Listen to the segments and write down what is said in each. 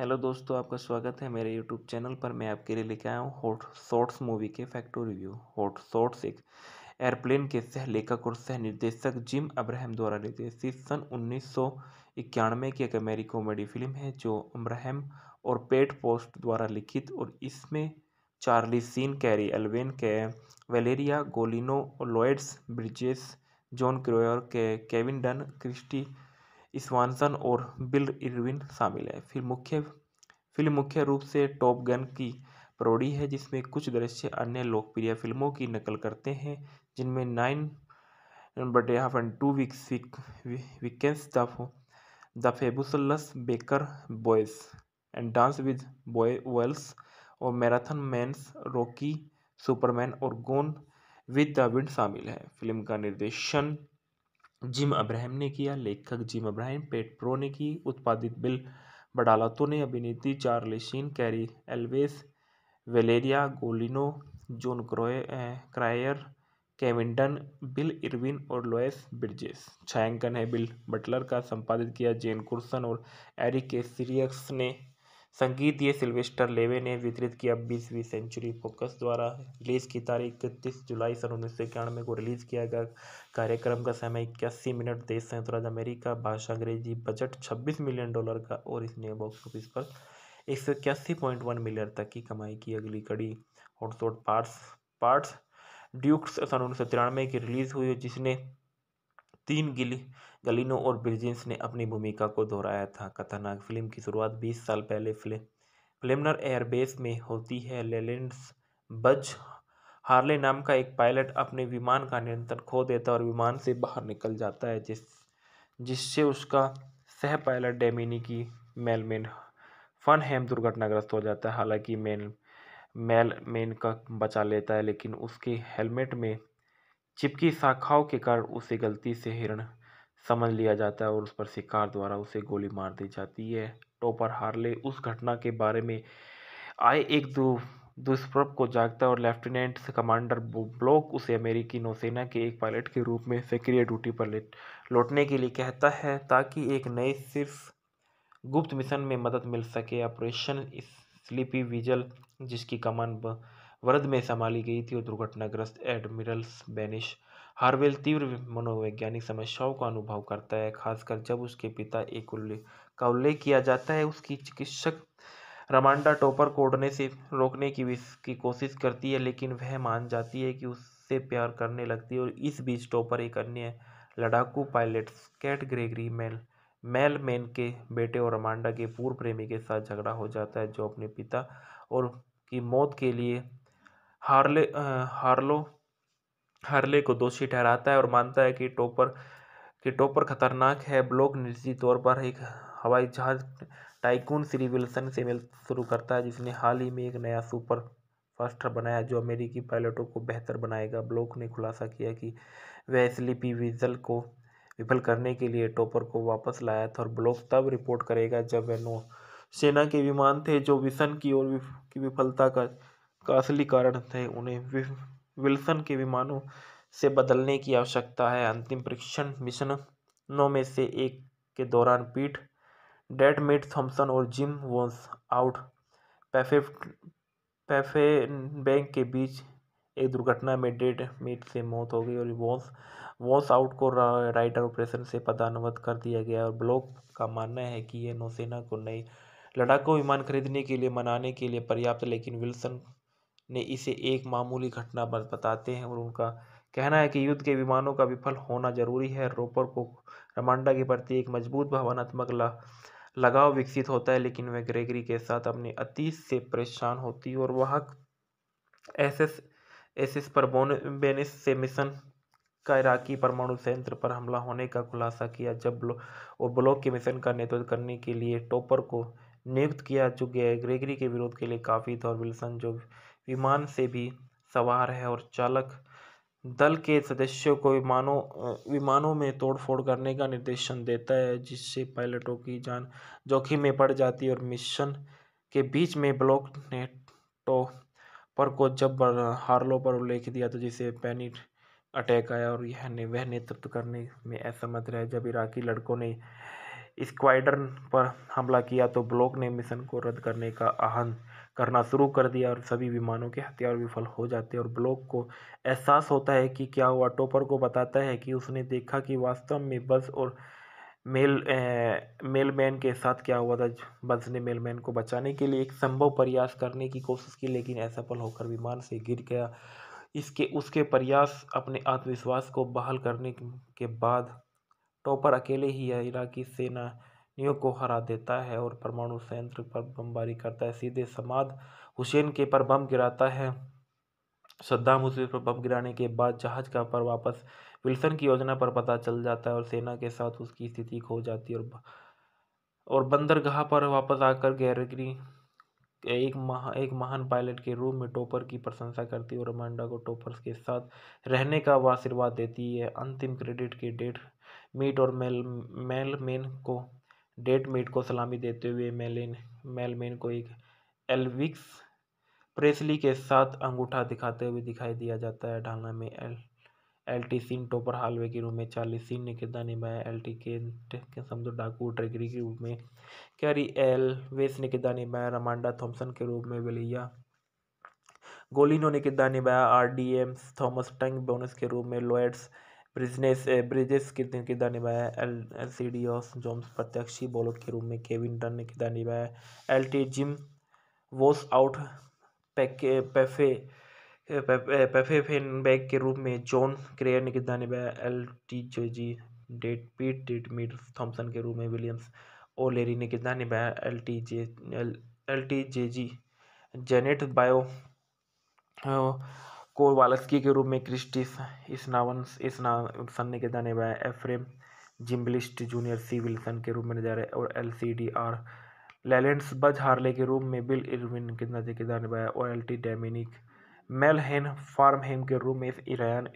hello दोस्तों आपका स्वागत है मेरे यूट्यूब चैनल पर मैं आपके लिए लेके आया हूँ हॉट शॉर्ट्स मूवी के फैक्टो रिव्यू हॉट शॉर्ट्स एक एयरप्लेन के सह लेखक और सह निर्देशक जिम अब्राहम द्वारा निर्देशित सन उन्नीस की एक अमेरी कॉमेडी फिल्म है जो अब्राहम और पेट पोस्ट द्वारा लिखित और इसमें चार्ली सीन कैरी एल्वेन के वेलेरिया गोलिनो और लॉयड्स ब्रिजेस जॉन क्रोयर के केविन डन क्रिस्टी स्वानसन और बिल इरविन शामिल है फिर मुख्य फिल्म मुख्य रूप से टॉप गन की प्रोडी है जिसमें कुछ दृश्य अन्य लोकप्रिय फिल्मों की नकल करते हैं जिनमें नाइन बटे half and two weeks weekends the the fabulous baker boys and dance with boy Wales और मैराथन मैंस रॉकी सुपरमैन और गोन विद द विंड शामिल है फिल्म का निर्देशन जिम अब्राहम ने किया लेखक जिम अब्राहम पेट प्रो ने की उत्पादित बिल बडालतो ने अभिनेत्री Charlie Sheen Cary Elwes Valeria Golino Jon Cryer केविंटन Bill Irwin और लोएस ब्रिजेस छायांकन है बिल बटलर का संपादित किया जेन कुर्सन और एरिक सीरियस ने संगीत ये सिल्वेस्टर लेवे ने वितरित किया बीसवीं सेंचुरी फोकस द्वारा रिलीज़ की तारीख इकतीस जुलाई सन उन्नीस सौ इक्यानवे को रिलीज़ किया गया कार्यक्रम का समय इक्यासी मिनट देश संयुक्त राज्य अमेरिका भाषा अंग्रेजी बजट छब्बीस मिलियन डॉलर का और इसने बॉक्स ऑफिस पर एक सौ इक्यासी पॉइंट वन मिलियन तक की कमाई की अगली कड़ी हॉटसॉट पार्ट्स पार्ट्स ड्यूक्स सन उन्नीस सौ तिरानवे की रिलीज़ हुई जिसने तीन गिली गलिनो और ब्रिजिंस ने अपनी भूमिका को दोहराया था खतरनाक फिल्म की शुरुआत 20 साल पहले फिल्म फिल्मनर एयरबेस में होती है लेलेंड्स बज हार्ले नाम का एक पायलट अपने विमान का नियंत्रण खो देता और विमान से बाहर निकल जाता है जिस जिससे उसका सह पायलट डेमिनी की मेलमेन हेम दुर्घटनाग्रस्त हो जाता है हालांकि मेल मेल मेन का बचा लेता है लेकिन उसके हेलमेट में चिपकी शाखाओं के कारण उसे गलती से हिरण समझ लिया जाता है और उस पर शिकार द्वारा उसे गोली मार दी जाती है टोपर हार्ले उस घटना के बारे में आए एक दो दुष्प्रभ को जागता है और लेफ्टिनेंट कमांडर ब्लॉक उसे अमेरिकी नौसेना के एक पायलट के रूप में सक्रिय ड्यूटी पर लौटने के लिए कहता है ताकि एक नए सिर्फ गुप्त मिशन में मदद मिल सके ऑपरेशन स्लीपी विजल जिसकी कमान वरद में संभाली गई थी और दुर्घटनाग्रस्त एडमिरल्स बेनिश हार्वेल तीव्र मनोवैज्ञानिक समस्याओं का अनुभव करता है खासकर जब उसके पिता एक उल्लेख का उल्लेख किया जाता है उसकी चिकित्सक रमांडा टोपर को उड़ने से रोकने की की कोशिश करती है लेकिन वह मान जाती है कि उससे प्यार करने लगती है और इस बीच टोपर एक अन्य लड़ाकू pilot Scat Gregory mail mail man के बेटे और रमांडा के पूर्व प्रेमी के साथ झगड़ा हो जाता है जो अपने पिता और की मौत के लिए हार्ले हार्लो हार्ले को दोषी ठहराता है और मानता है कि टोपर कि टोपर खतरनाक है ब्लॉक निजी तौर पर एक हवाई जहाज टाइकून श्री विल्सन से मिल शुरू करता है जिसने हाल ही में एक नया सुपर फास्टर बनाया जो अमेरिकी पायलटों को बेहतर बनाएगा ब्लॉक ने खुलासा किया कि वह स्लीपी विजल को विफल करने के लिए टोपर को वापस लाया था और ब्लॉक तब रिपोर्ट करेगा जब वह नौ सेना के विमान थे जो विसन की ओर की विफलता का, का असली कारण थे उन्हें विल्सन के विमानों से बदलने की आवश्यकता है अंतिम परीक्षण मिशनों में से एक के दौरान पीठ डेडमेट थॉम्सन और जिम वोन्स आउट पैफे पैफे बैंक के बीच एक दुर्घटना में डेड मिट से मौत हो गई और वॉन्स वॉन्स आउट को राइडर ऑपरेशन से पदानवत कर दिया गया और ब्लॉक का मानना है कि यह नौसेना को नई लड़ाकू विमान खरीदने के लिए मनाने के लिए पर्याप्त लेकिन विल्सन ने इसे एक मामूली घटना बताते हैं और उनका कहना है कि युद्ध के विमानों का विफल होना जरूरी है रोपर को रमांडा के प्रति एक मजबूत भावनात्मक लगाव विकसित होता है लेकिन वह ग्रेगरी के साथ अपने अतीत से परेशान होती है और वह एस एस एस एस पर बेनिस से मिशन का इराकी परमाणु संयंत्र पर हमला होने का खुलासा किया जब ब्लो, और ब्लॉक के मिशन का नेतृत्व करने के लिए टॉपर को नियुक्त किया जो ग्रेगरी के विरोध के लिए काफ़ी था और विल्सन जो विमान से भी सवार है और चालक दल के सदस्यों को विमानों विमानों में तोड़फोड़ करने का निर्देशन देता है जिससे पायलटों की जान जोखिम में पड़ जाती है और मिशन के बीच में ब्लॉक ने टो पर को जब हार्लो पर उल्लेख दिया तो जिसे पैनिक अटैक आया और यह ने वह नेतृत्व करने में असमर्थ रहे जब इराकी लड़कों ने स्क्वाइडर पर हमला किया तो ब्लॉक ने मिशन को रद्द करने का आह्वान करना शुरू कर दिया और सभी विमानों के हथियार विफल हो जाते हैं और ब्लॉक को एहसास होता है कि क्या हुआ टोपर को बताता है कि उसने देखा कि वास्तव में बस और मेल मेलमैन के साथ क्या हुआ था बस ने मेलमैन को बचाने के लिए एक संभव प्रयास करने की कोशिश की लेकिन असफल होकर विमान से गिर गया इसके उसके प्रयास अपने आत्मविश्वास को बहाल करने के बाद टॉपर अकेले ही इराकी सेना न्यू को हरा देता है और परमाणु संयंत्र पर बमबारी करता है सीधे समाध हुसैन के पर बम गिराता है सद्दाम हुसैन पर बम गिराने के बाद जहाज का पर वापस विल्सन की योजना पर पता चल जाता है और सेना के साथ उसकी स्थिति खो जाती है और और बंदरगाह पर वापस आकर गैरगरी एक महा एक महान पायलट के रूप में टोपर की प्रशंसा करती है और अमांडा को टोपर्स के साथ रहने का आशीर्वाद देती है अंतिम क्रेडिट के डेट मीट और मेल मेलमेन को डेट मीट को सलामी देते हुए मेलिन मेलमेन को एक एल्विक्स प्रेसली के साथ अंगूठा दिखाते हुए दिखाई दिया जाता है ढालना में एल सीन टोपर हालवे के रूप में सीन ने किरदार निभाया टी के समझो डाकू ट्रेगरी के रूप में कैरी एल वेस ने किरदार निभाया रमांडा थॉम्सन के रूप में विलिया गोलिनो ने किरदार निभाया आर डी एम थॉमस टंग बोनस के रूप में लॉयड्स ब्रिजनेस ब्रिजेस किरदार निभाया एल एल सी डी ऑस जॉम्स प्रत्यक्षी बॉलर के रूप में केविन डन ने किरदार निभाया L T Jim was out पैके Pfaff eh, eh, पैफे fan bag के रूप में जॉन क्रेयर ने किरदार निभाया L T J G date Pete date meet Thompson के रूप में विलियम्स ओ लेरी ने किरदार निभाया L T J L L T J G Janet bio Kowalski के रूप में क्रिस्टिस स्नावंस स्नासन ने किरदार निभाया Efrem Zimbalist junior C Wilson के रूप में नजर आए और L C D R लेलेंड्स Buzz Harley के रूप में बिल इरविन के किरदार निभाया और एल टी डेमिनिक मेलहेन फार्महेम के रूप में इरान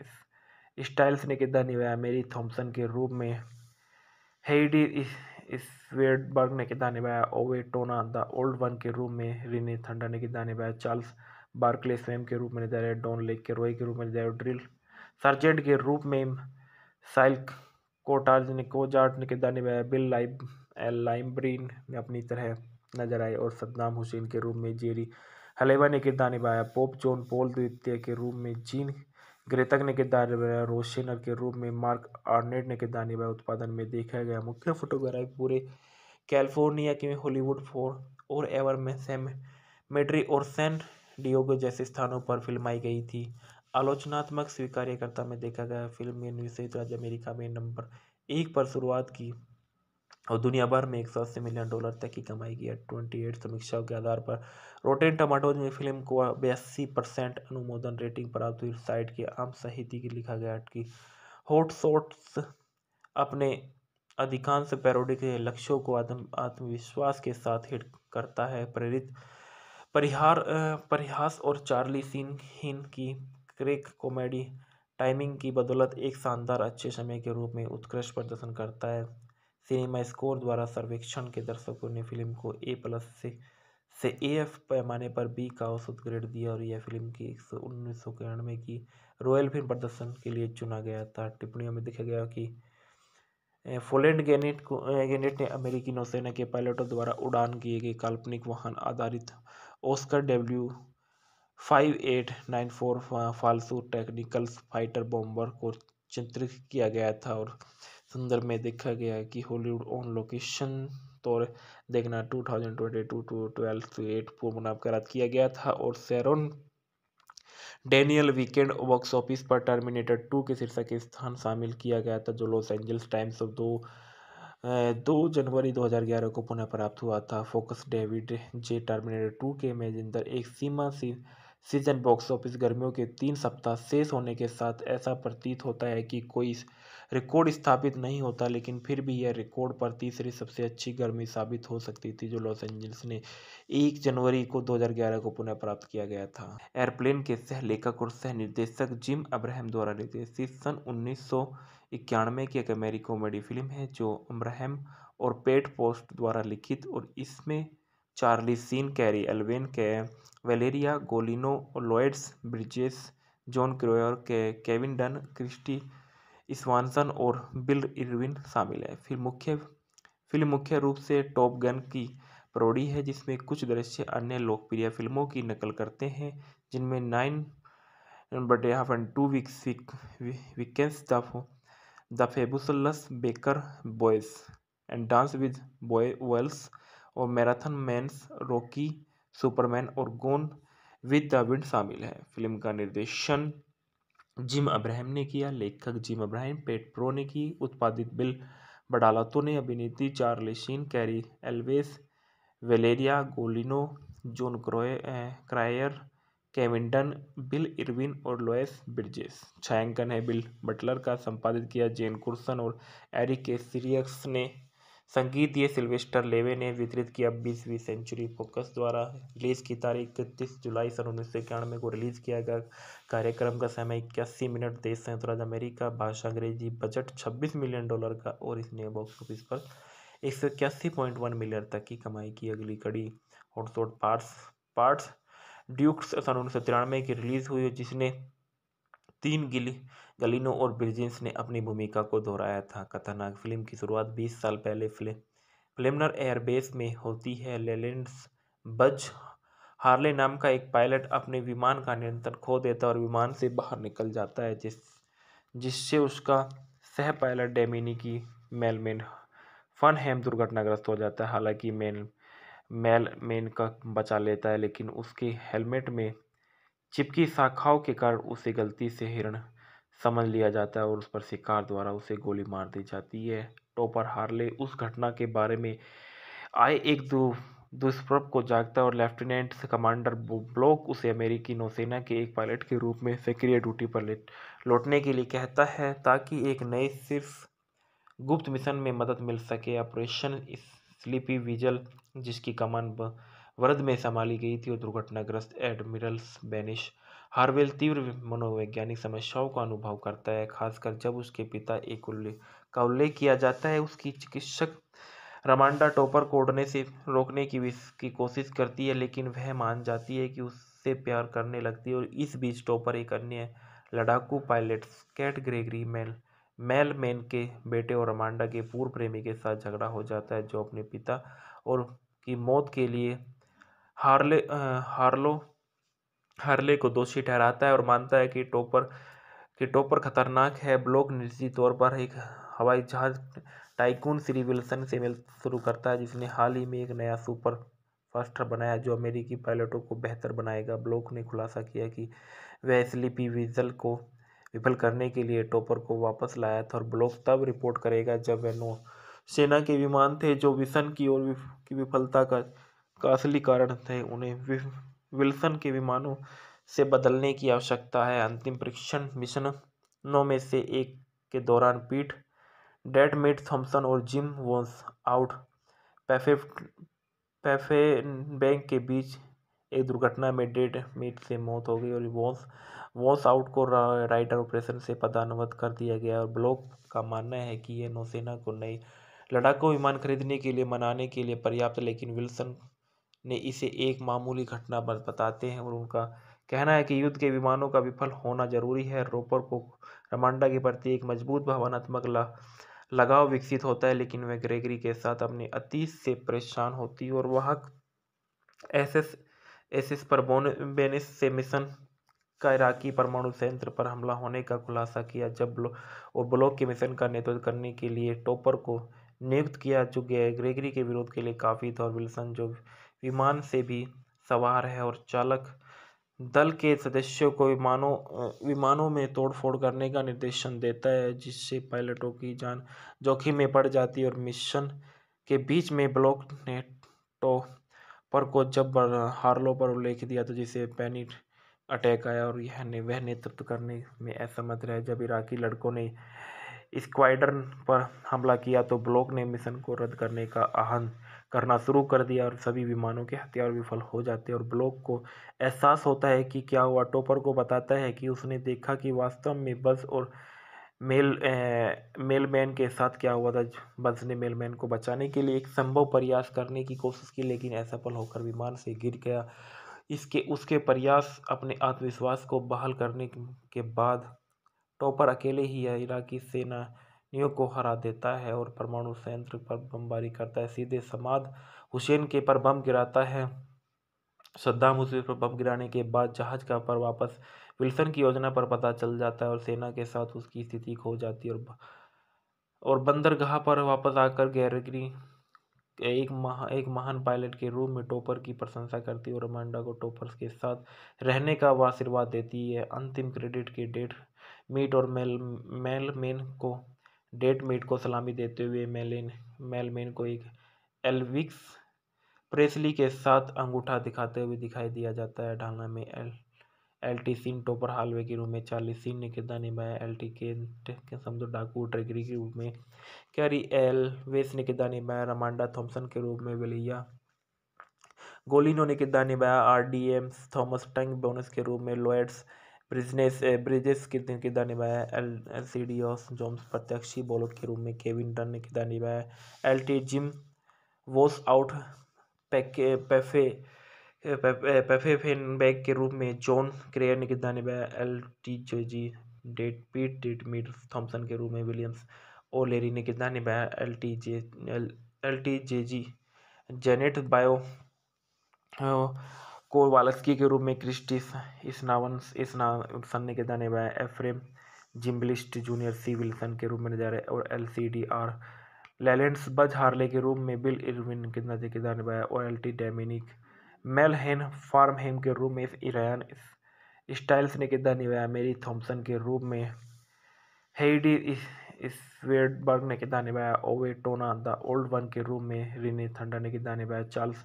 स्टाइल्स ने किरदार निभाया मेरी थॉम्पसन के रूप में हेडी स्वेडबर्ग ने किरदार निभाया ओवे टोना द ओल्ड वन के रूप में रिने थंडा ने किरदार निभाया चार्ल्स बार्कले स्वयं के रूप में नजर आया डॉन लेक के रोय के रूप में नजर आया ड्रिल सर्जेंट के रूप में साइल कोटार्ज ने कोजार्ट ने किरदार निभाया बिल लाइब लाइमब्रीन ने अपनी तरह नजर आए और सद्दाम हुसैन के रूप में जेरी हलेवा ने किरदार निभाया पोप जॉन पोल द्वितीय के रूप में जीन ग्रेतक ने किरदार निभाया रोशेनर के रूप में मार्क आर्नेट ने किरदार निभाया उत्पादन में देखा गया मुख्य फोटोग्राफी पूरे कैलिफोर्निया के हॉलीवुड फोर और एवर में सेम मेड्री और सेंट डियोगो जैसे स्थानों पर फिल्माई गई थी आलोचनात्मक स्वीकार्यकर्ता में देखा गया फिल्म ने संयुक्त राज्य अमेरिका में नंबर एक पर शुरुआत की और दुनिया भर में एक सौ अस्सी मिलियन डॉलर तक की कमाई की ट्वेंटी एट समीक्षाओं के आधार पर रोटेन टमाटोज में फिल्म को बयासी परसेंट अनुमोदन रेटिंग प्राप्त हुई साइट के आम साहित्य की लिखा गया कि हॉट अपने अधिकांश पैरोडी के लक्ष्यों को आत्म आत्मविश्वास के साथ हिट करता है प्रेरित परिहार परिहास और चार्ली सीन हिन की क्रेक कॉमेडी टाइमिंग की बदौलत एक शानदार अच्छे समय के रूप में उत्कृष्ट प्रदर्शन करता है सिनेमा स्कोर द्वारा सर्वेक्षण के दर्शकों ने फिल्म को ए प्लस से से ए एफ पैमाने पर बी का औसत ग्रेड दिया और यह फिल्म की एक सौ उन्नीस सौ इक्यानवे की रॉयल फिल्म प्रदर्शन के लिए चुना गया था टिप्पणियों में देखा गया कि फोलेंड गेनेट को गेनेट ने अमेरिकी नौसेना के पायलटों द्वारा उड़ान किए गए काल्पनिक वाहन आधारित Oscar W five eight nine four फालसू टेक्निकल फाइटर बॉम्बर को चित्रित किया गया था और सुंदर में देखा गया कि हॉलीवुड ऑन लोकेशन तौर देखना two thousand twenty two two twelve two eight पूर्व नामकरण किया गया था और Sharon Daniel weekend box office पर टर्मिनेटर टू के शीर्षक स्थान शामिल किया गया था जो लॉस एंजल्स टाइम्स ऑफ दो दो जनवरी 2011 को पुनः प्राप्त हुआ था focus David J Terminator two के मेजिंदर एक सीमा सी सीजन बॉक्स ऑफिस गर्मियों के तीन सप्ताह शेष होने के साथ ऐसा प्रतीत होता है कि कोई रिकॉर्ड स्थापित नहीं होता लेकिन फिर भी यह रिकॉर्ड पर तीसरी सबसे अच्छी गर्मी साबित हो सकती थी जो लॉस एंजल्स ने एक जनवरी को 2011 को पुनः प्राप्त किया गया था एयरप्लेन के सह लेखक और सह निर्देशक जिम अब्राहम द्वारा निर्देशित सन उन्नीस इक्यानवे की एक अमेरिकी कॉमेडी फिल्म है जो अम्राहम और पेट पोस्ट द्वारा लिखित और इसमें चार्ली सीन कैरी एल्वेन के वेलेरिया गोलिनो और लॉयड्स ब्रिजेस जॉन क्रोयर के केविन डन क्रिस्टी इसवानसन और बिल इरविन शामिल है फिल्म मुख्य फिल्म मुख्य रूप से टॉप गन की प्रोडी है जिसमें कुछ दृश्य अन्य लोकप्रिय फिल्मों की नकल करते हैं जिनमें नाइन बटे half and two weeks weekends the the fabulous baker boys and dance with boy Wales और मैराथन मैंस रॉकी सुपरमैन और गोन विद द विंड शामिल है फिल्म का निर्देशन जिम अब्राहम ने किया लेखक जिम अब्राहम पेट प्रो ने की उत्पादित बिल बडालातो ने अभिनेत्री Charlie Sheen Cary Elwes Valeria Golino Jon क्रोए Cryer केविंटन Bill Irwin और लोएस ब्रिजेस छायांकन है बिल बटलर का संपादित किया जेन कुर्सन और एरिक के ने संगीत ये सिल्वेस्टर लेवे ने वितरित किया बीसवीं सेंचुरी फोकस द्वारा रिलीज़ की तारीख इकतीस जुलाई सन उन्नीस सौ इक्यानवे को रिलीज़ किया गया कार्यक्रम का समय इक्यासी मिनट देश संयुक्त राज्य अमेरिका भाषा अंग्रेजी बजट छब्बीस मिलियन डॉलर का और इसने बॉक्स ऑफिस पर एक सौ इक्यासी पॉइंट वन मिलियन तक की कमाई की अगली कड़ी हॉटसॉट पार्ट्स पार्ट्स ड्यूक्स सन उन्नीस सौ तिरानवे की रिलीज़ हुई जिसने तीन गिली गलिनो और ब्रिजेंस ने अपनी भूमिका को दोहराया था खतरनाक फिल्म की शुरुआत 20 साल पहले फिल्म प्लेमनर एयरबेस में होती है लेलेंड्स बज हार्ले नाम का एक पायलट अपने विमान का नियंत्रण खो देता और विमान से बाहर निकल जाता है जिस जिससे उसका सह पायलट डेमिनी की मेलमेन हेम दुर्घटनाग्रस्त हो जाता है हालांकि मेल मेल मेन का बचा लेता है लेकिन उसके हेलमेट में चिपकी शाखाओं के कारण उसे गलती से हिरण समझ लिया जाता है और उस पर शिकार द्वारा उसे गोली मार दी जाती है टोपर हार्ले उस घटना के बारे में आए एक दो दुष्प्रभ को जागता है और लेफ्टिनेंट कमांडर ब्लॉक उसे अमेरिकी नौसेना के एक पायलट के रूप में सक्रिय ड्यूटी पर लौटने के लिए कहता है ताकि एक नए सिर्फ गुप्त मिशन में मदद मिल सके ऑपरेशन इस स्लीपी विजल जिसकी कमान वर्द में संभाली गई थी और दुर्घटनाग्रस्त एडमिरल बेनिश हार्वेल तीव्र मनोवैज्ञानिक समस्याओं का अनुभव करता है खासकर जब उसके पिता एक उल्लेख का उल्लेख किया जाता है उसकी चिकित्सक रमांडा टोपर को उड़ने से रोकने की की कोशिश करती है लेकिन वह मान जाती है कि उससे प्यार करने लगती है और इस बीच टोपर एक अन्य लड़ाकू pilot cat Gregory mail mail main के बेटे और अमांडा के पूर्व प्रेमी के साथ झगड़ा हो जाता है जो अपने पिता और की मौत के लिए हार्ले हार्लो हार्ले को दोषी ठहराता है और मानता है कि टोपर कि टोपर खतरनाक है ब्लॉक निजी तौर पर एक हवाई जहाज टाइकून श्री विल्सन से मिल शुरू करता है जिसने हाल ही में एक नया सुपर फास्टर बनाया जो अमेरिकी पायलटों को बेहतर बनाएगा ब्लॉक ने खुलासा किया कि वह स्लीपी विजल को विफल करने के लिए टॉपर को वापस लाया था और ब्लॉक तब रिपोर्ट करेगा जब वे नौ सेना के विमान थे जो विसन की ओर की विफलता का, का असली कारण थे उन्हें विल्सन के विमानों से बदलने की आवश्यकता है अंतिम परीक्षण मिशन नौ में से एक के दौरान पीठ डेड मेट थॉम्सन और जिम वॉन्स आउट पैफे पैफे बैंक के बीच एक दुर्घटना में डेड मेट से मौत हो गई और वॉन्स वॉश आउट को राइडर ऑपरेशन से पदानवत कर दिया गया और ब्लॉक का मानना है कि यह नौसेना को नए लड़ाकू विमान खरीदने के लिए मनाने के लिए पर्याप्त लेकिन विल्सन ने इसे एक मामूली घटना बताते हैं और उनका कहना है कि युद्ध के विमानों का विफल होना जरूरी है रोपर को रमांडा के प्रति एक मजबूत भावनात्मक लगाव विकसित होता है लेकिन वह ग्रेगरी के साथ अपने अतीत से परेशान होती है और वह एस एस एस एस पर बोन बेनिस से मिशन का इराकी परमाणु संयंत्र पर हमला होने का खुलासा किया जब वो ब्लॉक के मिशन का नेतृत्व करने के लिए टॉपर को नियुक्त किया जो ग्रेगरी के विरोध के लिए काफ़ी था और विल्सन जो विमान से भी सवार है और चालक दल के सदस्यों को विमानों विमानों में तोड़फोड़ करने का निर्देशन देता है जिससे पायलटों की जान जोखिम में पड़ जाती है और मिशन के बीच में ब्लॉक ने टो पर को जब हार्लो पर उल्लेख दिया तो जिसे पैनिट अटैक आया और यह ने, वह नेतृत्व करने में असमर्थ रहे जब इराकी लड़कों ने स्क्वाइडर पर हमला किया तो ब्लॉक ने मिशन को रद्द करने का आह्वान करना शुरू कर दिया और सभी विमानों के हथियार विफल हो जाते हैं और ब्लॉक को एहसास होता है कि क्या हुआ टोपर को बताता है कि उसने देखा कि वास्तव में बस और मेल मेलमैन के साथ क्या हुआ था बस ने मेलमैन को बचाने के लिए एक संभव प्रयास करने की कोशिश की लेकिन असफल होकर विमान से गिर गया इसके उसके प्रयास अपने आत्मविश्वास को बहाल करने के बाद टॉपर अकेले ही इराकी सेनानियों को हरा देता है और परमाणु संयंत्र पर बमबारी करता है सीधे समाध हुसैन के पर बम गिराता है सद्दाम हुसैन पर बम गिराने के बाद जहाज का पर वापस विल्सन की योजना पर पता चल जाता है और सेना के साथ उसकी स्थिति खो जाती है और और बंदरगाह पर वापस आकर गैरगरी एक महा एक महान पायलट के रूप में टोपर की प्रशंसा करती है और अमांडा को टोपर्स के साथ रहने का आशीर्वाद देती है अंतिम क्रेडिट के डेट मीट और मेल मेलमेन को डेट मीट को सलामी देते हुए मेलेन मेलमेन को एक एल्विक्स प्रेसली के साथ अंगूठा दिखाते हुए दिखाई दिया जाता है ढालना में एल एल टी एल्टीसिन टोपर हालवे के रूप में चार्ली चालीसिन ने किरदार निभाया एल टी एल्टिकेट के समझो डाकू ट्रेगरी के रूप में कैरी एल वेस ने किरदार निभाया रमांडा थॉम्सन के रूप में विलिया गोलिनो ने किरदार निभाया आर डी एम थॉमस टंग बोनस के रूप में लॉयड्स ब्रिजनेस ब्रिजेस किरदार निभाया एल एल सी डी ऑस जोम्स प्रत्यक्षी बॉलर के रूप में केविन डन ने किरदार निभाया L T Jim was out पैके पैफे bag के रूप में जॉन क्रेयर ने कितना निभाया L T G date Pete date meet Thompson के रूप में विलियम्स ओ लेरी ने कितना निभाया L T J L L T J G Janet bio Kowalski के रूप में क्रिस्टिस इसनावन इसनासन ने कितना निभाया Efrem Zimbalist junior C Wilson के रूप में नजर आए और L C D R लेलेंड्स Buzz Harley के रूप में बिल इरविन कितना किरदार निभाया और एल टी डेमिनिक मेलहेन फार्महेम के रूप में इरायन स्टाइल्स ने किरदार निभाया मेरी थॉम्सन के रूप में हेडी स्वेडबर्ग ने किरदार निभाया ओवे टोना द ओल्ड वन के रूप में रिने थंडर ने किरदार निभाया चार्ल्स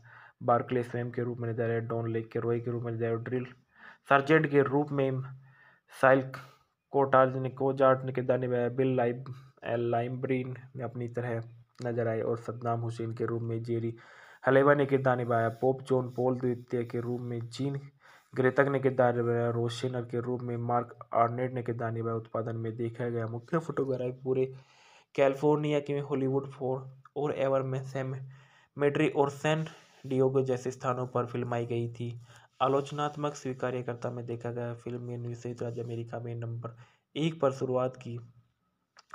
बार्कले स्वयं के रूप में निधाया डॉन लेक के रोई के रूप में निधाया ड्रिल सर्जेंट के रूप में साइल कोटार्ज ने कोजार्ट ने किरदार निभाया बिल लाइब लाइमब्रीन में अपनी तरह नजर आए और सद्दाम हुसैन के रूप में जेरी हलेवा ने किरदार निभाया पोप जॉन पोल द्वितीय के रूप में जीन ग्रेतक ने किरदार निभाया रोशेनर के रूप में मार्क आर्नेड ने किरदार निभाया उत्पादन में देखा गया मुख्य फोटोग्राफी पूरे कैलिफोर्निया के हॉलीवुड फोर और एवर में सैम मेड्री और सैन डियोगो जैसे स्थानों पर फिल्माई गई थी आलोचनात्मक स्वीकार्यकर्ता में देखा गया फिल्म ने संयुक्त राज्य अमेरिका में नंबर एक पर शुरुआत की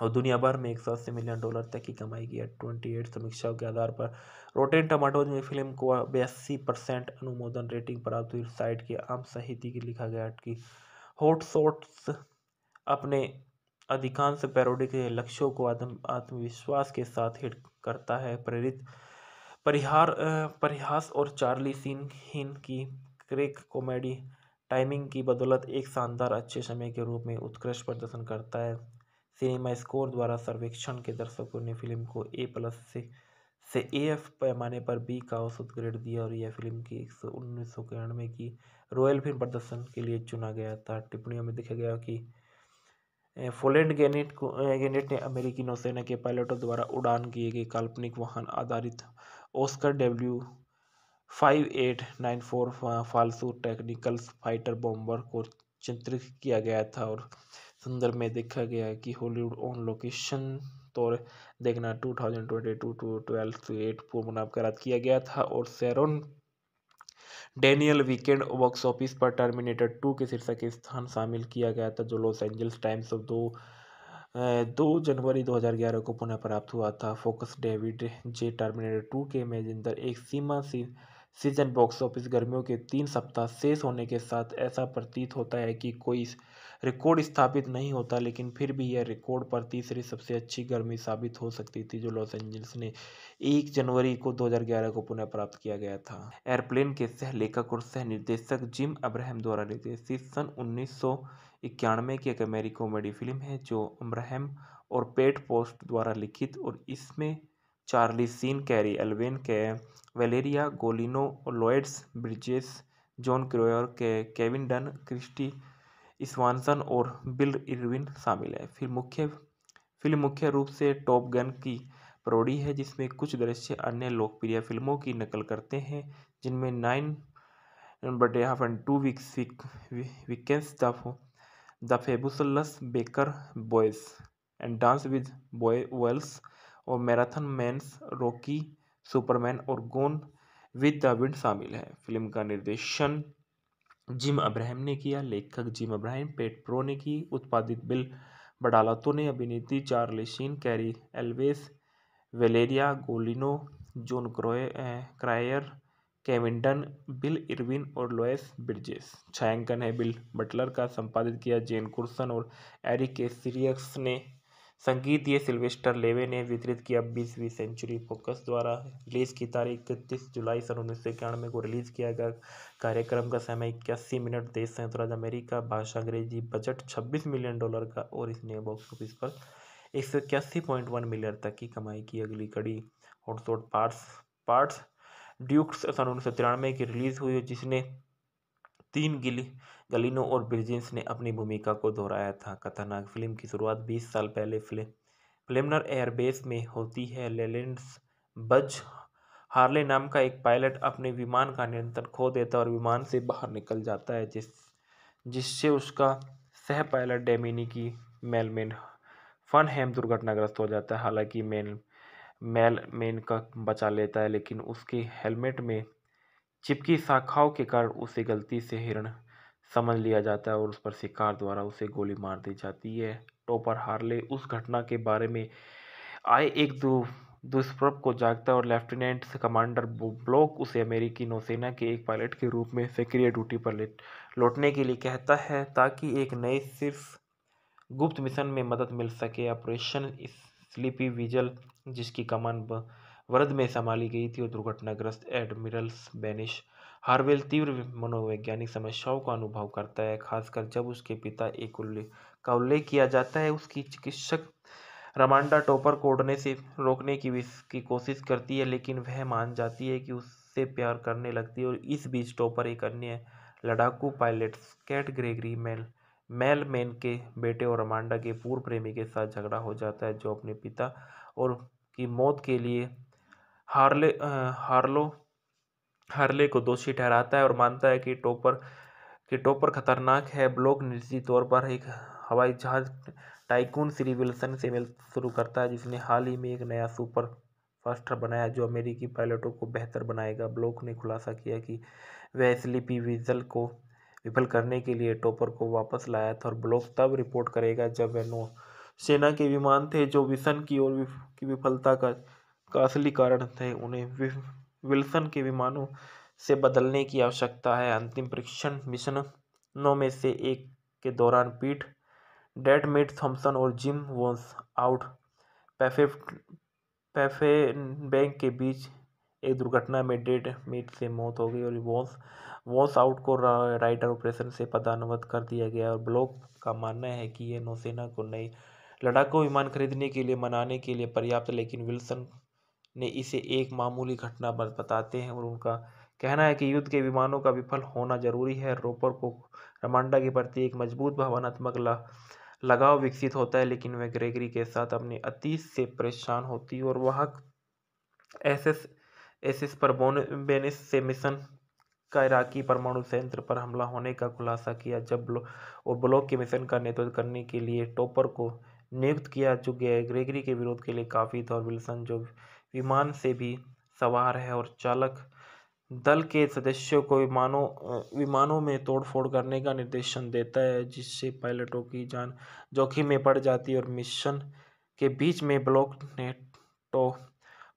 और दुनिया भर में एक सौ अस्सी मिलियन डॉलर तक की कमाई की है ट्वेंटी एट समीक्षाओं के आधार पर रोटेन टमाटोज में फिल्म को बयासी परसेंट अनुमोदन रेटिंग प्राप्त हुई साइट के आम सहिति की लिखा गया कि हॉट शॉट्स अपने अधिकांश पैरोडी के लक्ष्यों को आत्म आत्मविश्वास के साथ हिट करता है प्रेरित परिहार परिहास और चार्ली सीन हिन की क्रेक कॉमेडी टाइमिंग की बदौलत एक शानदार अच्छे समय के रूप में उत्कृष्ट प्रदर्शन करता है सिनेमा स्कोर द्वारा सर्वेक्षण के दर्शकों ने फिल्म को ए प्लस से से एफ पैमाने पर बी का औसत ग्रेड दिया और यह फिल्म की एक सौ उन्नीस सौ इक्यानवे की रॉयल फिल्म प्रदर्शन के लिए चुना गया था टिप्पणियों में देखा गया कि फोलेंड गेनेट को गेनेट ने अमेरिकी नौसेना के पायलटों द्वारा उड़ान किए गए काल्पनिक वाहन आधारित Oscar W five eight nine four फालसू टेक्निकल्स फाइटर बॉम्बर को चित्रित किया गया था और संदर्भ में देखा गया है कि हॉलीवुड ऑन लोकेशन तौर देखना 2022 टू ट्वेल्व टू एट पूर्व किया गया था और Sharon Daniel weekend box office पर टर्मिनेटर टू के शीर्षक स्थान शामिल किया गया था जो लॉस एंजल्स टाइम्स ऑफ दो दो जनवरी 2011 को पुनः प्राप्त हुआ था focus David J Terminator two के मेजिंदर एक सीमा सी सीजन बॉक्स ऑफिस गर्मियों के तीन सप्ताह शेष होने के साथ ऐसा प्रतीत होता है कि कोई रिकॉर्ड स्थापित नहीं होता लेकिन फिर भी यह रिकॉर्ड पर तीसरी सबसे अच्छी गर्मी साबित हो सकती थी जो लॉस एंजल्स ने एक जनवरी को 2011 को पुनः प्राप्त किया गया था एयरप्लेन के सह लेखक और सह निर्देशक जिम अब्राहम द्वारा निर्देशित सन उन्नीस इक्यानवे की एक अमेरिकी कॉमेडी फिल्म है जो अब्राहम और पेट पोस्ट द्वारा लिखित और इसमें चार्ली सीन कैरी एल्वेन के वेलेरिया गोलिनो और लॉयड्स ब्रिजेस जॉन क्रोयर के केविन डन क्रिस्टी स्वानसन और बिल इरविन शामिल है फिर मुख्य फिल्म मुख्य रूप से टॉप गन की प्रोडी है जिसमें कुछ दृश्य अन्य लोकप्रिय फिल्मों की नकल करते हैं जिनमें नाइन बडे half and two weeks weekends the the fabulous baker boys and dance with boy Wales और मैराथन मैंस रॉकी सुपरमैन और गोन विद द विंड शामिल है फिल्म का निर्देशन जिम अब्राहम ने किया लेखक जिम अब्राहम पेट प्रो ने की उत्पादित बिल बडालतो ने अभिनेत्री Charlie Sheen Cary Elwes Valeria Golino Jon क्रोए Cryer केविंटन Bill Irwin और लोएस ब्रिजेस छायांकन है बिल बटलर का संपादित किया जेन कुर्सन और एरिक सीरियक्स ने संगीत ये सिल्वेस्टर लेवे ने वितरित किया बीसवीं सेंचुरी फोकस द्वारा रिलीज़ की तारीख इकतीस जुलाई सन उन्नीस सौ इक्यानवे को रिलीज़ किया गया कार्यक्रम का समय इक्यासी मिनट देश संयुक्त राज्य अमेरिका भाषा अंग्रेजी बजट छब्बीस मिलियन डॉलर का और इसने बॉक्स ऑफिस पर एक सौ इक्यासी पॉइंट वन मिलियन तक की कमाई की अगली कड़ी हॉटसॉट पार्ट्स पार्ट्स ड्यूक्स सन उन्नीस सौ तिरानवे की रिलीज़ हुई जिसने तीन गिली गलिनो और ब्रिजिंस ने अपनी भूमिका को दोहराया था खतरनाक फिल्म की शुरुआत 20 साल पहले फिल्म फिल्मनर एयरबेस में होती है लेलेंड्स बज हार्ले नाम का एक पायलट अपने विमान का नियंत्रण खो देता है और विमान से बाहर निकल जाता है जिस जिससे उसका सह पायलट डेमिनी की मेलमेन फनहेम दुर्घटनाग्रस्त हो जाता है हालांकि मेन मेल मेन का बचा लेता है लेकिन उसके हेलमेट में चिपकी शाखाओं के कारण उसे गलती से हिरण समझ लिया जाता है और उस पर शिकार द्वारा उसे गोली मार दी जाती है टोपर हार्ले उस घटना के बारे में आए एक दो दुष्प्रभ को जागता है और लेफ्टिनेंट कमांडर ब्लॉक उसे अमेरिकी नौसेना के एक पायलट के रूप में सक्रिय ड्यूटी पर लौटने के लिए कहता है ताकि एक नए सिर्फ गुप्त मिशन में मदद मिल सके ऑपरेशन स्लीपी विजल जिसकी कमान वरद में संभाली गई थी और दुर्घटनाग्रस्त एडमिरल्स बेनिश हार्वेल तीव्र मनोवैज्ञानिक समस्याओं का अनुभव करता है खासकर जब उसके पिता एक उल्लेख का उल्लेख किया जाता है उसकी चिकित्सक रमांडा टोपर को उड़ने से रोकने की की कोशिश करती है लेकिन वह मान जाती है कि उससे प्यार करने लगती है और इस बीच टोपर एक अन्य लड़ाकू pilot cat Gregory mail mail man के बेटे और रमांडा के पूर्व प्रेमी के साथ झगड़ा हो जाता है जो अपने पिता और की मौत के लिए हार्ले आ, हार्लो हार्ले को दोषी ठहराता है और मानता है कि टोपर कि टोपर खतरनाक है ब्लॉक निजी तौर पर एक हवाई जहाज टाइकून श्री विल्सन से मिल शुरू करता है जिसने हाल ही में एक नया सुपर फास्टर बनाया जो अमेरिकी पायलटों को बेहतर बनाएगा ब्लॉक ने खुलासा किया कि वह स्लीपी विजल को विफल करने के लिए टोपर को वापस लाया था और ब्लॉक तब रिपोर्ट करेगा जब वह नौ सेना के विमान थे जो विसन की ओर की विफलता का, का असली कारण थे उन्हें विल्सन के विमानों से बदलने की आवश्यकता है अंतिम परीक्षण मिशनों में से एक के दौरान पीठ डेड मेट थॉम्सन और जिम वॉन्स आउट पैफे पैफे बैंक के बीच एक दुर्घटना में डेड मेट से मौत हो गई और वॉन्स वॉन्स आउट को राइडर ऑपरेशन से पदानवत कर दिया गया और ब्लॉक का मानना है कि यह नौसेना को नई लड़ाकू विमान खरीदने के लिए मनाने के लिए पर्याप्त लेकिन विल्सन ने इसे एक मामूली घटना बताते हैं और उनका कहना है कि युद्ध के विमानों का विफल होना जरूरी है रोपर को रमांडा के प्रति एक मजबूत भावनात्मक लगाव विकसित होता है लेकिन वह ग्रेगरी के साथ अपने अतीत से परेशान होती है और वह एस एस एस एस पर बेनिस से मिशन का इराकी परमाणु संयंत्र पर हमला होने का खुलासा किया जब ब्लो, और ब्लॉक के मिशन का नेतृत्व करने के लिए टॉपर को नियुक्त किया जो ग्रेगरी के विरोध के लिए काफ़ी था और विल्सन जो विमान से भी सवार है और चालक दल के सदस्यों को विमानों विमानों में तोड़ फोड़ करने का निर्देशन देता है जिससे पायलटों की जान जोखिम में पड़ जाती है और मिशन के बीच में ब्लॉक ने टो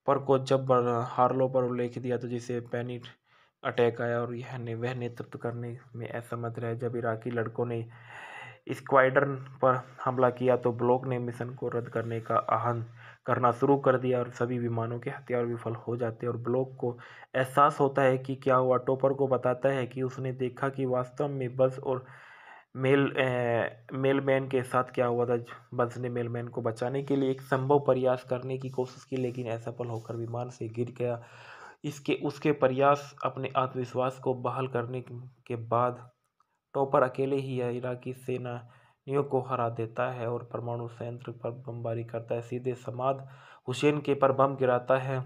पर को जब हार्लो पर उल्लेख दिया तो जिसे पैनिक अटैक आया और यह ने वह नेतृत्व करने में असमर्थ रहे जब इराकी लड़कों ने स्क्वाइडर पर हमला किया तो ब्लॉक ने मिशन को रद्द करने का आह्वान करना शुरू कर दिया और सभी विमानों के हथियार विफल हो जाते हैं और ब्लॉक को एहसास होता है कि क्या हुआ टोपर को बताता है कि उसने देखा कि वास्तव में बस और मेल मेलमैन के साथ क्या हुआ था बस ने मेलमैन को बचाने के लिए एक संभव प्रयास करने की कोशिश की लेकिन असफल होकर विमान से गिर गया इसके उसके प्रयास अपने आत्मविश्वास को बहाल करने के बाद टॉपर अकेले ही इराकी सेना नियों को हरा देता है और परमाणु संयंत्र पर बमबारी करता है सीधे समाध हुसैन के पर बम गिराता है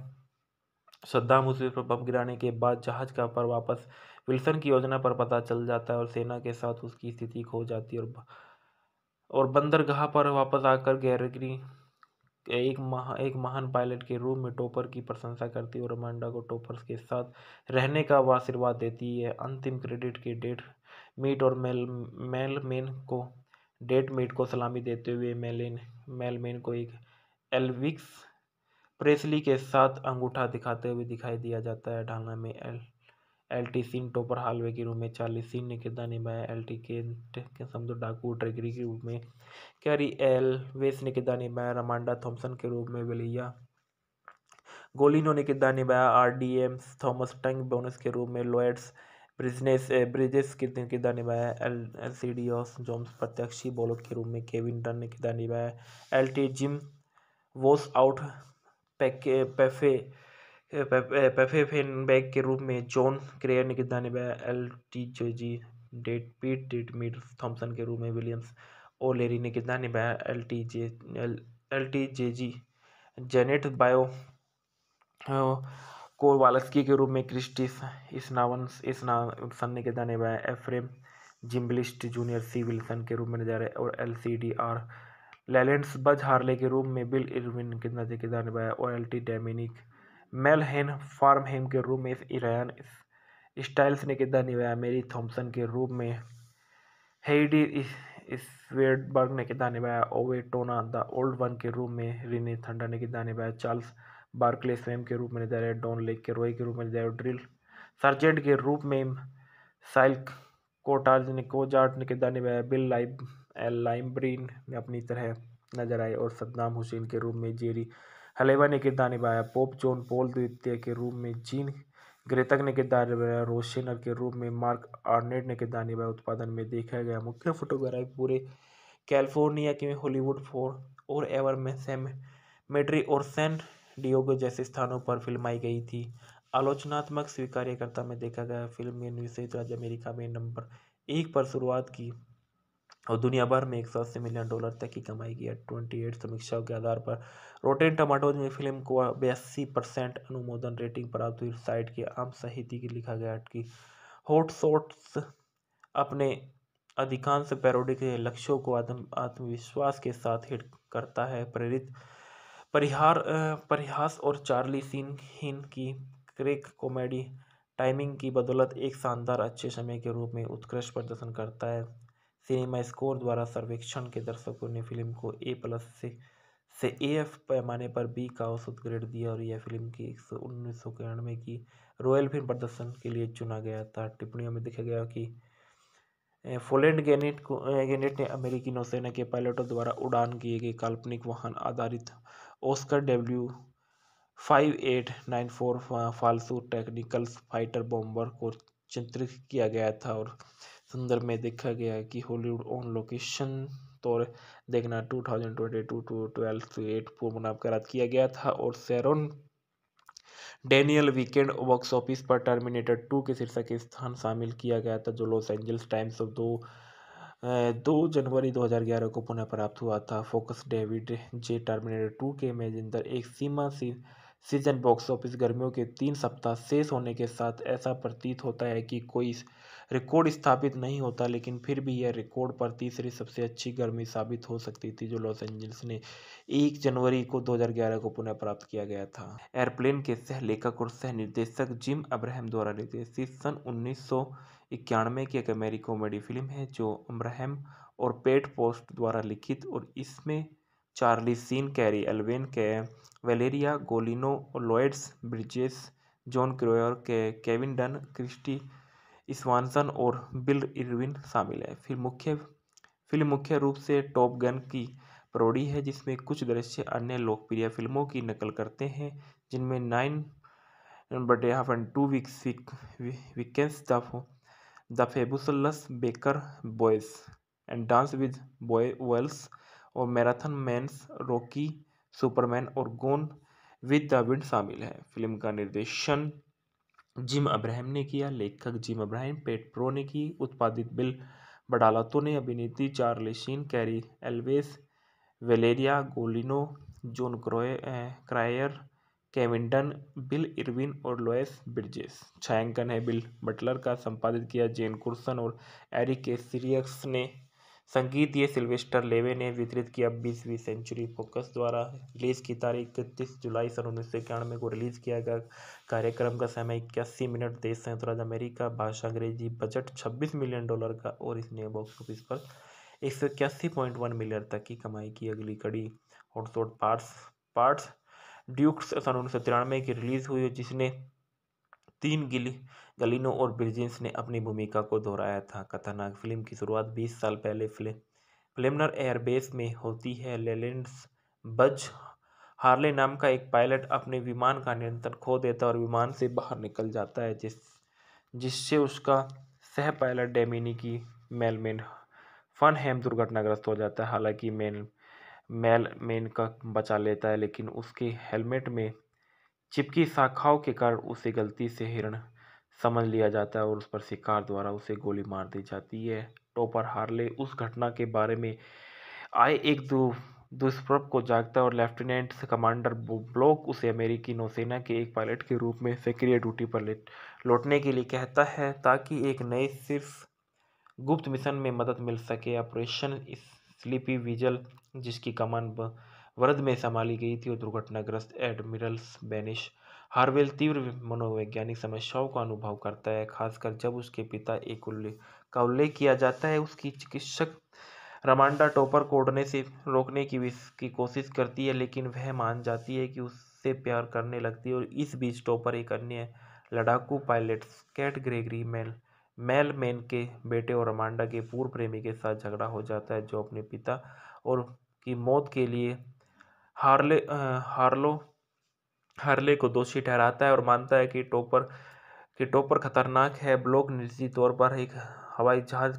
सद्दाम हुसैन पर बम गिराने के बाद जहाज का पर वापस विल्सन की योजना पर पता चल जाता है और सेना के साथ उसकी स्थिति खो जाती है और और बंदरगाह पर वापस आकर गैरगरी एक महा एक महान पायलट के रूप में टोपर की प्रशंसा करती है और अमांडा को टोपर्स के साथ रहने का आशीर्वाद देती है अंतिम क्रेडिट के डेट मीट और मेल मेलमेन को डेट मीट को सलामी देते हुए मेलिन मेलमेन को एक एलविक्स प्रेसली के साथ अंगूठा दिखाते हुए दिखाई दिया जाता है ढालना में L L T Sean Topper हालवे के रूप में चार्ली सीन ने किरदार निभाया एल टी के समझो डाकू ट्रेगरी के रूप में कैरी एल वेस ने किरदार निभाया रमांडा थॉम्सन के रूप में विलिया गोलिनो ने किरदार निभाया आर डी एम थॉमस टंग बोनस के रूप में लॉयड्स ब्रिजनेस ब्रिजेस कितने किरदार निभाया एल एल सी डी ऑस जॉम्स प्रत्यक्षी बॉलर के रूप में केविन डन eh, eh, ने किरदार निभाया L T Jim was out पैके पैफे पैफे fan bag के रूप में जॉन क्रेयर ने किरदार निभाया L T J G date Pete date meet Thompson के रूप में विलियम्स ओ लेरी ने किरदार निभाया L T J L L T J G Janet बायो कोरवालस्की के रूप में क्रिस्टिस इसनावंस इसनासन ने किरदार निभाया Efrem Zimbalist junior C Wilson के रूप में नजर आए और L C D R Lelands Buzz Harley के रूप में बिल इरविन के नजर निभाया जाने और एल टी डेमिनिक मेलहेन फार्महेम के रूप में इरान स्टाइल्स ने किरदार निभाया मेरी थॉम्सन के रूप में हेडी स्वेडबर्ग ने किरदार निभाया ओवे टोना द ओल्ड वन के रूप में रिने थंडा ने किरदार निभाया चार्ल्स बार्कले स्वयं के रूप में नजर है डॉन लेक के रॉय के रूप में आया ड्रिल सर्जेंट के रूप में साइल कोटार्ज ने कोजार्ट ने किरदार निभाया बिल लाइब लाइमब्रीन ने अपनी तरह नजर आए और सद्दाम हुसैन के रूप में जेरी हलेवा ने किरदार निभाया पोप जॉन पोल द्वितीय के रूप में जीन ग्रेतक ने किरदार निभाया रोशनर के रूप में मार्क आर्नेट ने किरदार निभाया उत्पादन में देखा गया मुख्य फोटोग्राफी पूरे कैलिफोर्निया के हॉलीवुड फोर और एवर में सैम मेड्री और सेंट डियोगो जैसे स्थानों पर फिल्माई गई थी आलोचनात्मक स्वीकार्यकर्ता में देखा गया फिल्म ने संयुक्त राज्य अमेरिका में नंबर एक पर शुरुआत की और दुनिया भर में एक सौ अस्सी मिलियन डॉलर तक की कमाई की ट्वेंटी एट समीक्षाओं के आधार पर रोटेन टमाटोज में फिल्म को बयासी परसेंट अनुमोदन रेटिंग प्राप्त हुई साइट के आम सहिति की लिखा गया कि हॉटशॉट्स अपने अधिकांश पैरोडी के लक्ष्यों को आत्म आत्मविश्वास के साथ हिट करता है प्रेरित परिहार परिहास और चार्ली सीन हिन की क्रेक कॉमेडी टाइमिंग की बदौलत एक शानदार अच्छे समय के रूप में उत्कृष्ट प्रदर्शन करता है सिनेमा स्कोर द्वारा सर्वेक्षण के दर्शकों ने फिल्म को ए प्लस से से ए एफ पैमाने पर बी का औसत ग्रेड दिया और यह फिल्म की एक सौ उन्नीस सौ इक्यानवे की रॉयल फिल्म प्रदर्शन के लिए चुना गया था टिप्पणियों में देखा गया कि फोलेंड गेनेट को गेनेट ने अमेरिकी नौसेना के पायलटों द्वारा उड़ान किए गए काल्पनिक वाहन आधारित Oscar W five eight nine four फालसू टेक्निकल फाइटर बॉम्बर को चित्रित किया गया था और संदर्भ में देखा गया कि हॉलीवुड ऑन लोकेशन तो देखना two thousand twenty two two twelfth eight पूर्व करात किया गया था और Sharon Daniel weekend box office पर टर्मिनेटर टू के शीर्षक स्थान शामिल किया गया था जो लॉस एंजल्स टाइम्स ऑफ दो दो जनवरी 2011 को पुनः प्राप्त हुआ था focus David J Terminator two के मेजिंदर एक सीमा सी सीजन बॉक्स ऑफिस गर्मियों के तीन सप्ताह शेष होने के साथ ऐसा प्रतीत होता है कि कोई रिकॉर्ड स्थापित नहीं होता लेकिन फिर भी यह रिकॉर्ड पर तीसरी सबसे अच्छी गर्मी साबित हो सकती थी जो लॉस एंजल्स ने एक जनवरी को 2011 को पुनः प्राप्त किया गया था एयरप्लेन के सह लेखक और सह निर्देशक जिम अब्राहम द्वारा निर्देशित सन उन्नीस इक्यानवे की एक अमेरिकी कॉमेडी फिल्म है जो अम्रहम और पेट पोस्ट द्वारा लिखित और इसमें चार्ली सीन कैरी एल्वेन के वेलेरिया गोलिनो और लॉयड्स ब्रिजेस जॉन क्रोयर के केविन डन क्रिस्टी इसवानसन और बिल इरविन शामिल है फिर मुख्य फिल्म मुख्य रूप से टॉप गन की प्रोडी है जिसमें कुछ दृश्य अन्य लोकप्रिय फिल्मों की नकल करते हैं जिनमें नाइन बटे half and two weeks weekends the the fabulous baker boys and dance with boy Wales और मैराथन मैंस रॉकी सुपरमैन और गोन विद द विंड शामिल है फिल्म का निर्देशन जिम अब्राहम ने किया लेखक जिम अब्राहम पेट प्रो ने की उत्पादित बिल बडालातो ने अभिनेत्री Charlie Cary Elwes Valeria Golino Jon क्रोए Cryer केविंटन Bill Irwin और लोएस ब्रिजेस छायांकन है बिल बटलर का संपादित किया जेन कुर्सन और एरिक सीरियक्स ने संगीत ये सिल्वेस्टर लेवे ने वितरित किया बीसवीं सेंचुरी फोकस द्वारा रिलीज़ की तारीख इकतीस जुलाई सन उन्नीस सौ इक्यानवे को रिलीज़ किया गया कार्यक्रम का समय इक्यासी मिनट देश संयुक्त राज्य अमेरिका भाषा अंग्रेजी बजट छब्बीस मिलियन डॉलर का और इसने बॉक्स ऑफिस पर एक सौ इक्यासी पॉइंट वन मिलियन तक की कमाई की अगली कड़ी हॉटसॉट पार्ट्स पार्ट्स ड्यूक्स सन उन्नीस सौ तिरानवे की रिलीज़ हुई जिसने तीन गिली गलिनो और ब्रिजिंस ने अपनी भूमिका को दोहराया था खतरनाक फिल्म की शुरुआत 20 साल पहले फिल्म प्लेमनर एयरबेस में होती है लेलेंड्स बज हार्ले नाम का एक पायलट अपने विमान का नियंत्रण खो देता है और विमान से बाहर निकल जाता है जिस जिससे उसका सह पायलट डेमिनी की मेलमेन फन हेम दुर्घटनाग्रस्त हो जाता है हालांकि मेल मेल मेन का बचा लेता है लेकिन उसके हेलमेट में चिपकी शाखाओं के कारण उसे गलती से हिरण समझ लिया जाता है और उस पर शिकार द्वारा उसे गोली मार दी जाती है टोपर हार्ले उस घटना के बारे में आए एक दो दुष्प्रभ को जागता है और लेफ्टिनेंट कमांडर ब्लॉक उसे अमेरिकी नौसेना के एक पायलट के रूप में सक्रिय ड्यूटी पर लौटने के लिए कहता है ताकि एक नए सिर्फ गुप्त मिशन में मदद मिल सके ऑपरेशन स्लीपी विजल जिसकी कमान वरद में संभाली गई थी और दुर्घटनाग्रस्त एडमिरल्स बेनिश हार्वेल तीव्र मनोवैज्ञानिक समस्याओं का अनुभव करता है खासकर जब उसके पिता एक उल्लेख का उल्लेख किया जाता है उसकी चिकित्सक रमांडा टोपर को उड़ने से रोकने की की कोशिश करती है लेकिन वह मान जाती है कि उससे प्यार करने लगती है और इस बीच टोपर एक अन्य लड़ाकू pilot cat Gregory mail mail man के बेटे और रमांडा के पूर्व प्रेमी के साथ झगड़ा हो जाता है जो अपने पिता और की मौत के लिए हार्ले हार्लो हार्ले को दोषी ठहराता है और मानता है कि टोपर कि टोपर खतरनाक है ब्लॉक निजी तौर पर एक हवाई जहाज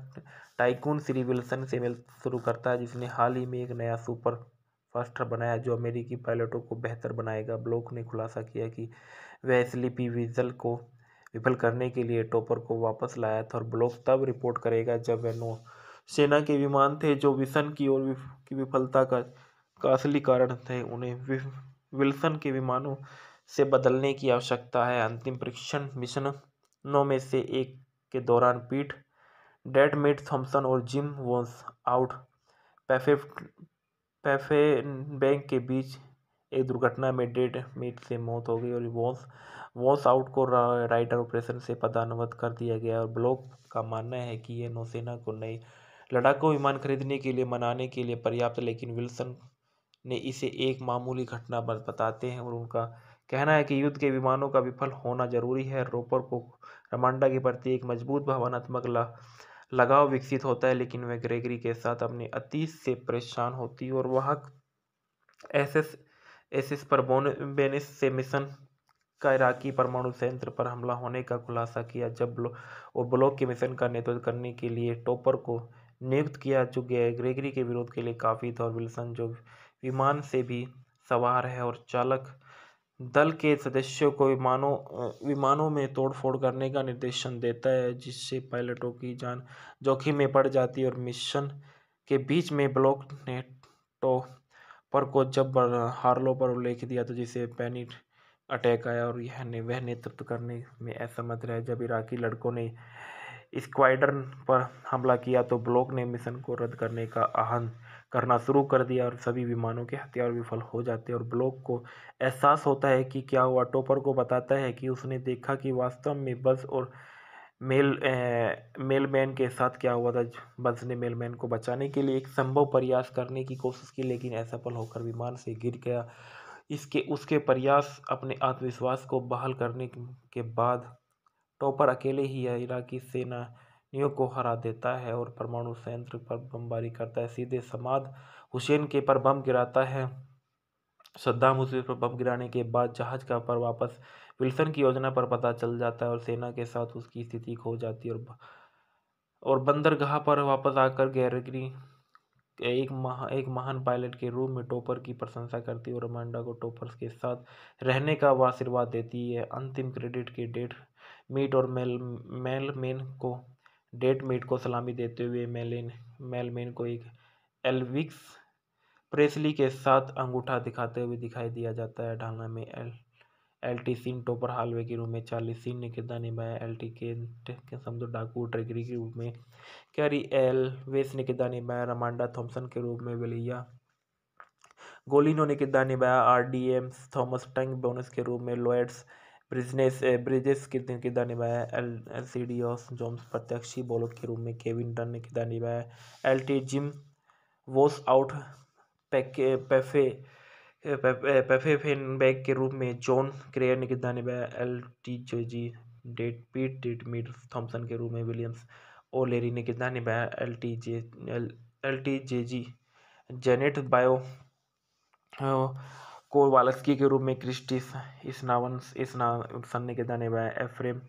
टाइकून श्री विल्सन से मिल शुरू करता है जिसने हाल ही में एक नया सुपर फास्टर बनाया जो अमेरिकी पायलटों को बेहतर बनाएगा ब्लॉक ने खुलासा किया कि वह स्लीपी विजल को विफल करने के लिए टोपर को वापस लाया था और ब्लॉक तब रिपोर्ट करेगा जब वह नो सेना के विमान थे जो विसन की ओर की विफलता का का असली कारण थे उन्हें विल्सन के विमानों से बदलने की आवश्यकता है अंतिम परीक्षण मिशनों में से एक के दौरान पीठ डेड मेट थॉम्सन और जिम वॉन्स आउट पैफे पैफे बैंक के बीच एक दुर्घटना में डेड मेट से मौत हो गई और वॉन्स वॉन्स आउट को राइडर ऑपरेशन से पदानवत कर दिया गया और ब्लॉक का मानना है कि यह नौसेना को नई लड़ाकू विमान खरीदने के लिए मनाने के लिए पर्याप्त लेकिन विल्सन ने इसे एक मामूली घटना बताते हैं और उनका कहना है कि युद्ध के विमानों का विफल होना जरूरी है रोपर को रमांडा के प्रति एक मजबूत भावनात्मक लगाव विकसित होता है लेकिन वह ग्रेगरी के साथ अपने अतीत से परेशान होती और वह एस एस एस एस पर बेनिस से मिशन का इराकी परमाणु संयंत्र पर हमला होने का खुलासा किया जब ब्लॉक के मिशन का नेतृत्व करने के लिए टॉपर को नियुक्त किया चुके है ग्रेगरी के विरोध के लिए काफ़ी था और विल्सन जो विमान से भी सवार है और चालक दल के सदस्यों को विमानों विमानों में तोड़फोड़ करने का निर्देशन देता है जिससे पायलटों की जान जोखिम में पड़ जाती है और मिशन के बीच में ब्लॉक ने टो पर को जब हार्लो पर उल्लेख दिया तो जिसे पैनिक अटैक आया और यह ने वह नेतृत्व करने में असमर्थ रहे जब इराकी लड़कों ने स्क्वाड्रन पर हमला किया तो ब्लॉक ने मिशन को रद्द करने का आह्वान करना शुरू कर दिया और सभी विमानों के हथियार विफल हो जाते हैं और ब्लॉक को एहसास होता है कि क्या हुआ टोपर को बताता है कि उसने देखा कि वास्तव में बस और मेल मेलमैन के साथ क्या हुआ था बस ने मेलमैन को बचाने के लिए एक संभव प्रयास करने की कोशिश की लेकिन असफल होकर विमान से गिर गया इसके उसके प्रयास अपने आत्मविश्वास को बहाल करने के बाद टॉपर अकेले ही इराकी सेनानियों को हरा देता है और परमाणु संयंत्र पर बमबारी करता है सीधे समाद हुसैन के पर बम गिराता है सद्दाम हुसैन पर बम गिराने के बाद जहाज का पर वापस विल्सन की योजना पर पता चल जाता है और सेना के साथ उसकी स्थिति खो जाती है और और बंदरगाह पर वापस आकर गैरगरी एक महा एक महान पायलट के रूप में टोपर की प्रशंसा करती है और अमांडा को टोपर्स के साथ रहने का आशीर्वाद देती है अंतिम क्रेडिट के डेट मीट और मेल मेलमेन को डेट मीट को सलामी देते हुए मेलिन मेलमेन को एक एलविक्स प्रेसली के साथ अंगूठा दिखाते हुए दिखाई दिया जाता है ढालना में L L T Singh Topper हालवे के रूप में चार्ली सिंह ने किरदार निभाया एल टी के समझो डाकू ट्रेगरी के रूप में कैरी एल वेस ने किरदार निभाया रमांडा थॉम्सन के रूप में विलिया गोलिनो ने किरदार निभाया आर डी एम थॉमस टंग बोनस के रूप में लॉयड्स ब्रिजनेस ब्रिजेस किसने किरदार निभाया एल एल सी डी ऑस जॉम्स प्रत्यक्षी बॉलर के रूप में Kevin Dunn eh, eh, eh, ने किरदार निभाया L T Jim was out पैके पैफे पैफे फेनबैक के रूप में जॉन क्रेयर ने किरदार निभाया एल टी जो जी date Pete date meet Thompson के रूप में विलियम्स ओ लेरी ने किरदार निभाया L T J L L T J G Janet bio Kowalski के रूप में क्रिस्टिस स्नावंस स्ना सन्ने के दाने बाएँ Efrem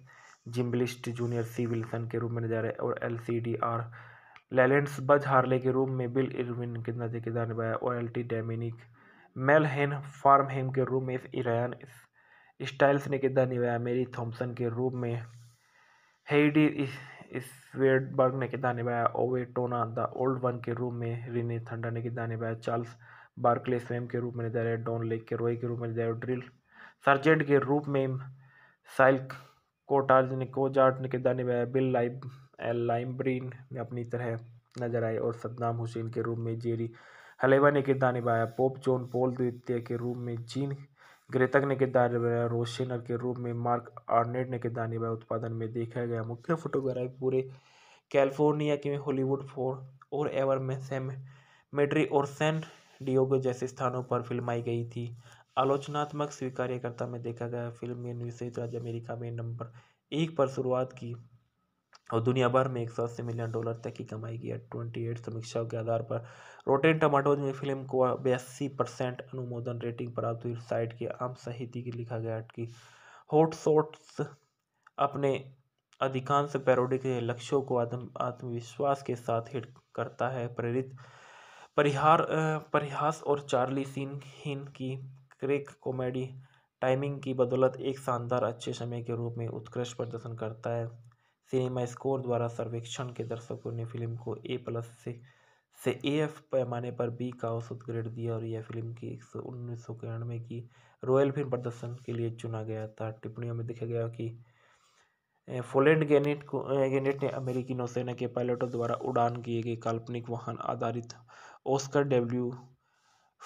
Zimbalist junior C Wilson के रूप में नजर आए और L C D R लेलेंड्स Buzz Harley के रूप में बिल इरविन के नजर के दाने बाएँ और एल टी डेमिनिक मेलहेन फार्महेम के रूप में इरान स्टाइल्स ने किरदार निभाया मेरी थॉम्पसन के रूप में हेडी स्वेडबर्ग ने किरदार निभाया ओवे टोना द ओल्ड वन के रूप में रिने थंडा ने किरदार निभाया चार्ल्स बार्कले स्वयं के रूप में नजर आया डॉन लेक के रोय के रूप में नजर आया ड्रिल सर्जेंट के रूप में साइल कोटार्ज ने कोजार्ट ने किरदार निभाया बिल लाइब लाइमब्रीन ने अपनी तरह नजर आए और सद्दाम हुसैन के रूप में जेरी हलेवा ने किरदार निभाया पोप जॉन पोल द्वितीय के रूप में जीन ग्रेतक ने किरदार निभाया रोशनर के रूप में मार्क आर्नेट ने किरदार निभाया उत्पादन में देखा गया मुख्य फोटोग्राफी पूरे कैलिफोर्निया के हॉलीवुड फोर और एवर में सैम मेड्री और सेंट डियोगो जैसे स्थानों पर फिल्माई गई थी आलोचनात्मक स्वीकार्यकर्ता में देखा गया फिल्म ने संयुक्त राज्य अमेरिका में नंबर एक पर शुरुआत की और दुनिया भर में एक सौ अस्सी मिलियन डॉलर तक की कमाई की ट्वेंटी एट समीक्षाओं के आधार पर रोटेन टमाटोज में फिल्म को बयासी परसेंट अनुमोदन रेटिंग प्राप्त हुई साइट के आम साहित्य की लिखा गया कि हॉट अपने अधिकांश पैरोडी के लक्ष्यों को आत्म आत्मविश्वास के साथ हिट करता है प्रेरित परिहार परिहास और चार्ली सीन हिन की क्रेक कॉमेडी टाइमिंग की बदौलत एक शानदार अच्छे समय के रूप में उत्कृष्ट प्रदर्शन करता है सिनेमा स्कोर द्वारा सर्वेक्षण के दर्शकों ने फिल्म को ए प्लस से से ए एफ पैमाने पर बी का औसत ग्रेड दिया और यह फिल्म की एक सौ उन्नीस सौ इक्यानवे की रॉयल फिल्म प्रदर्शन के लिए चुना गया था टिप्पणियों में देखा गया कि फोलेंड गेनेट को गेनेट ने अमेरिकी नौसेना के पायलटों द्वारा उड़ान किए गए काल्पनिक वाहन आधारित Oscar W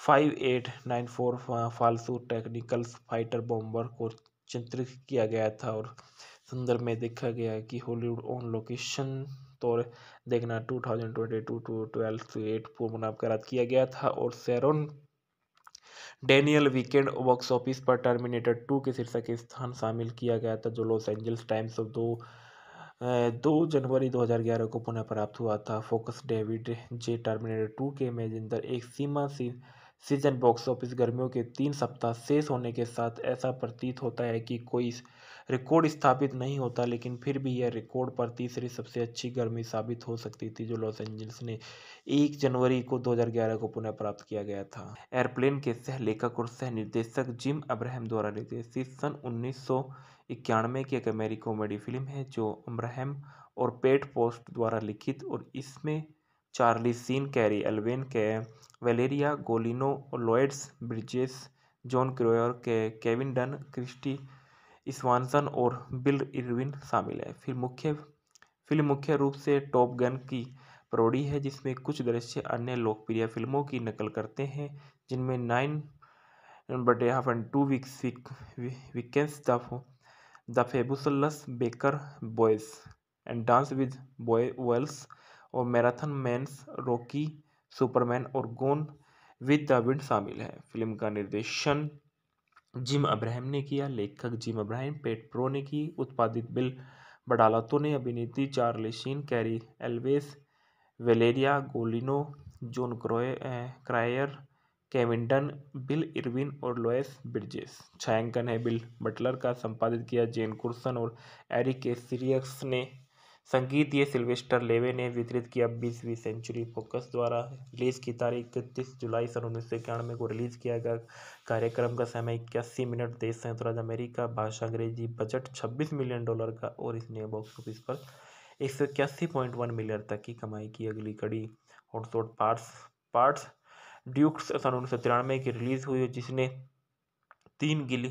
five eight nine four फालसू टेक्निकल फाइटर बॉम्बर को चित्रित किया गया था और संदर्भ में देखा गया कि हॉलीवुड ऑन लोकेशन तौर देखना two thousand twenty two two twelve two eight पूर्व नामकरात किया गया था और Sharon Daniel weekend box office पर टर्मिनेटर टू के शीर्षक स्थान शामिल किया गया था जो लॉस एंजल्स टाइम्स ऑफ दो दो जनवरी 2011 को पुनः प्राप्त हुआ था focus David J Terminator two के मेजिंदर एक सीमा सी सीजन बॉक्स ऑफिस गर्मियों के तीन सप्ताह शेष होने के साथ ऐसा प्रतीत होता है कि कोई रिकॉर्ड स्थापित नहीं होता लेकिन फिर भी यह रिकॉर्ड पर तीसरी सबसे अच्छी गर्मी साबित हो सकती थी जो लॉस एंजल्स ने एक जनवरी को 2011 को पुनः प्राप्त किया गया था एयरप्लेन के सह लेखक और सह निर्देशक जिम अब्राहम द्वारा निर्देशित सन उन्नीस इक्यानवे की एक अमेरिकी कॉमेडी फिल्म है जो अम्रहम और पेट पोस्ट द्वारा लिखित और इसमें चार्ली सीन कैरी एल्वेन के वेलेरिया गोलिनो और लॉयड्स ब्रिजेस जॉन क्रोयर के केविन डन क्रिस्टी इसवानसन और बिल इरविन शामिल है फिर मुख्य फिल्म मुख्य रूप से टॉप गन की प्रोडी है जिसमें कुछ दृश्य अन्य लोकप्रिय फिल्मों की नकल करते हैं जिनमें नाइन बटे half and two weeks weekends the the fabulous baker boys and dance with boy Wales और मैराथन मैंस रॉकी सुपरमैन और गोन विद द विंड शामिल है फिल्म का निर्देशन जिम अब्राहम ने किया लेखक जिम अब्राहम पेट प्रो ने की उत्पादित बिल बडालातो ने अभिनेत्री Charlie Cary Elwes Valeria Golino Jon क्रोए Cryer केविंटन Bill Irwin और लोएस ब्रिजेस छायांकन है बिल बटलर का संपादित किया जेन कुर्सन और एरिक सीरियक्स ने संगीत ये सिल्वेस्टर लेवे ने वितरित किया बीसवीं सेंचुरी फोकस द्वारा रिलीज़ की तारीख इकतीस जुलाई सन उन्नीस सौ इक्यानवे को रिलीज़ किया गया कार्यक्रम का समय इक्यासी मिनट देश संयुक्त राज्य अमेरिका भाषा अंग्रेजी बजट छब्बीस मिलियन डॉलर का और इसने बॉक्स ऑफिस पर एक सौ इक्यासी पॉइंट वन मिलियन तक की कमाई की अगली कड़ी हॉटसॉट पार्ट्स पार्ट्स ड्यूक्स सन उन्नीस सौ तिरानवे की रिलीज़ हुई जिसने तीन गिली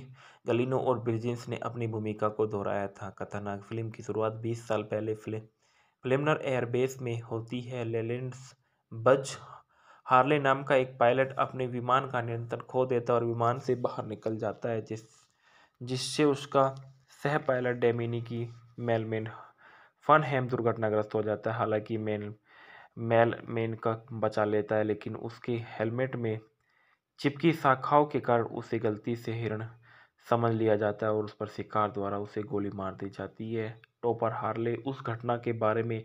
गलिनो और ब्रिजेंस ने अपनी भूमिका को दोहराया था कथानाक फिल्म की शुरुआत 20 साल पहले फिल्म फिल्मनर एयरबेस में होती है लेलेंड्स बज हार्ले नाम का एक पायलट अपने विमान का नियंत्रण खो देता है और विमान से बाहर निकल जाता है जिस जिससे उसका सह पायलट डेमिनी की मेलमेन फन हेम दुर्घटनाग्रस्त हो जाता है हालांकि मेल मैल मैन का बचा लेता है लेकिन उसके हेलमेट में चिपकी शाखाओं के कारण उसे गलती से हिरण समझ लिया जाता है और उस पर शिकार द्वारा उसे गोली मार दी जाती है टोपर हार्ले उस घटना के बारे में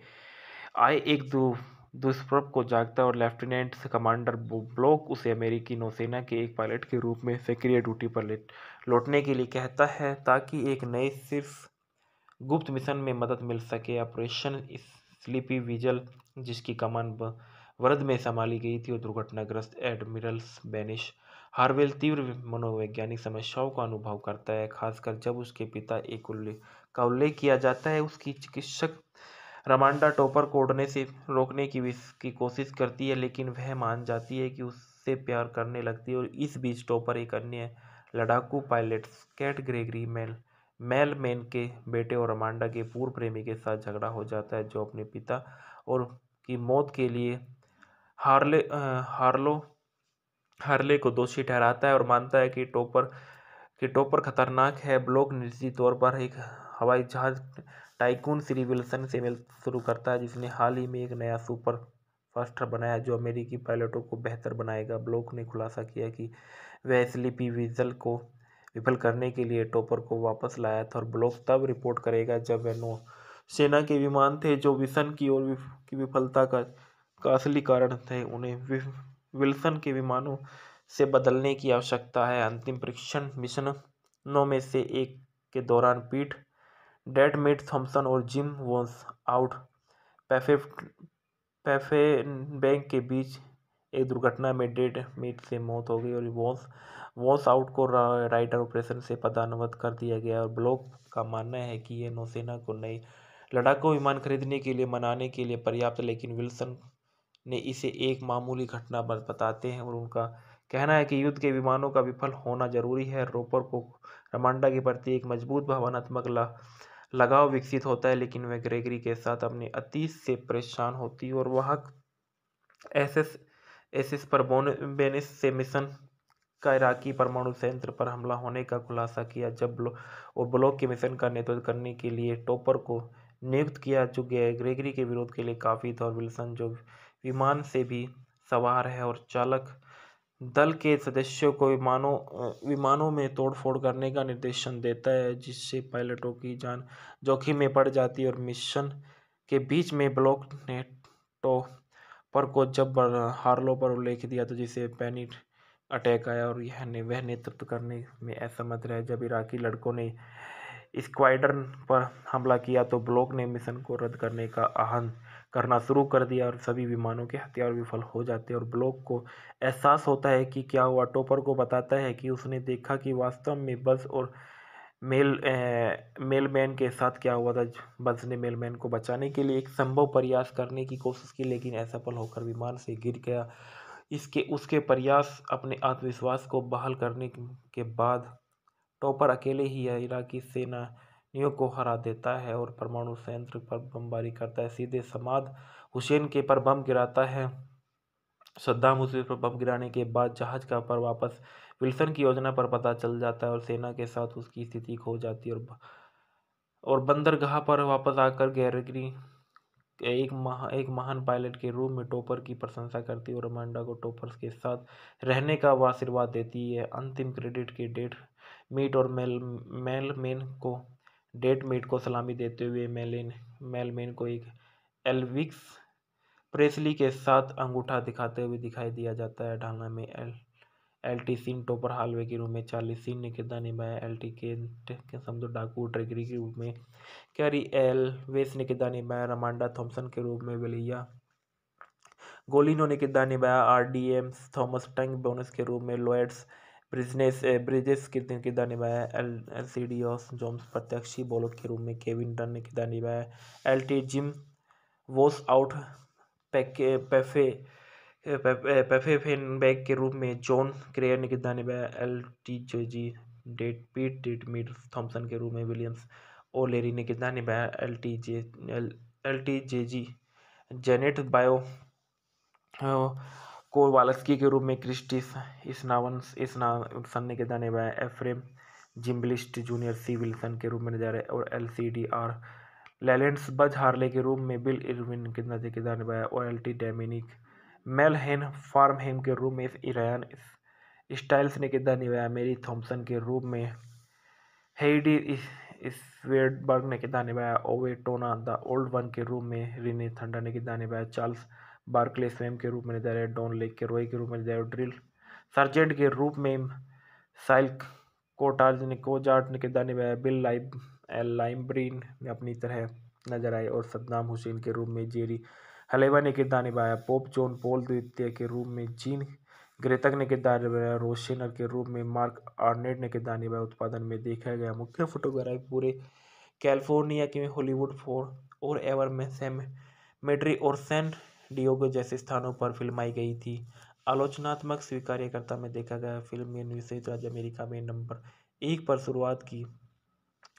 आए एक दो दुष्प्रप को जागता है और लेफ्टिनेंट कमांडर ब्लॉक उसे अमेरिकी नौसेना के एक पायलट के रूप में सक्रिय ड्यूटी पर लौटने के लिए कहता है ताकि एक नए सिर्फ गुप्त मिशन में मदद मिल सके ऑपरेशन इस स्लीपी विजल जिसकी कमान वरद में संभाली गई थी और दुर्घटनाग्रस्त एडमिरल बेनिश हार्वेल तीव्र मनोवैज्ञानिक समस्याओं का अनुभव करता है खासकर जब उसके पिता एक उल्लेख का उल्लेख किया जाता है उसकी चिकित्सक रमांडा टोपर को उड़ने से रोकने की की कोशिश करती है लेकिन वह मान जाती है कि उससे प्यार करने लगती है और इस बीच टोपर एक अन्य लड़ाकू pilot cat Gregory mail mail main के बेटे और अमांडा के पूर्व प्रेमी के साथ झगड़ा हो जाता है जो अपने पिता और की मौत के लिए हार्ले हार्लो हार्ले को दोषी ठहराता है और मानता है कि टोपर कि टोपर खतरनाक है ब्लॉक निजी तौर पर एक हवाई जहाज टाइकून श्री विल्सन से मिल शुरू करता है जिसने हाल ही में एक नया सुपर फास्टर बनाया जो अमेरिकी पायलटों को बेहतर बनाएगा ब्लॉक ने खुलासा किया कि वह स्लीपी विजल को विफल करने के लिए टॉपर को वापस लाया था और ब्लॉक तब रिपोर्ट करेगा जब वह नौ सेना के विमान थे जो विसन की ओर की विफलता का का असली कारण थे उन्हें विल्सन के विमानों से बदलने की आवश्यकता है अंतिम परीक्षण मिशन नौ में से एक के दौरान पीठ डेड मेट थॉम्सन और जिम वॉन्स आउट पैफे पैफे बैंक के बीच एक दुर्घटना में डेड मेट से मौत हो गई और वॉन्स वॉश आउट को राइडर ऑपरेशन से पदानवत कर दिया गया और ब्लॉक का मानना है कि यह नौसेना को नए लड़ाकू विमान खरीदने के लिए मनाने के लिए पर्याप्त लेकिन विल्सन ने इसे एक मामूली घटना बताते हैं और उनका कहना है कि युद्ध के विमानों का विफल होना जरूरी है रोपर को रमांडा के प्रति एक मजबूत भावनात्मक लगाव विकसित होता है लेकिन वह ग्रेगरी के साथ अपने अतीत से परेशान होती है और वह एस एस एस एस पर बोने बेनिस से मिशन का इराकी परमाणु संयंत्र पर हमला होने का खुलासा किया जब वो ब्लॉक के मिशन का नेतृत्व करने के लिए टोपर को नियुक्त किया जो ग्रेगरी के विरोध के लिए काफ़ी था और विल्सन जो विमान से भी सवार है और चालक दल के सदस्यों को विमानों विमानों में तोड़फोड़ करने का निर्देशन देता है जिससे पायलटों की जान जोखिम में पड़ जाती है और मिशन के बीच में ब्लॉक ने टो पर को जब हार्लो पर उल्लेख दिया तो जिसे पैनिट अटैक आया और यह ने वह नेतृत्व करने में असमर्थ रहे जब इराकी लड़कों ने स्क्वाड्रन पर हमला किया तो ब्लॉक ने मिशन को रद्द करने का आह्वान करना शुरू कर दिया और सभी विमानों के हथियार विफल हो जाते और ब्लॉक को एहसास होता है कि क्या हुआ टोपर को बताता है कि उसने देखा कि वास्तव में बस और मेल मेलमैन के साथ क्या हुआ था बस ने मेलमैन को बचाने के लिए एक संभव प्रयास करने की कोशिश की लेकिन असफल होकर विमान से गिर गया इसके उसके प्रयास अपने आत्मविश्वास को बहाल करने के बाद टॉपर अकेले ही इराकी सेनानियों को हरा देता है और परमाणु संयंत्र पर बमबारी करता है सीधे समाद हुसैन के पर बम गिराता है सद्दाम हुसैन पर बम गिराने के बाद जहाज का पर वापस विल्सन की योजना पर पता चल जाता है और सेना के साथ उसकी स्थिति खो जाती है और और बंदरगाह पर वापस आकर गैरगरी एक महा एक महान पायलट के रूप में टोपर की प्रशंसा करती है और अमांडा को टोपर्स के साथ रहने का आशीर्वाद देती है अंतिम क्रेडिट के डेट मीट और मेल मेलमेन को डेट मीट को सलामी देते हुए मेलिन मेलमेन को एक एलविक्स प्रेसली के साथ अंगूठा दिखाते हुए दिखाई दिया जाता है ढांगा में एल एल टी एल्टीसिन टोपर हालवे के रूप में चार्ली चालीसिन ने किरदार निभाया एल एल्टीकेट के समझो डाकू ट्रेगरी के रूप में कैरी एल वेस ने किरदार निभाया रमांडा थॉम्सन के रूप में विलिया गोलिनो ने किरदार निभाया आर डी एम थॉमस टंग बोनस के रूप में लॉयड्स ब्रिजनेस ब्रिजेस किरदार निभाया एल एल सी डी ऑस जॉम्स प्रत्यक्षी बॉलर के रूप में केविन डन ने किरदार निभाया L T Jim wash out पैके पैफे bag के रूप में जॉन क्रेयर ने किरदार निभाया L T G date Pete meat Thompson के रूप में विलियम्स ओ लेरी ने किरदार निभाया L T J L L T J G Janet bio Kowalski के रूप में क्रिस्टिस इसनावन इसनासन ने किरदार निभाया Efrem Zimbalist junior C Wilson के रूप में नजर आए और L C D R लेलेंड्स Buzz Harley के रूप में बिल इरविन कितना किरदार निभाया और एल टी डेमिनिक मेल हेन फार्म हेम के रूप में इस ईरान स्टाइल्स ने किदा निभाया मेरी थॉम्सन के रूप में हेडी स्वेडबर्ग ने किदा निभाया ओवे टोना द ओल्ड वन के रूप में रिने थंडा ने किदा निभाया चार्ल्स बार्कले स्वयं के रूप में निधाया डॉन लेक के रोई के रूप में निधाया ड्रिल सर्जेंट के रूप में साइल कोटार्ज ने कोजार्ट ने किरदार निभाया बिल लाइब एल लाइमब्रीन ने अपनी तरह नजर आए और सद्दाम हुसैन के रूप में जेरी हलेवा ने किरदार निभाया पोप जॉन पोल द्वितीय के रूप में जीन ग्रेतक ने किरदार निभाया रोशनर के रूप में मार्क आर्नेड ने किरदार निभाया उत्पादन में देखा गया मुख्य फोटोग्राफी पूरे कैलिफोर्निया के हॉलीवुड फोर और एवर में सैम मेड्री और सैन डियोगो जैसे स्थानों पर फिल्माई गई थी आलोचनात्मक स्वीकार्यकर्ता में देखा गया फिल्म ने संयुक्त राज्य अमेरिका में नंबर एक पर शुरुआत की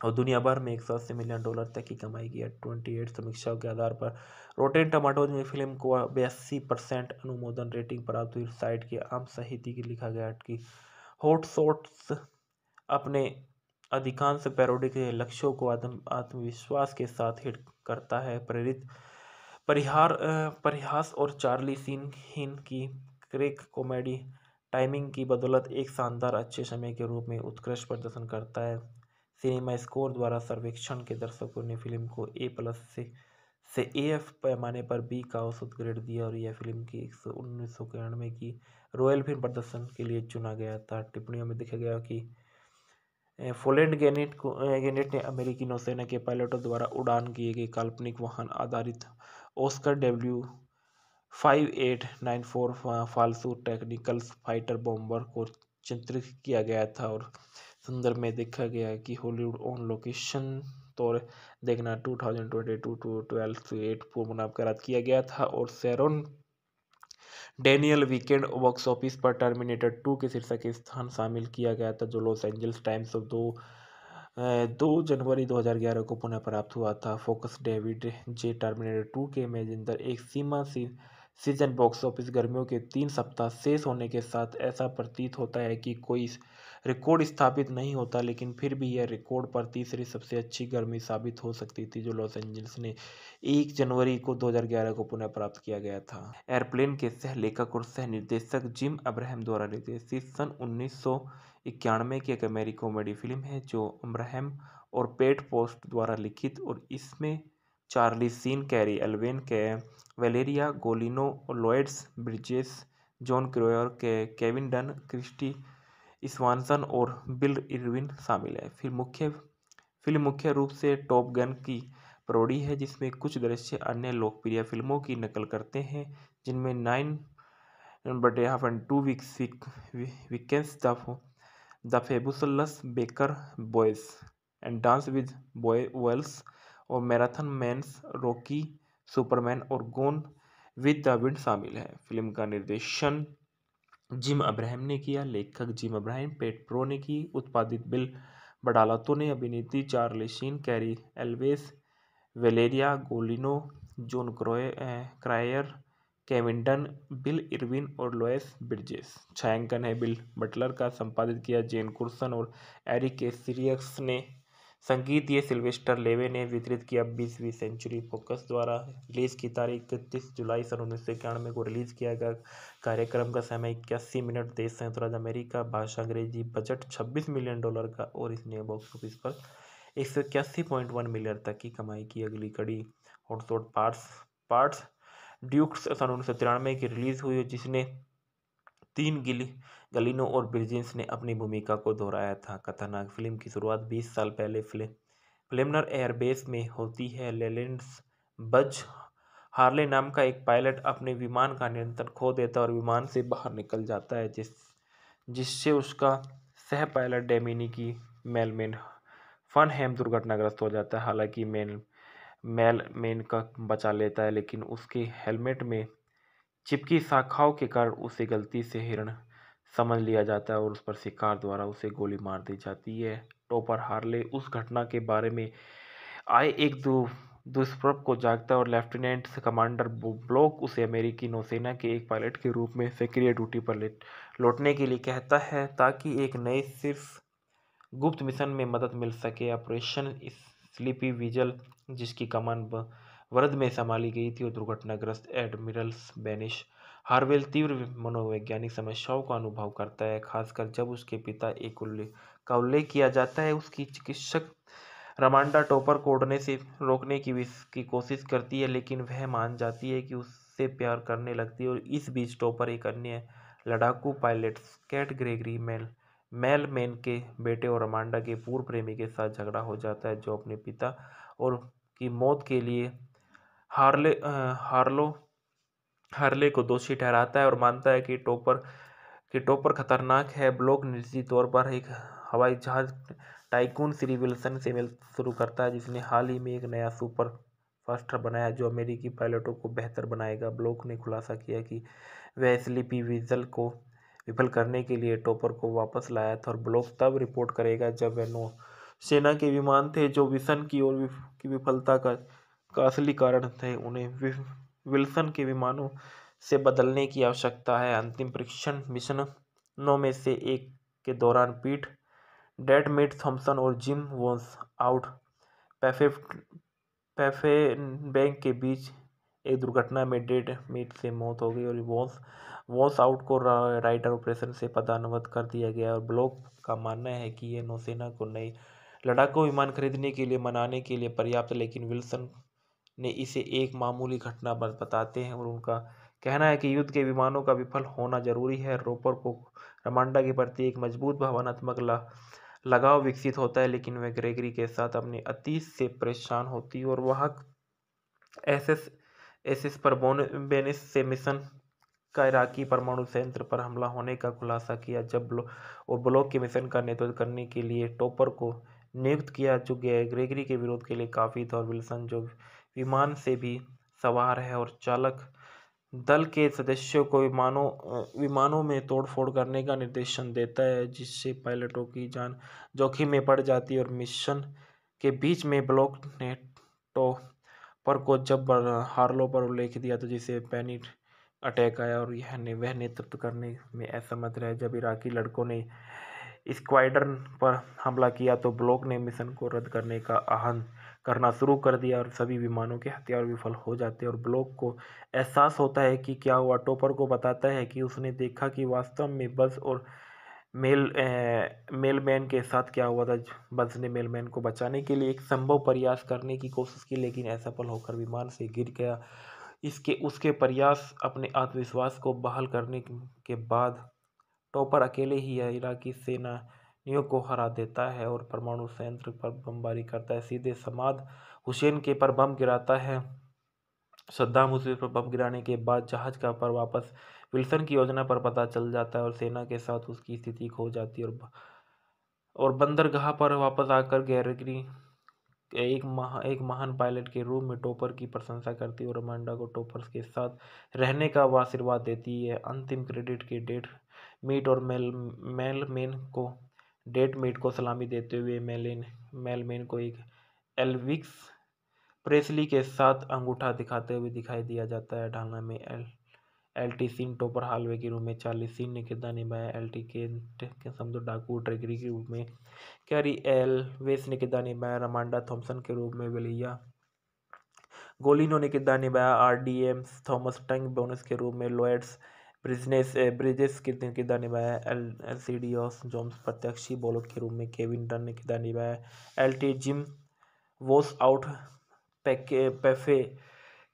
और दुनिया भर में एक सौ अस्सी मिलियन डॉलर तक की कमाई की है ट्वेंटी एट समीक्षाओं के आधार पर रोटेन टमाटोज में फिल्म को बयासी परसेंट अनुमोदन रेटिंग प्राप्त हुई साइट के आम साहित्य की लिखा गया कि हॉट शॉट्स अपने अधिकांश पैरोडी के लक्ष्यों को आत्म आत्मविश्वास के साथ हिट करता है प्रेरित परिहार परिहास और चार्ली सीन हिन की क्रेक कॉमेडी टाइमिंग की बदौलत एक शानदार अच्छे समय के रूप में उत्कृष्ट प्रदर्शन करता है सिनेमा स्कोर द्वारा सर्वेक्षण के दर्शकों ने फिल्म को ए प्लस से से एफ पैमाने पर बी का औसत ग्रेड दिया और यह फिल्म की एक सौ उन्नीस सौ इक्यानवे की रॉयल फिल्म प्रदर्शन के लिए चुना गया था टिप्पणियों में देखा गया कि फोलेंड गेनेट को गेनेट ने अमेरिकी नौसेना के पायलटों द्वारा उड़ान किए गए काल्पनिक वाहन आधारित Oscar W five eight nine four फालसू टेक्निकल्स फाइटर बॉम्बर को चित्रित किया गया था और संदर्भ में देखा गया है कि हॉलीवुड ऑन लोकेशन तौर देखना two thousand twenty two two twelfth two eight को मुनाकरात किया गया था और Sharon Daniel weekend box office पर टर्मिनेटर टू के शीर्षक स्थान शामिल किया गया था जो लॉस एंजल्स टाइम्स ऑफ दो दो जनवरी 2011 को पुनः प्राप्त हुआ था focus David J Terminator two के मेजिंदर एक सीमा सी सीजन बॉक्स ऑफिस गर्मियों के तीन सप्ताह शेष होने के साथ ऐसा प्रतीत होता है कि कोई रिकॉर्ड स्थापित नहीं होता लेकिन फिर भी यह रिकॉर्ड पर तीसरी सबसे अच्छी गर्मी साबित हो सकती थी जो लॉस एंजल्स ने एक जनवरी को 2011 को पुनः प्राप्त किया गया था एयरप्लेन के सह लेखक और सह निर्देशक जिम अब्राहम द्वारा निर्देशित सन उन्नीस इक्यानवे की एक अमेरिकी कॉमेडी फिल्म है जो अब्राहम और पेट पोस्ट द्वारा लिखित और इसमें चार्ली सीन कैरी एल्वेन के वेलेरिया गोलिनो और लॉयड्स ब्रिजेस जॉन क्रोयर के केविन डन क्रिस्टी स्वानसन और बिल इरविन शामिल है फिर मुख्य फिल्म मुख्य रूप से टॉप गन की प्रोडी है जिसमें कुछ दृश्य अन्य लोकप्रिय फिल्मों की नकल करते हैं जिनमें नाइन बटे half and two weeks weekends the the baker boys and dance with boy Wales और मैराथन मैंस रॉकी सुपरमैन और गोन विद द विंड शामिल है फिल्म का निर्देशन जिम अब्राहम ने किया लेखक जिम अब्राहम पेट प्रो ने की उत्पादित बिल बडालातो ने अभिनेत्री Charlie Sheen Cary Elwes Valeria Golino Jon क्रोए Cryer केविंटन Bill Irwin और लोएस ब्रिजेस छायांकन है बिल बटलर का संपादित किया जेन कुर्सन और एरिक सीरियक्स ने संगीत ये सिल्वेस्टर लेवे ने वितरित किया बीसवीं सेंचुरी फोकस द्वारा रिलीज़ की तारीख इकतीस जुलाई सन उन्नीस सौ इक्यानवे को रिलीज़ किया गया कार्यक्रम का समय इक्यासी मिनट देश संयुक्त राज्य अमेरिका भाषा अंग्रेजी बजट छब्बीस मिलियन डॉलर का और इसने बॉक्स ऑफिस पर एक सौ इक्यासी पॉइंट वन मिलियन तक की कमाई की अगली कड़ी हॉट पार्ट्स पार्ट्स ड्यूक्स सन उन्नीस सौ तिरानवे की रिलीज़ हुई जिसने तीन गिली गलिनो और ब्रिजिंस ने अपनी भूमिका को दोहराया था खतरनाक फिल्म की शुरुआत 20 साल पहले फिल्म फिल्मनर एयरबेस में होती है लेलेंड्स बज हार्ले नाम का एक पायलट अपने विमान का नियंत्रण खो देता है और विमान से बाहर निकल जाता है जिस जिससे उसका सह पायलट डेमिनी की मेलमेन हेम दुर्घटनाग्रस्त हो जाता है हालांकि मेल मेलमेन का बचा लेता है लेकिन उसके हेलमेट में चिपकी शाखाओं के कारण उसे गलती से हिरण समझ लिया जाता है और उस पर शिकार द्वारा उसे गोली मार दी जाती है टोपर हार्ले उस घटना के बारे में आए एक दो दुष्प्रभ को जागता है और लेफ्टिनेंट कमांडर ब्लॉक उसे अमेरिकी नौसेना के एक पायलट के रूप में सक्रिय ड्यूटी पर लौटने के लिए कहता है ताकि एक नए सिर्फ गुप्त मिशन में मदद मिल सके ऑपरेशन स्लीपी विजल जिसकी कमान वरद में संभाली गई थी और दुर्घटनाग्रस्त एडमिरल्स बेनिश हार्वेल तीव्र मनोवैज्ञानिक समस्याओं का अनुभव करता है खासकर जब उसके पिता एक उल्लेख का उल्लेख किया जाता है उसकी चिकित्सक रमांडा टोपर को उड़ने से रोकने की की कोशिश करती है लेकिन वह मान जाती है कि उससे प्यार करने लगती है और इस बीच टोपर एक अन्य लड़ाकू pilot cat Gregory mail mail man के बेटे और रमांडा के पूर्व प्रेमी के साथ झगड़ा हो जाता है जो अपने पिता और की मौत के लिए हार्ले हार्लो हार्ले को दोषी ठहराता है और मानता है कि टोपर कि टोपर खतरनाक है ब्लॉक निजी तौर पर एक हवाई जहाज टाइकून श्री विल्सन से मिल शुरू करता है जिसने हाल ही में एक नया सुपर फास्टर बनाया जो अमेरिकी पायलटों को बेहतर बनाएगा ब्लॉक ने खुलासा किया कि वह स्लीपी विजल को विफल करने के लिए टोपर को वापस लाया था और ब्लॉक तब रिपोर्ट करेगा जब वह नौ सेना के विमान थे जो विसन की ओर विफ, की विफलता का का असली कारण थे उन्हें विल्सन के विमानों से बदलने की आवश्यकता है अंतिम परीक्षण मिशनों में से एक के दौरान पीठ डेड मेट थॉम्सन और जिम वॉन्स आउट पैफे पैफे बैंक के बीच एक दुर्घटना में डेड मेट से मौत हो गई और वॉस वॉस आउट को राइडर ऑपरेशन से पदानवत कर दिया गया और ब्लॉक का मानना है कि यह नौसेना को नई लड़ाकू विमान खरीदने के लिए मनाने के लिए पर्याप्त लेकिन विल्सन ने इसे एक मामूली घटना बताते हैं और उनका कहना है कि युद्ध के विमानों का विफल होना जरूरी है रोपर को रमांडा के प्रति एक मजबूत भावनात्मक ला, लगाव विकसित होता है लेकिन वह ग्रेगरी के साथ अपने अतीत से परेशान होती है और वह एस एस एस एस पर बेनिस से मिशन का इराकी परमाणु संयंत्र पर हमला होने का खुलासा किया जब ब्लो, और ब्लॉक के मिशन का नेतृत्व करने के लिए टॉपर को नियुक्त किया जो ग्रेगरी के विरोध के लिए काफ़ी था और विल्सन जो विमान से भी सवार है और चालक दल के सदस्यों को विमानों विमानों में तोड़फोड़ करने का निर्देशन देता है जिससे पायलटों की जान जोखिम में पड़ जाती है और मिशन के बीच में ब्लॉक ने टो पर को जब हार्लो पर उल्लेख दिया तो जिसे पैनिक अटैक आया और यह ने वह नेतृत्व करने में असमर्थ रहे जब इराकी लड़कों ने स्क्वाड्रन पर हमला किया तो ब्लॉक ने मिशन को रद्द करने का आह्वान करना शुरू कर दिया और सभी विमानों के हथियार विफल हो जाते हैं और ब्लॉक को एहसास होता है कि क्या हुआ टोपर को बताता है कि उसने देखा कि वास्तव में बस और मेल मेलमैन के साथ क्या हुआ था बस ने मेलमैन को बचाने के लिए एक संभव प्रयास करने की कोशिश की लेकिन असफल होकर विमान से गिर गया इसके उसके प्रयास अपने आत्मविश्वास को बहाल करने के बाद टॉपर अकेले ही है इराकी सेना नियों को हरा देता है और परमाणु संयंत्र पर बमबारी करता है सीधे समाद हुसैन के पर बम गिराता है सद्दाम हुसैन पर बम गिराने के बाद जहाज का पर वापस विल्सन की योजना पर पता चल जाता है और सेना के साथ उसकी स्थिति खो जाती है और बंदरगाह पर वापस आकर गैरगरी एक महा एक महान पायलट के रूप में टोपर की प्रशंसा करती है और अमांडा को टोपर्स के साथ रहने का आशीर्वाद देती है अंतिम क्रेडिट के डेट मीट और मेल मेन को डेट मेट को सलामी देते हुए मेलिन मेलमेन को एक एल्विक्स प्रेसली के साथ अंगूठा दिखाते हुए दिखाई दिया जाता है ढालना में एल सिंह टोपर हालवे के रूप में चार्ली सिंह ने किरदार निभाया एल्टी के, के समझो डाकू ट्रेगरी के रूप में कैरी एल वेस ने किरदार निभाया रमांडा थॉम्सन के रूप में विलिया गोलिनो ने किरदार निभाया आर डी एम थॉमस टंग बोनस के रूप में लॉयड्स ब्रिजनेस ब्रिजेस कितने किरदार निभाया एल एल सी डी ऑस जॉम्स प्रत्यक्षी बॉलर के रूप में eh, eh, eh, Kevin Dunn ने किरदार निभाया L T Jim was out पैके पैफे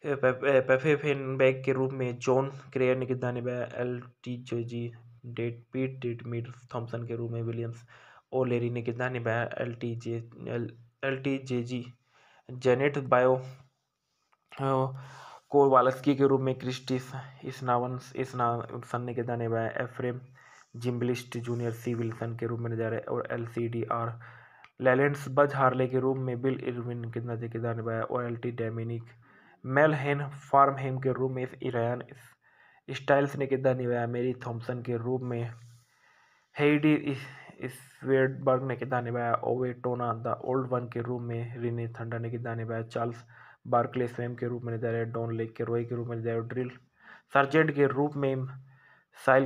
पैफे fan bag के रूप में जॉन क्रेयर ने किरदार निभाया L T J G date Pete date meet Thompson के रूप में विलियम्स ओ लेरी ने किरदार निभाया L T J L L T J G Janet bio Kowalski के रूप में क्रिस्टिस इसनावंस स्नासन के जाने हुआ Efrem Zimbalist junior C Wilson के रूप में नजर आए और L C D R लेलेंड्स Buzz Harley के रूप में बिल इरविन के नजर के जाने हुआ और एल टी डेमिनिक मेलहेन फार्महेम के रूप में इरान स्टाइल्स ने किरदार निभाया मेरी थॉम्सन के रूप में हेडी स्वेडबर्ग ने किरदार निभाया ओवे टोना द ओल्ड वन के रूप में रिने थंडा ने किरदार निभाया चार्ल्स बार्कले स्वयं के रूप में नजर आया डॉन लेक के रॉय के रूप में नजर आया ड्रिल सर्जेंट के रूप में साइल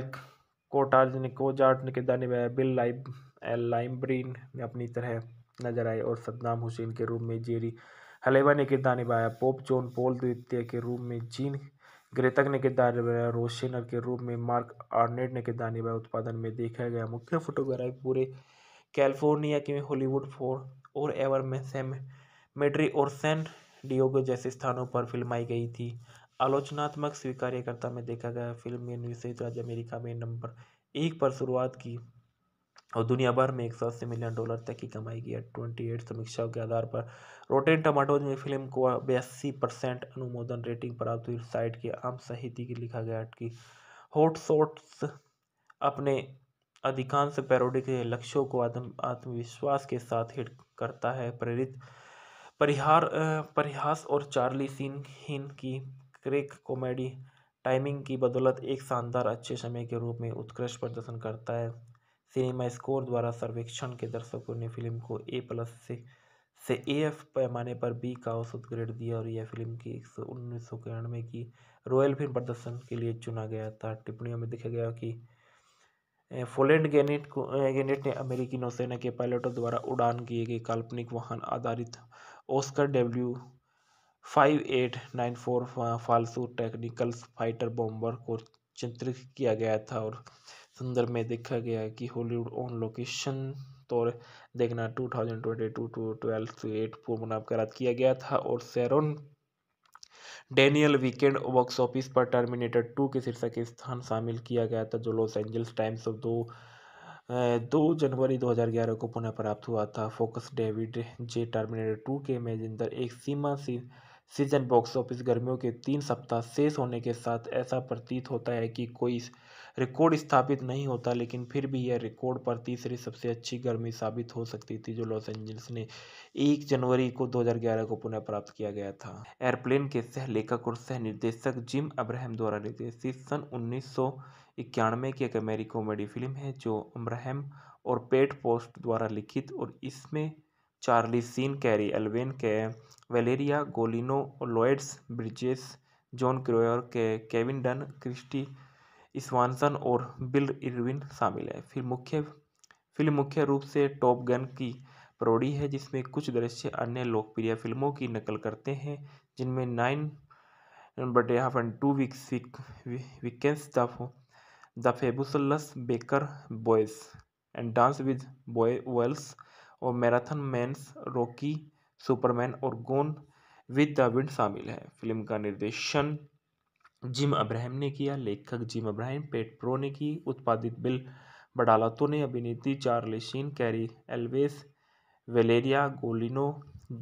कोटार्ज ने कोजार्ट ने किरदार निभाया बिल लाइब एल लाइमब्रीन ने अपनी तरह नजर आए और सद्दाम हुसैन के रूप में जेरी हलेवा ने किरदार निभाया पोप जॉन पोल द्वितीय के रूप में जीन ग्रेतक ने किरदार निभाया रोशनर के रूप में मार्क आर्नेट ने किरदार निभाया उत्पादन में देखा गया मुख्य फोटोग्राफी पूरे कैलिफोर्निया के हॉलीवुड फोर और एवर में सेम मेड्री और सैन डियोगो जैसे स्थानों पर फिल्माई गई थी आलोचनात्मक स्वीकार्यकर्ता में देखा गया फिल्म ने संयुक्त राज्य अमेरिका में नंबर एक पर शुरुआत की और दुनिया भर में एक सौ अस्सी मिलियन डॉलर तक की कमाई की ट्वेंटी एट समीक्षाओं के आधार पर रोटेन टमाटोज में फिल्म को बयासी परसेंट अनुमोदन रेटिंग प्राप्त हुई साइट के आम साहित्य के लिखा गया कि हॉट शॉट्स अपने अधिकांश पैरोडी के लक्ष्यों को आत्म आत्मविश्वास के साथ हिट करता है प्रेरित परिहार परिहास और चार्ली सीन हिन की क्रेक कॉमेडी टाइमिंग की बदौलत एक शानदार अच्छे समय के रूप में उत्कृष्ट प्रदर्शन करता है सिनेमा स्कोर द्वारा सर्वेक्षण के दर्शकों ने फिल्म को ए प्लस से से एफ पैमाने पर बी का औसत ग्रेड दिया और यह फिल्म की एक सौ उन्नीस सौ इक्यानवे की रॉयल फिल्म प्रदर्शन के लिए चुना गया था टिप्पणियों में देखा गया कि फोलेंड गेनेट को गेनेट ने अमेरिकी नौसेना के पायलटों द्वारा उड़ान किए गए काल्पनिक वाहन आधारित Oscar W five eight nine four फालसू टेक्निकल फाइटर बॉम्बर को चित्रित किया गया था और सुंदर में देखा गया कि हॉलीवुड ऑन लोकेशन तौर देखना two thousand twenty two two twelve eight पूर्व नामकरात किया गया था और Sharon Daniel weekend box office पर टर्मिनेटर टू के शीर्षक स्थान शामिल किया गया था जो लॉस एंजल्स टाइम्स ऑफ दो दो जनवरी 2011 को पुनः प्राप्त हुआ था focus David J Terminator two के मेजेंदर एक सीमा सी सीजन बॉक्स ऑफिस गर्मियों के तीन सप्ताह शेष होने के साथ ऐसा प्रतीत होता है कि कोई रिकॉर्ड स्थापित नहीं होता लेकिन फिर भी यह रिकॉर्ड पर तीसरी सबसे अच्छी गर्मी साबित हो सकती थी जो लॉस एंजल्स ने एक जनवरी को 2011 को पुनः प्राप्त किया गया था एयरप्लेन के सह लेखक और सह निर्देशक जिम अब्राहम द्वारा निर्देशित सन उन्नीस इक्यानवे की एक अमेरिकी कॉमेडी फिल्म है जो अम्रहम और पेट पोस्ट द्वारा लिखित और इसमें चार्ली सीन कैरी एल्वेन के वेलेरिया गोलिनो और लॉयड्स ब्रिजेस जॉन क्रोयर के केविन डन क्रिस्टी स्वानसन और बिल इरविन शामिल है फिर मुख्य फिल्म मुख्य रूप से टॉप गन की प्रोडी है जिसमें कुछ दृश्य अन्य लोकप्रिय फिल्मों की नकल करते हैं जिनमें नाइन बटे half and two weeks weekends the the fabulous baker boys and dance with boy Wales और मैराथन मैंस रॉकी सुपरमैन और गोन विद द विंड शामिल है फिल्म का निर्देशन जिम अब्राहम ने किया लेखक जिम अब्राहम पेट प्रो ने की उत्पादित बिल बडालातो ने अभिनेत्री Charlie Sheen Cary Elwes Valeria Golino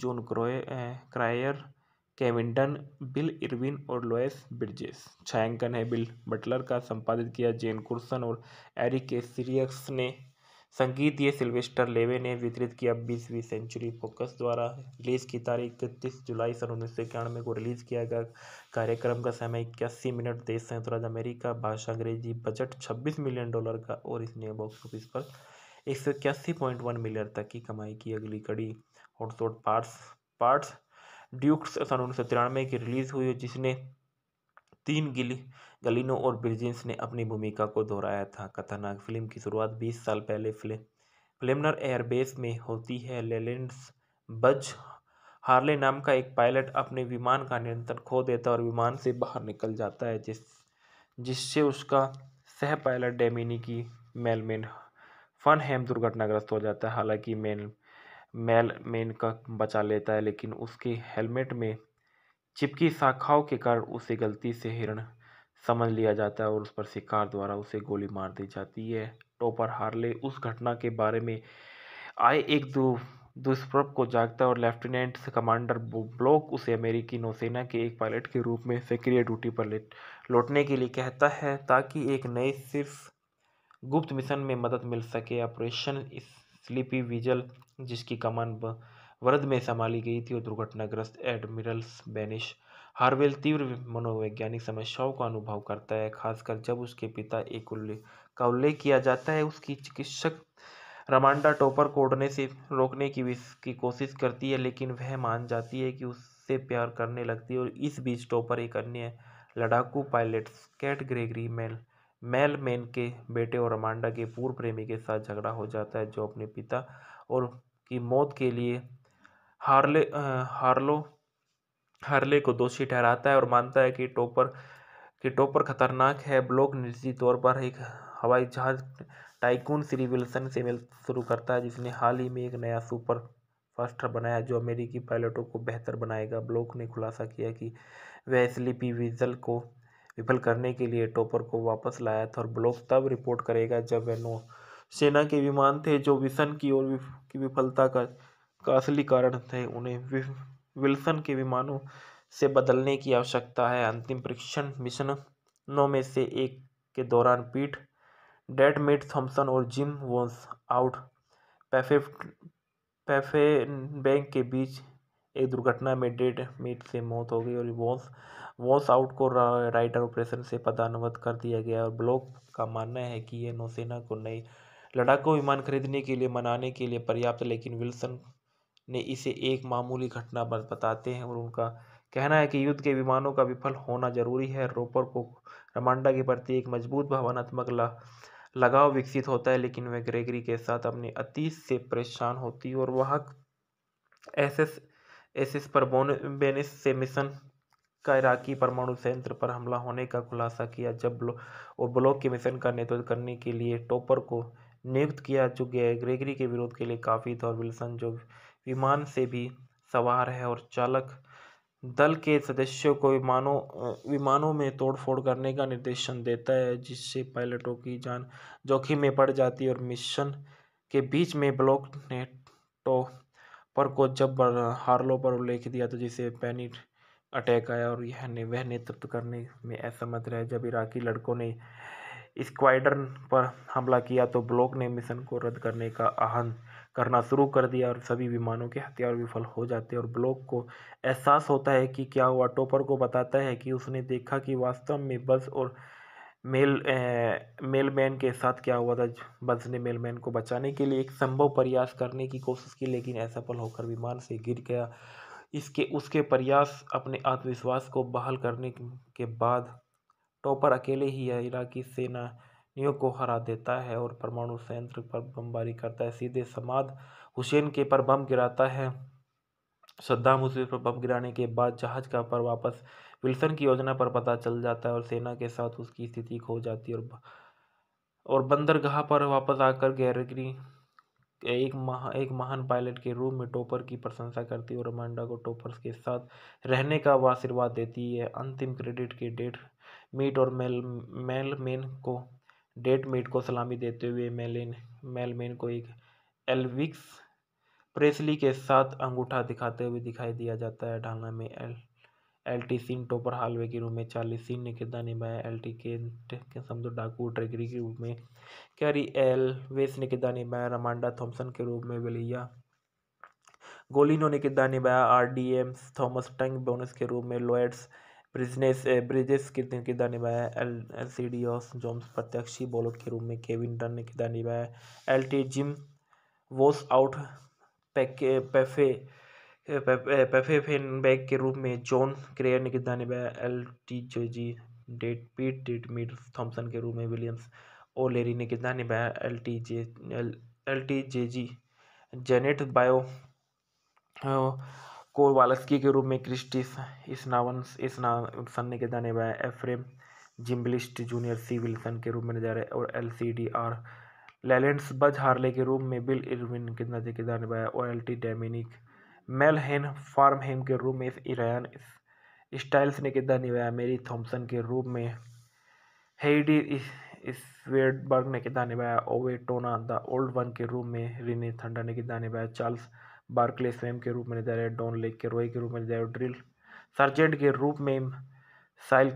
Jon क्रोए Cryer केविंटन Bill Irwin और लोएस ब्रिजेस छायांकन है बिल बटलर का संपादित किया जेन कुर्सन और एरिक सीरियक्स ने संगीत ये सिल्वेस्टर लेवे ने वितरित किया बीसवीं सेंचुरी फोकस द्वारा रिलीज की तारीख इकतीस जुलाई सन उन्नीस सौ इक्यानवे को रिलीज किया गया कार्यक्रम का समय इक्यासी मिनट देश संयुक्त राज्य अमेरिका भाषा अंग्रेजी बजट छब्बीस मिलियन डॉलर का और इसने बॉक्स ऑफिस पर एक सौ इक्यासी पॉइंट वन मिलियन तक की कमाई की अगली कड़ी हॉटसॉट पार्ट्स पार्ट्स ड्यूक्स सन उन्नीस सौ तिरानवे की रिलीज़ हुई जिसने तीन गिली गलिनो और ब्रिजिंस ने अपनी भूमिका को दोहराया था खतरनाक फिल्म की शुरुआत 20 साल पहले फिल्म फ्लेमनर एयरबेस में होती है लेलेंड्स बज हार्ले नाम का एक पायलट अपने विमान का नियंत्रण खो देता और विमान से बाहर निकल जाता है जिस जिससे उसका सह पायलट डेमिनी की मेलमेन फन हेम दुर्घटनाग्रस्त हो जाता है हालांकि मेल मैल मैन का बचा लेता है लेकिन उसके हेलमेट में चिपकी शाखाओं के कारण उसे गलती से हिरण समझ लिया जाता है और उस पर शिकार द्वारा उसे गोली मार दी जाती है टोपर हार्ले उस घटना के बारे में आए एक दो दुष्प्रभ को जागता है और लेफ्टिनेंट कमांडर ब्लॉक उसे अमेरिकी नौसेना के एक पायलट के रूप में सक्रिय ड्यूटी पर लौटने के लिए कहता है ताकि एक नए सिर्फ गुप्त मिशन में मदद मिल सके ऑपरेशन इस स्लीपी विजल जिसकी कमान वरद में संभाली गई थी और दुर्घटनाग्रस्त एडमिरल बेनिश हार्वेल तीव्र मनोवैज्ञानिक समस्याओं का अनुभव करता है खासकर जब उसके पिता एक उल्लेख का उल्लेख किया जाता है उसकी चिकित्सक रमांडा टोपर को उड़ने से रोकने की की कोशिश करती है लेकिन वह मान जाती है कि उससे प्यार करने लगती है और इस बीच टोपर एक अन्य लड़ाकू pilot cat Gregory mail mail main के बेटे और अमांडा के पूर्व प्रेमी के साथ झगड़ा हो जाता है जो अपने पिता और की मौत के लिए हार्ले हार्लो हार्ले को दोषी ठहराता है और मानता है कि टोपर कि टोपर खतरनाक है ब्लॉक निजी तौर पर एक हवाई जहाज टाइकून श्री विल्सन से मिल शुरू करता है जिसने हाल ही में एक नया सुपर फास्टर बनाया जो अमेरिकी पायलटों को बेहतर बनाएगा ब्लॉक ने खुलासा किया कि वह स्लीपी विजल को विफल करने के लिए टॉपर को वापस लाया था और ब्लॉक तब रिपोर्ट करेगा जब वह नौ सेना के विमान थे जो विसन की और की विफलता का का असली कारण थे उन्हें विल्सन के विमानों से बदलने की आवश्यकता है अंतिम परीक्षण मिशन नौ में से एक के दौरान पीठ मिट थॉम्सन और जिम वॉन्स आउट पैफे पैफे बैंक के बीच एक दुर्घटना में डेड मिट से मौत हो गई और वॉन्स वॉश आउट को राइडर ऑपरेशन से पदानुवत कर दिया गया और ब्लॉक का मानना है कि यह नौसेना को नए लड़ाकू विमान खरीदने के लिए मनाने के लिए पर्याप्त लेकिन विल्सन ने इसे एक मामूली घटना बताते हैं और उनका कहना है कि युद्ध के विमानों का विफल होना जरूरी है रोपर को रमांडा के प्रति एक मजबूत भावनात्मक ला, लगाव विकसित होता है लेकिन वह ग्रेगरी के साथ अपने अतीत से परेशान होती है और वह एस एस एस एस पर बोन बेनिस से मिशन का इराकी परमाणु संयंत्र पर हमला होने का खुलासा किया जब वो ब्लॉक के मिशन का नेतृत्व करने के लिए टोपर को नियुक्त किया जो ग्रेगरी के विरोध के लिए काफ़ी था और विल्सन जो विमान से भी सवार है और चालक दल के सदस्यों को विमानों विमानों में तोड़फोड़ करने का निर्देशन देता है जिससे पायलटों की जान जोखिम में पड़ जाती है और मिशन के बीच में ब्लॉक ने टो पर को जब हार्लो पर उल्लेख दिया तो जिसे पैनिट अटैक आया और यह ने, वह नेतृत्व करने में असमर्थ रहे जब इराकी लड़कों ने स्क्वाड्रन पर हमला किया तो ब्लॉक ने मिशन को रद्द करने का आह्वान करना शुरू कर दिया और सभी विमानों के हथियार विफल हो जाते और ब्लॉक को एहसास होता है कि क्या हुआ टोपर को बताता है कि उसने देखा कि वास्तव में बस और मेल ए, मेलमैन के साथ क्या हुआ था बस ने मेलमैन को बचाने के लिए एक संभव प्रयास करने की कोशिश की लेकिन असफल होकर विमान से गिर गया इसके उसके प्रयास अपने आत्मविश्वास को बहाल करने के बाद टॉपर अकेले ही इराकी सेनानियों को हरा देता है और परमाणु संयंत्र पर बमबारी करता है सीधे समाद हुसैन के पर बम गिराता है सद्दाम हुसैन पर बम गिराने के बाद जहाज का पर वापस विल्सन की योजना पर पता चल जाता है और सेना के साथ उसकी स्थिति खो जाती है और और बंदरगाह पर वापस आकर गैरगरी एक महा एक महान पायलट के रूप में टोपर की प्रशंसा करती है और अमांडा को टोपर्स के साथ रहने का आशीर्वाद देती है अंतिम क्रेडिट के डेट मीट और मेल मेलमेन को डेट मीट को सलामी देते हुए मेलेन मेलमेन को एक एलविक्स प्रेसली के साथ अंगूठा दिखाते हुए दिखाई दिया जाता है ढालना में एल एल टी एल्टीसिन टोपर हालवे के रूप में चार्ली चालीसिन ने किरदार निभाया एल एल्टीकेट के समझो डाकू ट्रेगरी के रूप में कैरी एल वेस ने किरदार निभाया रमांडा थॉम्सन के रूप में विलिया गोलिनो ने किरदार निभाया आर डी एम थॉमस टंग बोनस के रूप में लॉयड्स ब्रिजनेस ब्रिजेस किरदार निभाया एल एल सी डी ऑस जोम्स प्रत्यक्षी बॉलर के रूप में केविन डन ने किरदार निभाया L T Jim was out पैके पैफे bag के रूप में जॉन क्रेयर ने किरदार निभाया L T G date Pete date meet Thompson के रूप में विलियम्स ओ लेरी ने किरदार निभाया L T J L L T J G Janet bio Kowalski के रूप में क्रिस्टिस इसनावन इसनासन ने किरदार निभाया Efrem Zimbalist junior C Wilson के रूप में नजर आए और L C D R लेलेंड्स Buzz Harley के रूप में बिल इरविन कितना किरदार निभाया और एल टी डेमिनिक मेलहेन फार्महेम के रूप में इरायन स्टाइल्स ने किरदार निभाया मेरी थॉम्सन के रूप में हेडी स्वेडबर्ग ने किरदार निभाया ओवे टोना द ओल्ड वन के रूप में रिने थंडर ने किरदार निभाया चार्ल्स बार्कले स्वयं के रूप में निधाया डॉन लेक के रोई के रूप में निधाया ड्रिल सर्जेंट के रूप में साइल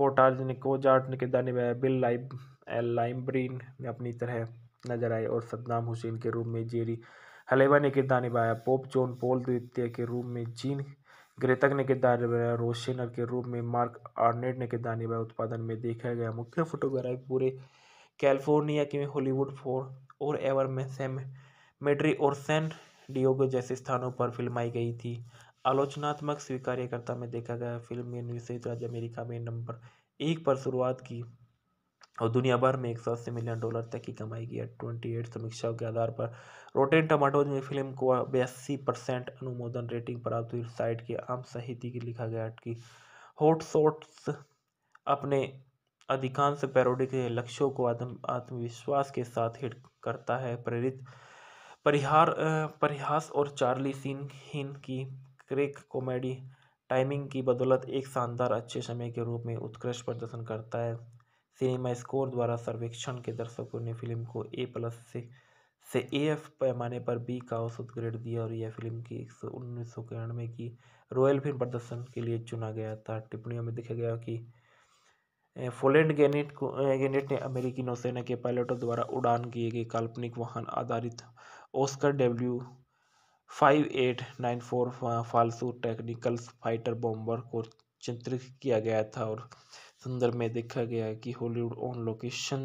कोटार्ज ने कोजार्ट ने किरदार निभाया बिल लाइब एल लाइमब्रीन ने अपनी तरह नजर आए और सद्दाम हुसैन के रूप में जेरी हलेवा ने किरदार निभाया पोप जॉन पोल द्वितीय के रूप में जीन ग्रेतक ने किरदार निभाया रोशनर के रूप में मार्क आर्नेड ने किरदार निभाया उत्पादन में देखा गया मुख्य फोटोग्राफी पूरे कैलिफोर्निया के हॉलीवुड फोर और एवर में सेम मेड्री और सैन डियोगो जैसे स्थानों पर फिल्माई गई थी आलोचनात्मक स्वीकार्यकर्ता में देखा गया फिल्म ने संयुक्त राज्य अमेरिका में नंबर एक पर शुरुआत की और दुनिया भर में एक सौ अस्सी मिलियन डॉलर तक की कमाई की है ट्वेंटी एट समीक्षाओं के आधार पर रोटेन टमाटोज में फिल्म को बयासी परसेंट अनुमोदन रेटिंग प्राप्त हुई साइट के आम साहित्य की लिखा गया कि हॉट अपने अधिकांश पैरोडी के लक्ष्यों को आत्म आत्मविश्वास के साथ हिट करता है प्रेरित परिहार परिहास और चार्ली सीन हिन की क्रेक कॉमेडी टाइमिंग की बदौलत एक शानदार अच्छे समय के रूप में उत्कृष्ट प्रदर्शन करता है सिनेमा स्कोर द्वारा सर्वेक्षण के दर्शकों ने फिल्म को ए प्लस से से एफ पैमाने पर बी का औसत ग्रेड दिया और यह फिल्म की एक सौ उन्नीस सौ इक्यानवे की रॉयल फिल्म प्रदर्शन के लिए चुना गया था टिप्पणियों में देखा गया कि फोलेंड गेनेट को गेनेट ने अमेरिकी नौसेना के पायलटों द्वारा उड़ान किए गए काल्पनिक वाहन आधारित Oscar W five eight nine four फालसू टेक्निकल्स फाइटर बॉम्बर को चित्रित किया गया था और संदर्भ में देखा गया है कि हॉलीवुड ऑन लोकेशन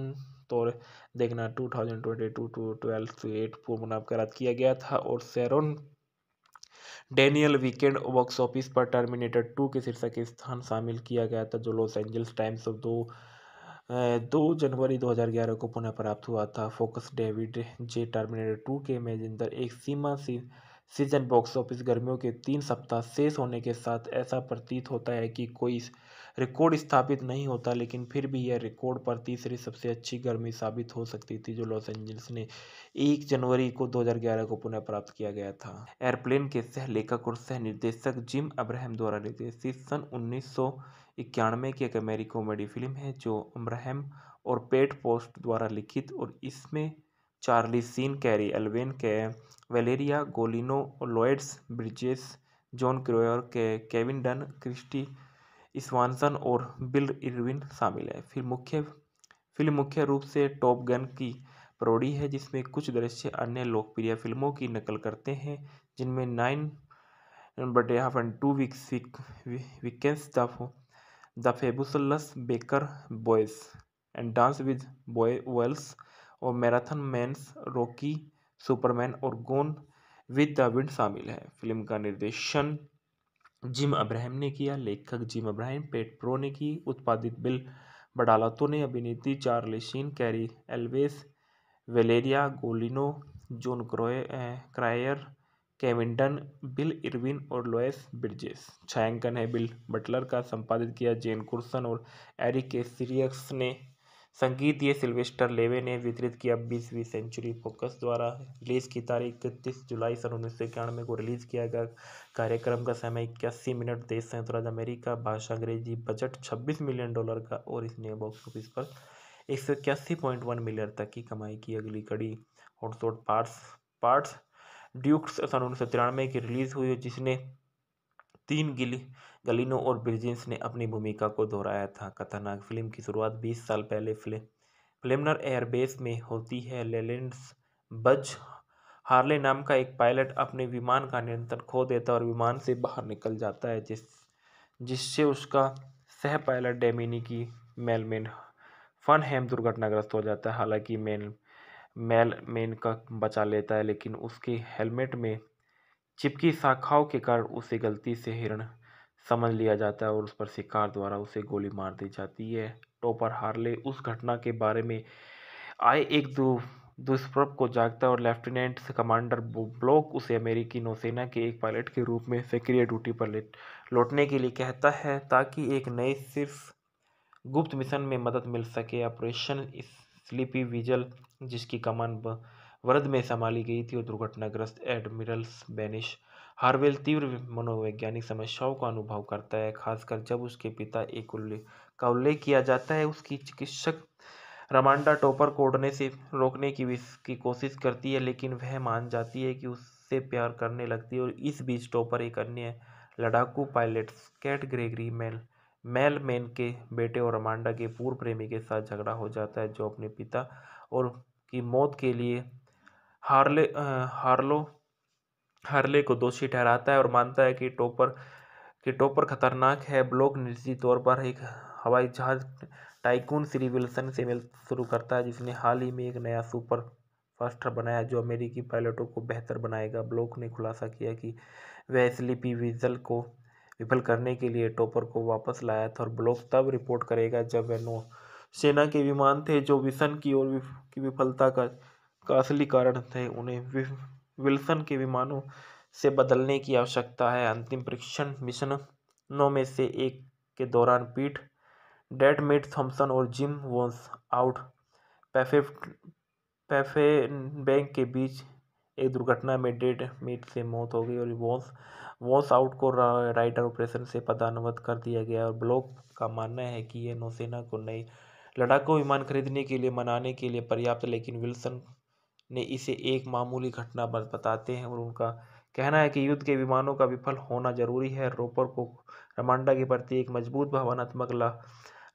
तौर देखना 2022 टू ट्वेल्थ टू एट पूर्व किया गया था और Sharon Daniel weekend box office पर टर्मिनेटर टू के शीर्षक के स्थान शामिल किया गया था जो लॉस एंजल्स टाइम्स ऑफ दो दो जनवरी 2011 को पुनः प्राप्त हुआ था focus David J Terminator two के मेजिंदर एक सीमा सी सीजन बॉक्स ऑफिस गर्मियों के तीन सप्ताह शेष होने के साथ ऐसा प्रतीत होता है कि कोई रिकॉर्ड स्थापित नहीं होता लेकिन फिर भी यह रिकॉर्ड पर तीसरी सबसे अच्छी गर्मी साबित हो सकती थी जो लॉस एंजल्स ने 1 जनवरी को 2011 को पुनः प्राप्त किया गया था एयरप्लेन के सह लेखक और सह निर्देशक जिम अब्राहम द्वारा निर्देशित सन उन्नीस इक्यानवे की एक अमेरिकी कॉमेडी फिल्म है जो अब्राहम और पेट पोस्ट द्वारा लिखित और इसमें चार्ली सीन कैरी एल्वेन के वेलेरिया गोलिनो और लॉयड्स ब्रिजेस जॉन क्रोयर के केविन डन क्रिस्टी स्वानसन और बिल इरविन शामिल है फिर मुख्य फिल्म मुख्य रूप से टॉप गन की प्रोडी है जिसमें कुछ दृश्य अन्य लोकप्रिय फिल्मों की नकल करते हैं जिनमें नाइन बटे half and two weeks weekends the the baker boys and dance with boy Wales और मैराथन मैंस रॉकी सुपरमैन और गोन विद द विंड शामिल है फिल्म का निर्देशन जिम अब्राहम ने किया लेखक जिम अब्राहम पेट प्रो ने की उत्पादित बिल बडालातो ने अभिनेत्री Charlie Sheen Cary Elwes Valeria Golino Cro Cryer केविंटन Bill Irwin और लोएस ब्रिजेस छायांकन है बिल बटलर का संपादित किया जेन कुर्सन और एरिक के ने संगीत ये सिल्वेस्टर लेवे ने वितरित किया बीसवीं सेंचुरी फोकस द्वारा रिलीज़ की तारीख इकतीस जुलाई सन उन्नीस सौ इक्यानवे को रिलीज़ किया गया कार्यक्रम का समय इक्यासी मिनट देश संयुक्त राज्य अमेरिका भाषा अंग्रेजी बजट छब्बीस मिलियन डॉलर का और इसने बॉक्स ऑफिस पर एक सौ इक्यासी पॉइंट वन मिलियन तक की कमाई की अगली कड़ी हॉटसॉट पार्ट्स पार्ट्स ड्यूक्स सन उन्नीस सौ तिरानवे की रिलीज़ हुई जिसने तीन गिली गलिनो और ब्रिजिंस ने अपनी भूमिका को दोहराया था खतरनाक फिल्म की शुरुआत 20 साल पहले फिल्म फिल्मनर एयरबेस में होती है लेलेंड्स बज हार्ले नाम का एक पायलट अपने विमान का नियंत्रण खो देता है और विमान से बाहर निकल जाता है जिस जिससे उसका सह पायलट डेमिनी की मेलमेन हेम दुर्घटनाग्रस्त हो जाता है हालांकि मेल मेलमेन का बचा लेता है लेकिन उसके हेलमेट में चिपकी शाखाओं के कारण उसे गलती से हिरण समझ लिया जाता है और उस पर शिकार द्वारा उसे गोली मार दी जाती है टोपर हार्ले उस घटना के बारे में आए एक दो दुष्प्रभ को जागता है और लेफ्टिनेंट कमांडर ब्लॉक उसे अमेरिकी नौसेना के एक पायलट के रूप में सक्रिय ड्यूटी पर लौटने के लिए कहता है ताकि एक नए सिर्फ गुप्त मिशन में मदद मिल सके ऑपरेशन स्लीपी विजल जिसकी कमान वरद में संभाली गई थी और दुर्घटनाग्रस्त एडमिरल बेनिश हार्वेल तीव्र मनोवैज्ञानिक समस्याओं का अनुभव करता है खासकर जब उसके पिता एक उल्लेख का उल्लेख किया जाता है उसकी चिकित्सक रमांडा टोपर को उड़ने से रोकने की की कोशिश करती है लेकिन वह मान जाती है कि उससे प्यार करने लगती है और इस बीच टोपर एक अन्य लड़ाकू pilot cat Gregory mail mail man के बेटे और रमांडा के पूर्व प्रेमी के साथ झगड़ा हो जाता है जो अपने पिता और की मौत के लिए हार्ले हार्लो हार्ले को दोषी ठहराता है और मानता है कि टोपर कि टोपर खतरनाक है ब्लॉक निजी तौर पर एक हवाई जहाज टाइकून श्री विल्सन से मिल शुरू करता है जिसने हाल ही में एक नया सुपर फास्टर बनाया जो अमेरिकी पायलटों को बेहतर बनाएगा ब्लॉक ने खुलासा किया कि वह स्लीपी विजल को विफल करने के लिए टोपर को वापस लाया था और ब्लॉक तब रिपोर्ट करेगा जब वह नौ सेना के विमान थे जो विसन की ओर की विफलता का का असली कारण थे उन्हें विल्सन के विमानों से बदलने की आवश्यकता है अंतिम परीक्षण मिशन नौ में से एक के दौरान पीठ डेड मेट थॉम्सन और जिम वॉन्स आउट पैफे पैफे बैंक के बीच एक दुर्घटना में डेड मेट से मौत हो गई और वॉन्स वॉन्स आउट को राइडर ऑपरेशन से पदानवत कर दिया गया और ब्लॉक का मानना है कि यह नौसेना को नई लड़ाकू विमान खरीदने के लिए मनाने के लिए पर्याप्त लेकिन विल्सन ने इसे एक मामूली घटना बताते हैं और उनका कहना है कि युद्ध के विमानों का विफल होना जरूरी है रोपर को रमांडा के प्रति एक मजबूत भावनात्मक ला,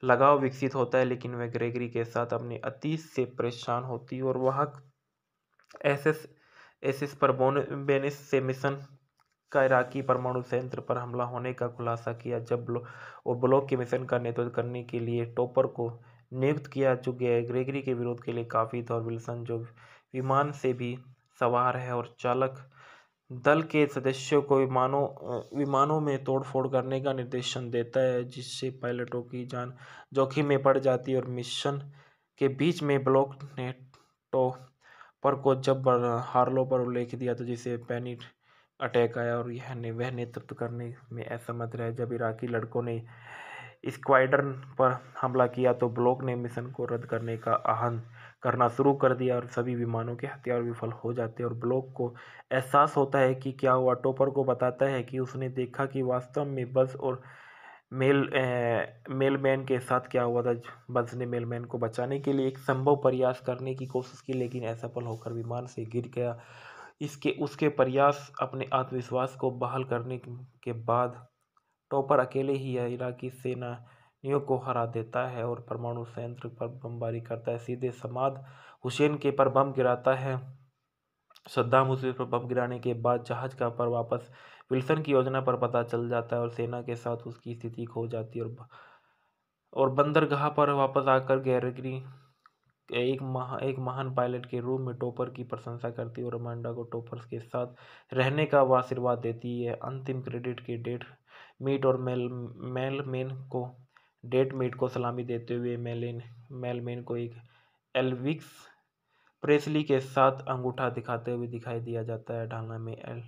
लगाव विकसित होता है लेकिन वह ग्रेगरी के साथ अपने अतीत से परेशान होती और वह एस एस एस एस पर बेनिस से मिशन का इराकी परमाणु संयंत्र पर हमला होने का खुलासा किया जब ब्लो, वो ब्लॉक के मिशन का नेतृत्व करने के लिए टॉपर को नियुक्त किया जो ग्रेगरी के विरोध के लिए काफ़ी था और विल्सन जो विमान से भी सवार है और चालक दल के सदस्यों को विमानों विमानों में तोड़फोड़ करने का निर्देशन देता है जिससे पायलटों की जान जोखिम में पड़ जाती है और मिशन के बीच में ब्लॉक ने पर को जब हार्लो पर उल्लेख दिया तो जिसे पैनिक अटैक आया और यह ने वह नेतृत्व करने में असमर्थ रहे जब इराकी लड़कों ने स्क्वाड्रन पर हमला किया तो ब्लॉक ने मिशन को रद्द करने का आह्वान करना शुरू कर दिया और सभी विमानों के हथियार विफल हो जाते और ब्लॉक को एहसास होता है कि क्या हुआ टोपर को बताता है कि उसने देखा कि वास्तव में बस और मेल मेलमैन के साथ क्या हुआ था बस ने मेलमैन को बचाने के लिए एक संभव प्रयास करने की कोशिश की लेकिन असफल होकर विमान से गिर गया इसके उसके प्रयास अपने आत्मविश्वास को बहाल करने के बाद टॉपर अकेले ही इराकी सेना न्यू को हरा देता है और परमाणु संयंत्र पर बमबारी करता है सीधे समाध हुसैन के पर बम गिराता है सद्दाम हुसैन पर बम गिराने के बाद जहाज का पर वापस विल्सन की योजना पर पता चल जाता है और सेना के साथ उसकी स्थिति खो जाती है और और बंदरगाह पर वापस आकर गैरगरी एक महा एक महान पायलट के रूप में टोपर की प्रशंसा करती है और अमांडा को टोपर्स के साथ रहने का आशीर्वाद देती है अंतिम क्रेडिट के डेट मीट और मेल मेलमेन को डेट मीट को सलामी देते हुए मेलिन मेलमेन को एक एल्विक्स प्रेसली के साथ अंगूठा दिखाते हुए दिखाई दिया जाता है ढालना में L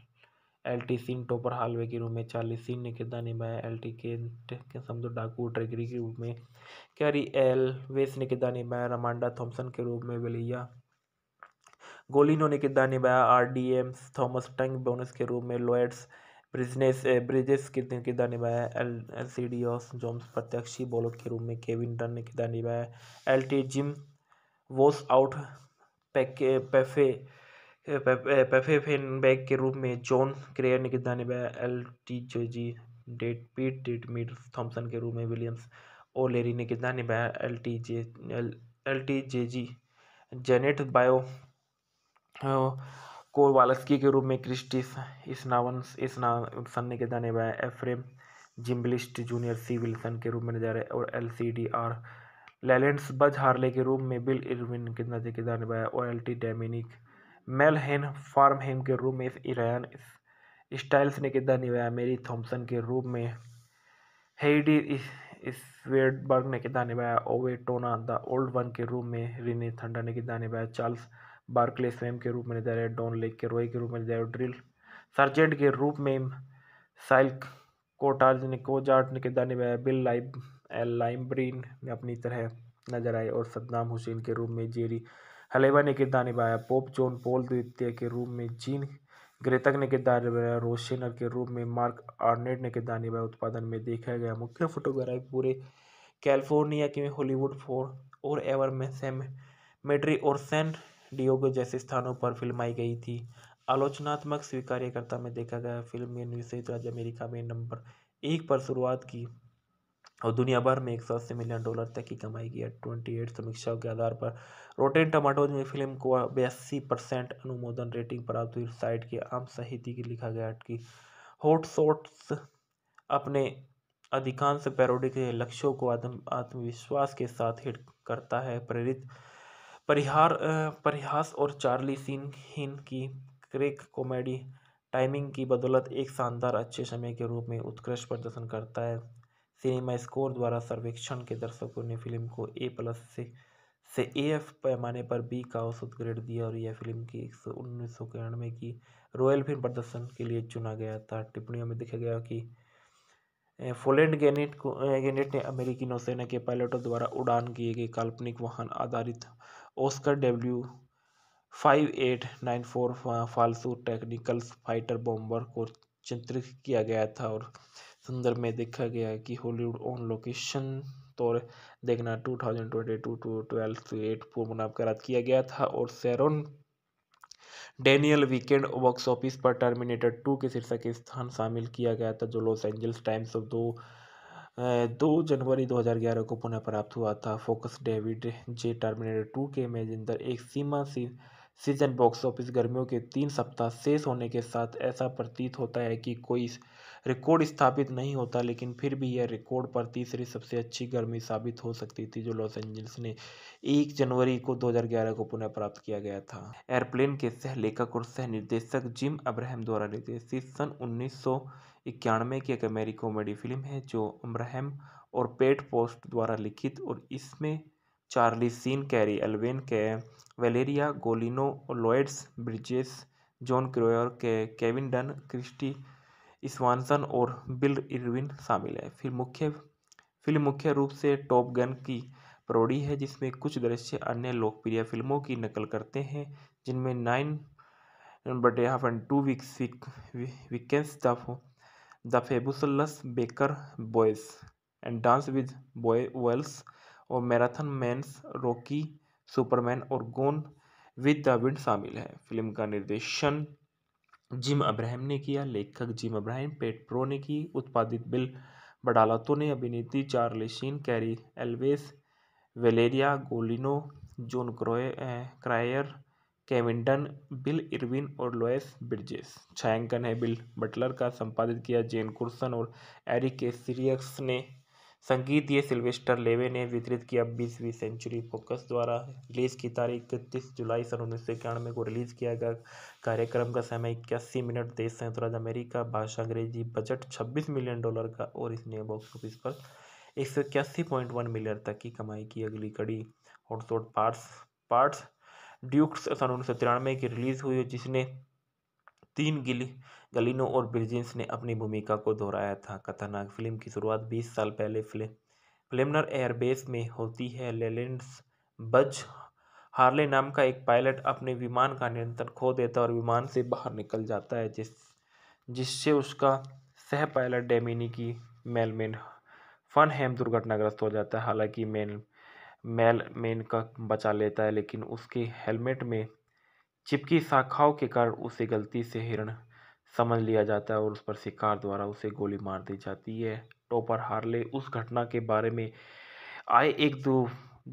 L T Singh Topper हालवे के रूप में चार्ली सिंह ने किरदार निभाया एल टी के, के समझो डाकू ट्रेगरी के रूप में कैरी एल वेस ने किरदार निभाया रमांडा थॉम्सन के रूप में वलिया गोलिनो ने किरदार निभाया आर डी एम थॉमस टंग बोनस के रूप में लॉयड्स ब्रिजनेस ब्रिजेस किरदार निभाया है एल एल सी डी ऑस जॉम्स प्रत्यक्षी बॉलर के रूप में केविन डन ने किरदार निभाया है L T Jim was out पैके पैफे पैफे बैग के eh, eh, eh, रूप में जॉन क्रेयर ने किरदार निभाया एल टी जो जी date Pete date meet Thompson के रूप में विलियम्स ओ लेरी ने किरदार निभाया L T J L L T J G Janet bio Kowalski के रूप में क्रिस्टिस इसनावंस स्नासन के जाने वाला Efrem Zimbalist junior C Wilson के रूप में नजर आए और L C D R लेलेंड्स Buzz Harley के रूप में बिल इरविन के नजर के जाने वाला और एल टी डेमिनिक मेलहेन फार्महेम के रूप में इरान स्टाइल्स ने किरदार निभाया मेरी थॉम्पसन के रूप में हेडी स्वेडबर्ग ने किरदार निभाया ओवे टोना द ओल्ड वन के रूप में रिने थंडा ने किरदार निभाया चार्ल्स बार्कले स्वयं के रूप में नजर आया डॉन लेक के रोए के रूप में नजर आया ड्रिल सर्जेंट के रूप में साइल कोटार्ज ने कोजार्ट ने किरदार निभाया बिल लाइब लाइमब्रीन ने अपनी तरह नजर आए और सद्दाम हुसैन के रूप में जेरी हलेवा ने किरदार निभाया पोप जॉन पोल द्वितीय के रूप में जीन ग्रेतक ने किरदार निभाया रोशनर के रूप में मार्क आर्नेट ने किरदार निभाया उत्पादन में देखा गया मुख्य फोटोग्राफी पूरे कैलिफोर्निया के हॉलीवुड फोर और एवर में सेम मेड्री और सैन डियोगो जैसे स्थानों पर फिल्माई गई थी आलोचनात्मक स्वीकार्यकर्ता में देखा गया फिल्म ने संयुक्त राज्य अमेरिका में नंबर एक पर शुरुआत की और दुनिया भर में एक सौ अस्सी मिलियन डॉलर तक की कमाई की ट्वेंटी एट समीक्षाओं के आधार पर रोटेन टमाटोज में फिल्म को बयासी परसेंट अनुमोदन रेटिंग प्राप्त हुई साइट के आम साहित्य की लिखा गया कि हॉट अपने अधिकांश पैरोडी के लक्ष्यों को आत्म आत्मविश्वास के साथ हिट करता है प्रेरित परिहार परिहास और चार्ली सीन हिन की क्रेक कॉमेडी टाइमिंग की बदौलत एक शानदार अच्छे समय के रूप में उत्कृष्ट प्रदर्शन करता है सिनेमा स्कोर द्वारा सर्वेक्षण के दर्शकों ने फिल्म को ए प्लस से से ए एफ पैमाने पर बी का औसत ग्रेड दिया और यह फिल्म की एक सौ उन्नीस सौ इक्यानवे की रॉयल फिल्म प्रदर्शन के लिए चुना गया था टिप्पणियों में देखा गया कि फोलेंड गेनेट को गेनेट ने अमेरिकी नौसेना के पायलटों द्वारा उड़ान किए गए काल्पनिक वाहन आधारित Oscar W five eight nine four फालसू टेक्निकल फाइटर बॉम्बर को चित्रित किया गया था और सुंदर में देखा गया कि हॉलीवुड ऑन लोकेशन तौर देखना two thousand twenty two two twelve two eight पूर्व नामकरात किया गया था और Sharon Daniel weekend box office पर टर्मिनेटर टू के शीर्षक स्थान शामिल किया गया था जो लॉस एंजल्स टाइम्स ऑफ दो दो जनवरी 2011 को पुनः प्राप्त हुआ था focus David J Terminator two के मेजिंदर एक सीमा सी सीजन बॉक्स ऑफिस गर्मियों के तीन सप्ताह शेष होने के साथ ऐसा प्रतीत होता है कि कोई रिकॉर्ड स्थापित नहीं होता लेकिन फिर भी यह रिकॉर्ड पर तीसरी सबसे अच्छी गर्मी साबित हो सकती थी जो लॉस एंजल्स ने एक जनवरी को 2011 को पुनः प्राप्त किया गया था एयरप्लेन के सह लेखक और सह निर्देशक जिम अब्राहम द्वारा निर्देशित सन उन्नीस इक्यानवे की एक अमेरिकी कॉमेडी फिल्म है जो अम्रहम और पेट पोस्ट द्वारा लिखित और इसमें चार्ली सीन कैरी एल्वेन के वेलेरिया गोलिनो और लॉयड्स ब्रिजेस जॉन क्रोयर के केविन डन क्रिस्टी स्वानसन और बिल इरविन शामिल है फिर मुख्य फिल्म मुख्य रूप से टॉप गन की प्रोडी है जिसमें कुछ दृश्य अन्य लोकप्रिय फिल्मों की नकल करते हैं जिनमें नाइन बटे half and two weeks weekends the the fabulous baker boys and dance with boy Wales और मैराथन मैंस रॉकी सुपरमैन और गोन विद द विंड शामिल है फिल्म का निर्देशन जिम अब्राहम ने किया लेखक जिम अब्राहम पेट प्रो ने की उत्पादित बिल बडालातो ने अभिनेत्री Charlie Cary Elwes Valeria Golino Jon क्रोए Cryer केविंटन Bill Irwin और लोएस ब्रिजेस छायांकन है बिल बटलर का संपादित किया जेन कुर्सन और एरिक के सीरियस ने संगीत ये सिल्वेस्टर लेवे ने वितरित किया बीसवीं सेंचुरी फोकस द्वारा रिलीज़ की तारीख इकतीस जुलाई सन उन्नीस सौ इक्यानवे को रिलीज़ किया गया कार्यक्रम का समय इक्यासी मिनट देश संयुक्त राज्य अमेरिका भाषा अंग्रेजी बजट छब्बीस मिलियन डॉलर का और इसने बॉक्स ऑफिस पर एक सौ इक्यासी पॉइंट वन मिलियन तक की कमाई की अगली कड़ी हॉटसॉट पार्ट्स पार्ट्स ड्यूक्स सन उन्नीस सौ तिरानवे की रिलीज़ हुई जिसने तीन गिली गलिनो और बिरजिन्स ने अपनी भूमिका को दोहराया था खतरनाक फिल्म की शुरुआत 20 साल पहले फिल्म फ्लेमनर एयरबेस में होती है लेलेंड्स बज हार्ले नाम का एक पायलट अपने विमान का नियंत्रण खो देता और विमान से बाहर निकल जाता है जिस जिससे उसका सह पायलट डेमिनी की मेलमेन हेम दुर्घटनाग्रस्त हो जाता है हालांकि मेल मैल मैन का बचा लेता है लेकिन उसके हेलमेट में चिपकी शाखाओं के कारण उसे गलती से हिरण समझ लिया जाता है और उस पर शिकार द्वारा उसे गोली मार दी जाती है टॉपर हार्ले उस घटना के बारे में आए एक दो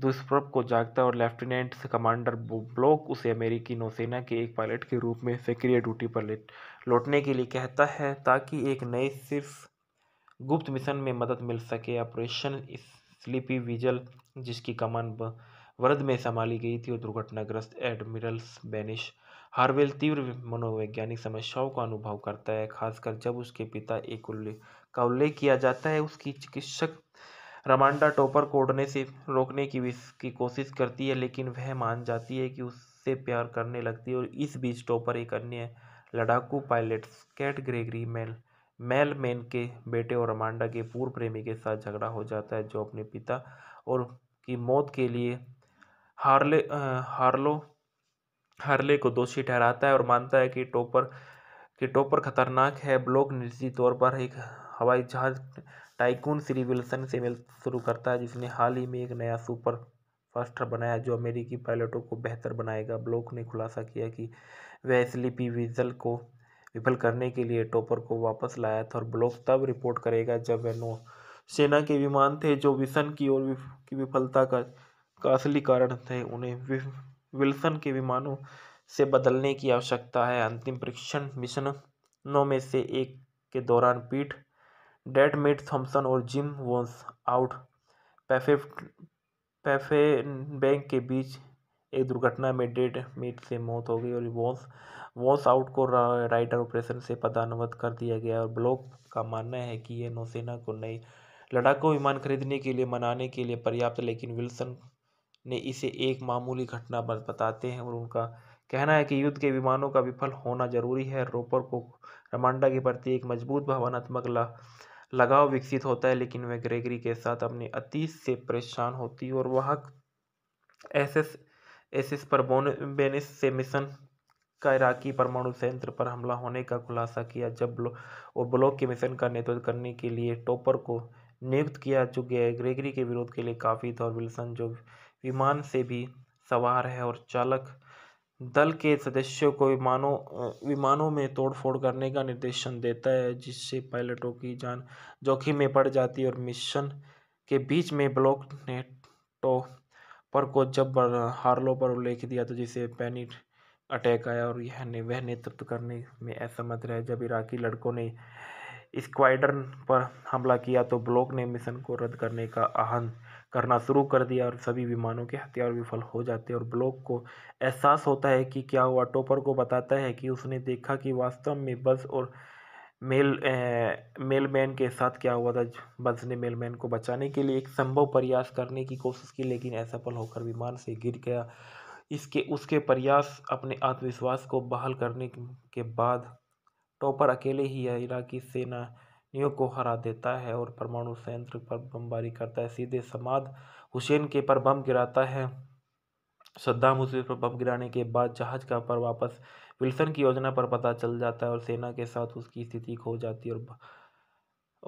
दुष्प्रभ को जागता है और लेफ्टिनेंट कमांडर ब्लॉक उसे अमेरिकी नौसेना के एक पायलट के रूप में सक्रिय ड्यूटी पर लौटने के लिए कहता है ताकि एक नए सिर्फ गुप्त मिशन में मदद मिल सके ऑपरेशन इस स्लीपी विजल जिसकी कमान वरद में संभाली गई थी और दुर्घटनाग्रस्त एडमिरल्स बेनिश हार्वेल तीव्र मनोवैज्ञानिक समस्याओं का अनुभव करता है खासकर जब उसके पिता एक उल्लेख का उल्लेख किया जाता है उसकी चिकित्सक रमांडा टोपर को उड़ने से रोकने की की कोशिश करती है लेकिन वह मान जाती है कि उससे प्यार करने लगती है और इस बीच टोपर एक अन्य लड़ाकू pilot cat Gregory mail mailman के बेटे और अमांडा के पूर्व प्रेमी के साथ झगड़ा हो जाता है जो अपने पिता और की मौत के लिए हार्ले हार्लो हार्ले को दोषी ठहराता है और मानता है कि टोपर कि टोपर खतरनाक है ब्लॉक निजी तौर पर एक हवाई जहाज टाइकून श्री विल्सन से मिल शुरू करता है जिसने हाल ही में एक नया सुपर फास्टर बनाया जो अमेरिकी पायलटों को बेहतर बनाएगा ब्लॉक ने खुलासा किया कि वह स्लीपी विजल को विफल करने के लिए टोपर को वापस लाया था और ब्लॉक तब रिपोर्ट करेगा जब वह नौ सेना के विमान थे जो विसन की ओर की विफलता का, का असली कारण थे उन्हें विल्सन के विमानों से बदलने की आवश्यकता है अंतिम परीक्षण मिशन नौ में से एक के दौरान पीठ डेड मिट थॉम्सन और जिम वोन्स आउट पैफे पैफे बैंक के बीच एक दुर्घटना में डेड मीट से मौत हो गई और वोन्स वॉश आउट को राइडर ऑपरेशन से पदानवत कर दिया गया और ब्लॉक का मानना है कि यह नौसेना को नए लड़ाकू विमान खरीदने के लिए मनाने के लिए पर्याप्त लेकिन विल्सन ने इसे एक मामूली घटना बताते हैं और उनका कहना है कि युद्ध के विमानों का विफल होना जरूरी है रोपर को रमांडा के प्रति एक मजबूत भावनात्मक ला, लगाव विकसित होता है लेकिन वह ग्रेगरी के साथ अपने अतीत से परेशान होती है और वह एस एस एस एस पर बोन बेनिस से मिशन का इराकी परमाणु संयंत्र पर हमला होने का खुलासा किया जब ब्लो, वो ब्लॉक के मिशन का नेतृत्व करने के लिए टोपर को नियुक्त किया जो ग्रेगरी के विरोध के लिए काफ़ी था और विल्सन जो विमान से भी सवार है और चालक दल के सदस्यों को विमानों विमानों में तोड़फोड़ करने का निर्देशन देता है जिससे पायलटों की जान जोखिम में पड़ जाती है और मिशन के बीच में ब्लॉक ने टो पर को जब हार्लो पर उल्लेख दिया तो जिसे पैनिट अटैक आया और यह ने वह नेतृत्व करने में असमर्थ रहे जब इराकी लड़कों ने स्क्वाइडर पर हमला किया तो ब्लॉक ने मिशन को रद्द करने का आह्वान करना शुरू कर दिया और सभी विमानों के हथियार विफल हो जाते और ब्लॉक को एहसास होता है कि क्या हुआ टोपर को बताता है कि उसने देखा कि वास्तव में बस और मेल मेलमैन के साथ क्या हुआ था बस ने मेलमैन को बचाने के लिए एक संभव प्रयास करने की कोशिश की लेकिन असफल होकर विमान से गिर गया इसके उसके प्रयास अपने आत्मविश्वास को बहाल करने के बाद टॉपर अकेले ही इराकी सेनानियों को हरा देता है और परमाणु संयंत्र पर बमबारी करता है सीधे समाध हुसैन के पर बम गिराता है सद्दाम हुसैन पर बम गिराने के बाद जहाज का पर वापस विल्सन की योजना पर पता चल जाता है और सेना के साथ उसकी स्थिति खो जाती है और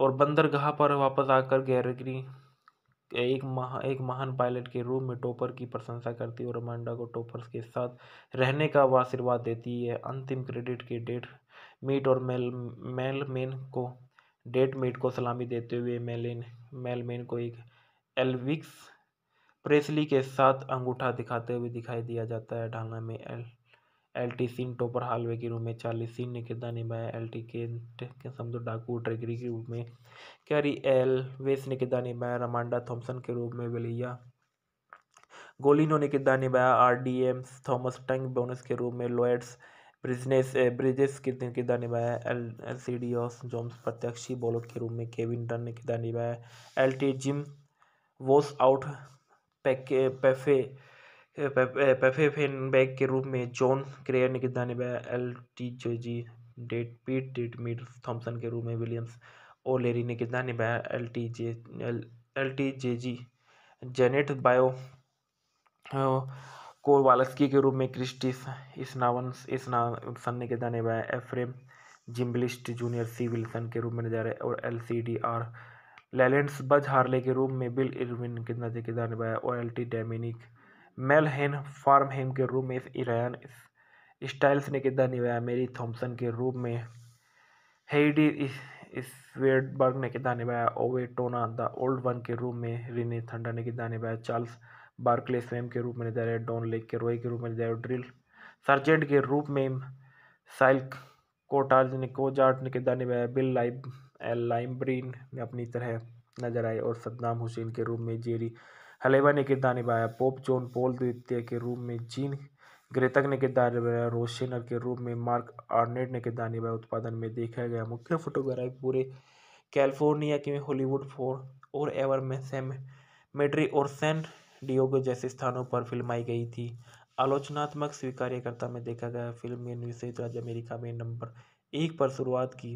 और बंदरगाह पर वापस आकर गैरगरी एक महा एक महान पायलट के रूप में टोपर की प्रशंसा करती है और अमांडा को टोपर्स के साथ रहने का आशीर्वाद देती है अंतिम क्रेडिट के डेट मीट और मेल मेलमेन को डेट मीट को सलामी देते हुए मेलेन मेलमेन को एक एलविक्स प्रेसली के साथ अंगूठा दिखाते हुए दिखाई दिया जाता है ढालना में L L T Singh Topper हालवे के रूप में चार्ली सिंह ने किरदार निभाया एल टी केंट के समझो डाकू ट्रेगरी के रूप में कैरी एल वेस ने किरदार निभाया रमांडा थॉम्सन के रूप में विलिया गोलिनो ने किरदार निभाया आर डी एम थॉमस टंग बोनस के रूप में लॉयड्स ब्रिजनेस ब्रिजेस के किरदार निभाया एल एल सी डी ऑस जॉम्स प्रत्यक्षी बॉलर के रूप में केविन डन ने किरदार निभाया L T Jim was out पैके पैफे bag के रूप में जॉन क्रेयर ने कितना निभाया L T G date Pete meat Thompson के रूप में विलियम्स ओ लेरी ने कितना निभाया L T J L L T J G Janet bio Kowalski के रूप में क्रिस्टिस इसनावन इसनासन ने कितना निभाया Efrem Zimbalist junior C Wilson के रूप में नजर आए और L C D R लेलेंड्स Buzz Harley के रूप में बिल इरविन कितना किरदार निभाया और एल टी डेमिनिक मेलहेन फार्महेम के रूप में इरायन स्टाइल्स ने किरदार निभाया मेरी थॉम्सन के रूप में हेडी स्वेडबर्ग ने किरदार निभाया ओवे टोना द ओल्ड वन के रूप में रिने थंडा ने किरदार निभाया चार्ल्स बार्कले स्वयं के रूप में निधाया डॉन लेक के रोए के रूप में निधाया ड्रिल सर्जेंट के रूप में साइल कोटार्ज ने कोजार्ट ने किरदार निभाया बिल लाइब लाइमब्रीन में अपनी तरह नजर आए और सद्दाम हुसैन के रूप में जेरी हलेवा ने किरदार निभाया पोप जॉन पोल द्वितीय के रूप में जीन ग्रेतक ने किरदार निभाया रोशेनर के रूप में मार्क आर्नेट ने किरदार निभाया उत्पादन में देखा गया मुख्य फोटोग्राफी पूरे कैलिफोर्निया के हॉलीवुड फोर और एवर में सैम मेड्री और सैन डियोगो जैसे स्थानों पर फिल्माई गई थी आलोचनात्मक स्वीकार्यकर्ता में देखा गया फिल्म ने संयुक्त राज्य अमेरिका में नंबर एक पर शुरुआत की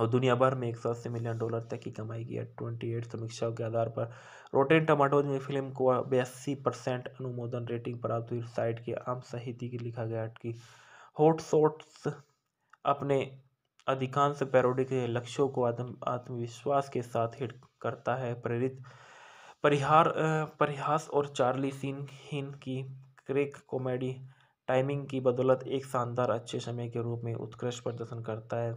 और दुनिया भर में एक सौ अस्सी मिलियन डॉलर तक की कमाई की है ट्वेंटी एट समीक्षाओं के आधार पर रोटेन टमाटोज में फिल्म को बयासी परसेंट अनुमोदन रेटिंग प्राप्त हुई साइट के आम सहिति की लिखा गया कि हॉट अपने अधिकांश पैरोडी के लक्ष्यों को आत्म आत्मविश्वास के साथ हिट करता है प्रेरित परिहार परिहास और चार्ली सीन हिन की क्रेक कॉमेडी टाइमिंग की बदौलत एक शानदार अच्छे समय के रूप में उत्कृष्ट प्रदर्शन करता है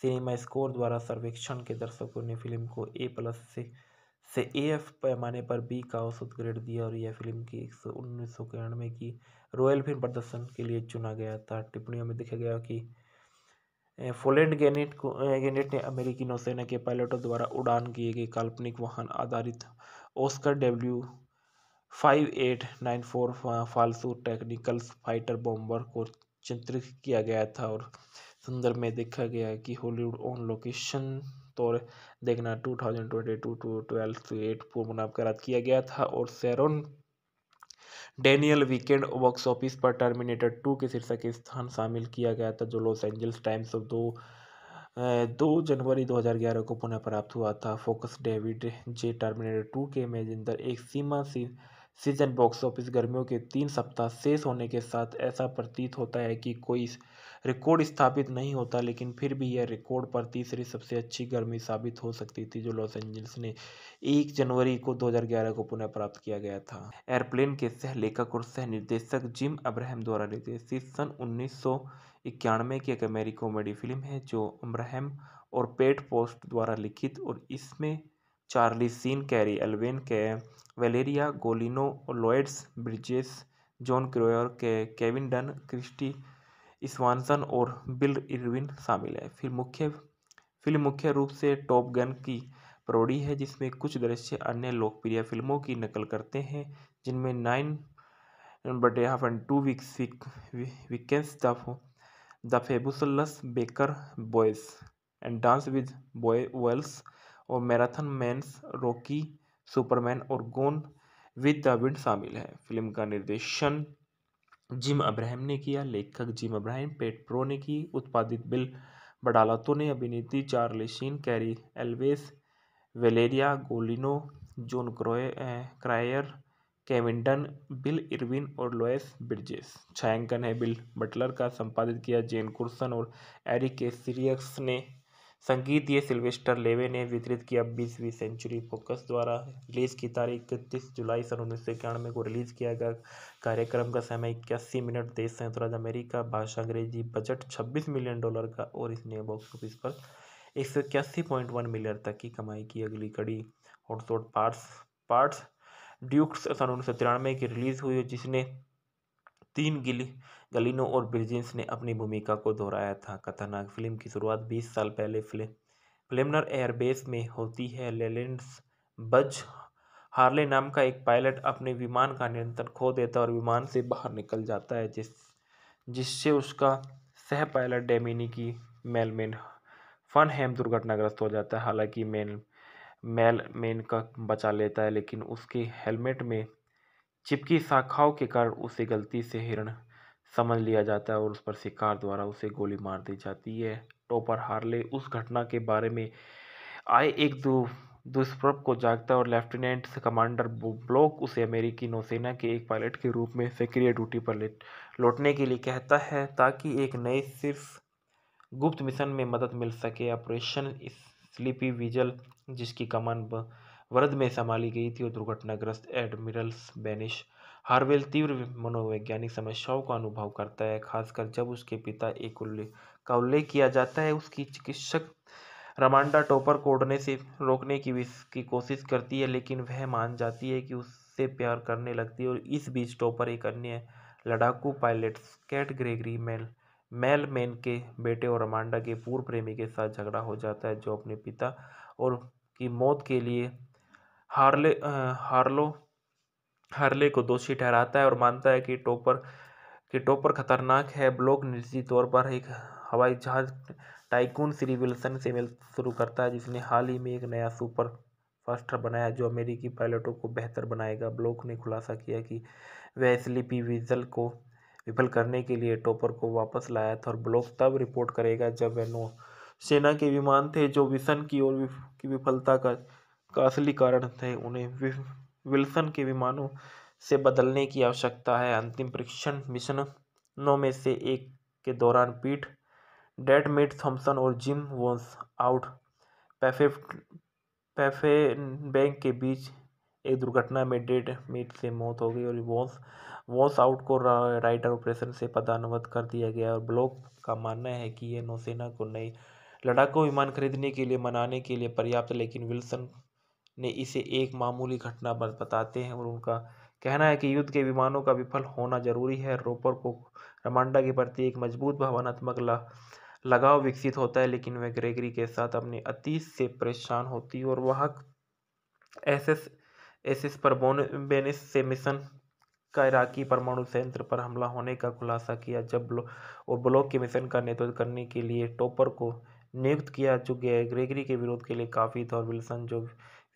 सिनेमा स्कोर द्वारा सर्वेक्षण के दर्शकों ने फिल्म को ए प्लस से से ए एफ पैमाने पर बी का औसत ग्रेड दिया और यह फिल्म की एक सौ उन्नीस सौ इक्यानवे की रॉयल फिल्म प्रदर्शन के लिए चुना गया था टिप्पणियों में देखा गया कि फोलेंड गेनेट को गेनेट ने अमेरिकी नौसेना के पायलटों द्वारा उड़ान किए गए काल्पनिक वाहन आधारित Oscar W five eight nine four फालसू टेक्निकल्स फाइटर बॉम्बर को चित्रित किया गया था और संदर्भ में देखा गया है कि हॉलीवुड ऑन लोकेशन तौर देखना 2022 टू ट्वेल्व टू एट पूर्व किया गया था और Sharon Daniel weekend box office पर टर्मिनेटर टू के शीर्षक स्थान शामिल किया गया था जो लॉस एंजल्स टाइम्स ऑफ दो दो जनवरी 2011 को पुनः प्राप्त हुआ था focus David J Terminator two के मेजेंदर एक सीमा सी सीजन बॉक्स ऑफिस गर्मियों के तीन सप्ताह शेष होने के साथ ऐसा प्रतीत होता है कि कोई रिकॉर्ड स्थापित नहीं होता लेकिन फिर भी यह रिकॉर्ड पर तीसरी सबसे अच्छी गर्मी साबित हो सकती थी जो लॉस एंजल्स ने एक जनवरी को 2011 को पुनः प्राप्त किया गया था एयरप्लेन के सह लेखक और सह निर्देशक जिम अब्राहम द्वारा निर्देशित सन उन्नीस इक्यानवे की एक अमेरिकी कॉमेडी फिल्म है जो अब्राहम और पेट पोस्ट द्वारा लिखित और इसमें चार्ली सीन कैरी एल्वेन के वेलेरिया गोलिनो और लॉयड्स ब्रिजेस जॉन क्रोयर के केविन डन क्रिस्टी स्वानसन और बिल इरविन शामिल है फिर मुख्य फिल्म मुख्य रूप से टॉप गन की प्रोडी है जिसमें कुछ दृश्य अन्य लोकप्रिय फिल्मों की नकल करते हैं जिनमें नाइन बटे half and two weeks weekends the the baker boys and dance with boy Wales और मैराथन मैंस रॉकी सुपरमैन और गोन विद द विंड शामिल है फिल्म का निर्देशन जिम अब्राहम ने किया लेखक जिम अब्राहम पेट प्रो ने की उत्पादित बिल बडालतो ने अभिनेत्री Charlie Sheen Cary Elwes Valeria Golino Jon क्रोए Cryer केविंटन Bill Irwin और लोएस ब्रिजेस छायांकन है बिल बटलर का संपादित किया जेन कुर्सन और एरिक सीरियस ने संगीत ये सिल्वेस्टर लेवे ने वितरित किया बीसवीं सेंचुरी फोकस द्वारा रिलीज़ की तारीख इकतीस जुलाई सन उन्नीस सौ इक्यानवे को रिलीज़ किया गया कार्यक्रम का समय इक्यासी मिनट देश संयुक्त राज्य अमेरिका भाषा अंग्रेजी बजट 26 मिलियन डॉलर का और इसने बॉक्स ऑफिस पर एक सौ इक्यासी पॉइंट वन मिलियन तक की कमाई की अगली कड़ी हॉटसॉट पार्ट्स पार्ट्स ड्यूक्स सन उन्नीस सौ तिरानवे की रिलीज़ हुई जिसने तीन गिली गलिनो और बिरजिन्स ने अपनी भूमिका को दोहराया था खतरनाक फिल्म की शुरुआत 20 साल पहले फिल्म प्लेमनर एयरबेस में होती है लेलेंड्स बज हार्ले नाम का एक पायलट अपने विमान का नियंत्रण खो देता और विमान से बाहर निकल जाता है जिस जिससे उसका सह पायलट डेमिनी की मेलमेन फनहेम दुर्घटनाग्रस्त हो जाता है हालांकि मेल मेलमेन का बचा लेता है लेकिन उसके हेलमेट में चिपकी शाखाओं के कारण उसे गलती से हिरण समझ लिया जाता है और उस पर शिकार द्वारा उसे गोली मार दी जाती है टोपर हार्ले उस घटना के बारे में आए एक दो दुष्प्रभ को जागता है और लेफ्टिनेंट कमांडर ब्लॉक उसे अमेरिकी नौसेना के एक पायलट के रूप में सक्रिय ड्यूटी पर लौटने के लिए कहता है ताकि एक नए सिर्फ गुप्त मिशन में मदद मिल सके ऑपरेशन स्लीपी विजल जिसकी कमान वरद में संभाली गई थी और दुर्घटनाग्रस्त एडमिरल बेनिश हार्वेल तीव्र मनोवैज्ञानिक समस्याओं का अनुभव करता है खासकर जब उसके पिता एक उल्लेख का उल्लेख किया जाता है उसकी चिकित्सक रमांडा टोपर को उड़ने से रोकने की की कोशिश करती है लेकिन वह मान जाती है कि उससे प्यार करने लगती है और इस बीच टोपर एक अन्य लड़ाकू pilot cat Gregory mail mail man के बेटे और रमांडा के पूर्व प्रेमी के साथ झगड़ा हो जाता है जो अपने पिता और की मौत के लिए हार्ले हार्लो हार्ले को दोषी ठहराता है और मानता है कि टोपर कि टोपर खतरनाक है ब्लॉक निजी तौर पर एक हवाई जहाज टाइकून श्री विल्सन से मिल शुरू करता है जिसने हाल ही में एक नया सुपर फास्टर बनाया जो अमेरिकी पायलटों को बेहतर बनाएगा ब्लॉक ने खुलासा किया कि वह स्लीपी विजल को विफल करने के लिए टोपर को वापस लाया था और ब्लॉक तब रिपोर्ट करेगा जब वह नौ सेना के विमान थे जो विसन की ओर की विफलता का का असली कारण थे उन्हें विल्सन के विमानों से बदलने की आवश्यकता है अंतिम परीक्षण मिशनों में से एक के दौरान पीठ डेडमेट थॉम्सन और जिम वोन्स आउट पैफे पैफे बैंक के बीच एक दुर्घटना में डेड मेट से मौत हो गई और वॉन्स वॉन्स आउट को राइडर ऑपरेशन से पदानवत कर दिया गया और ब्लॉक का मानना है कि यह नौसेना को नई लड़ाकू विमान खरीदने के लिए मनाने के लिए पर्याप्त लेकिन विल्सन ने इसे एक मामूली घटना बताते हैं और उनका कहना है कि युद्ध के विमानों का विफल होना जरूरी है रोपर को रमांडा के प्रति एक मजबूत भावनात्मक लगाव विकसित होता है लेकिन वह ग्रेगरी के साथ अपने अतीत से परेशान होती है और वह एस एस एस एस पर बेनिस से मिशन का इराकी परमाणु संयंत्र पर हमला होने का खुलासा किया जब ब्लो, और ब्लॉक के मिशन का नेतृत्व करने के लिए टॉपर को नियुक्त किया जो ग्रेगरी के विरोध के लिए काफ़ी था और विल्सन जो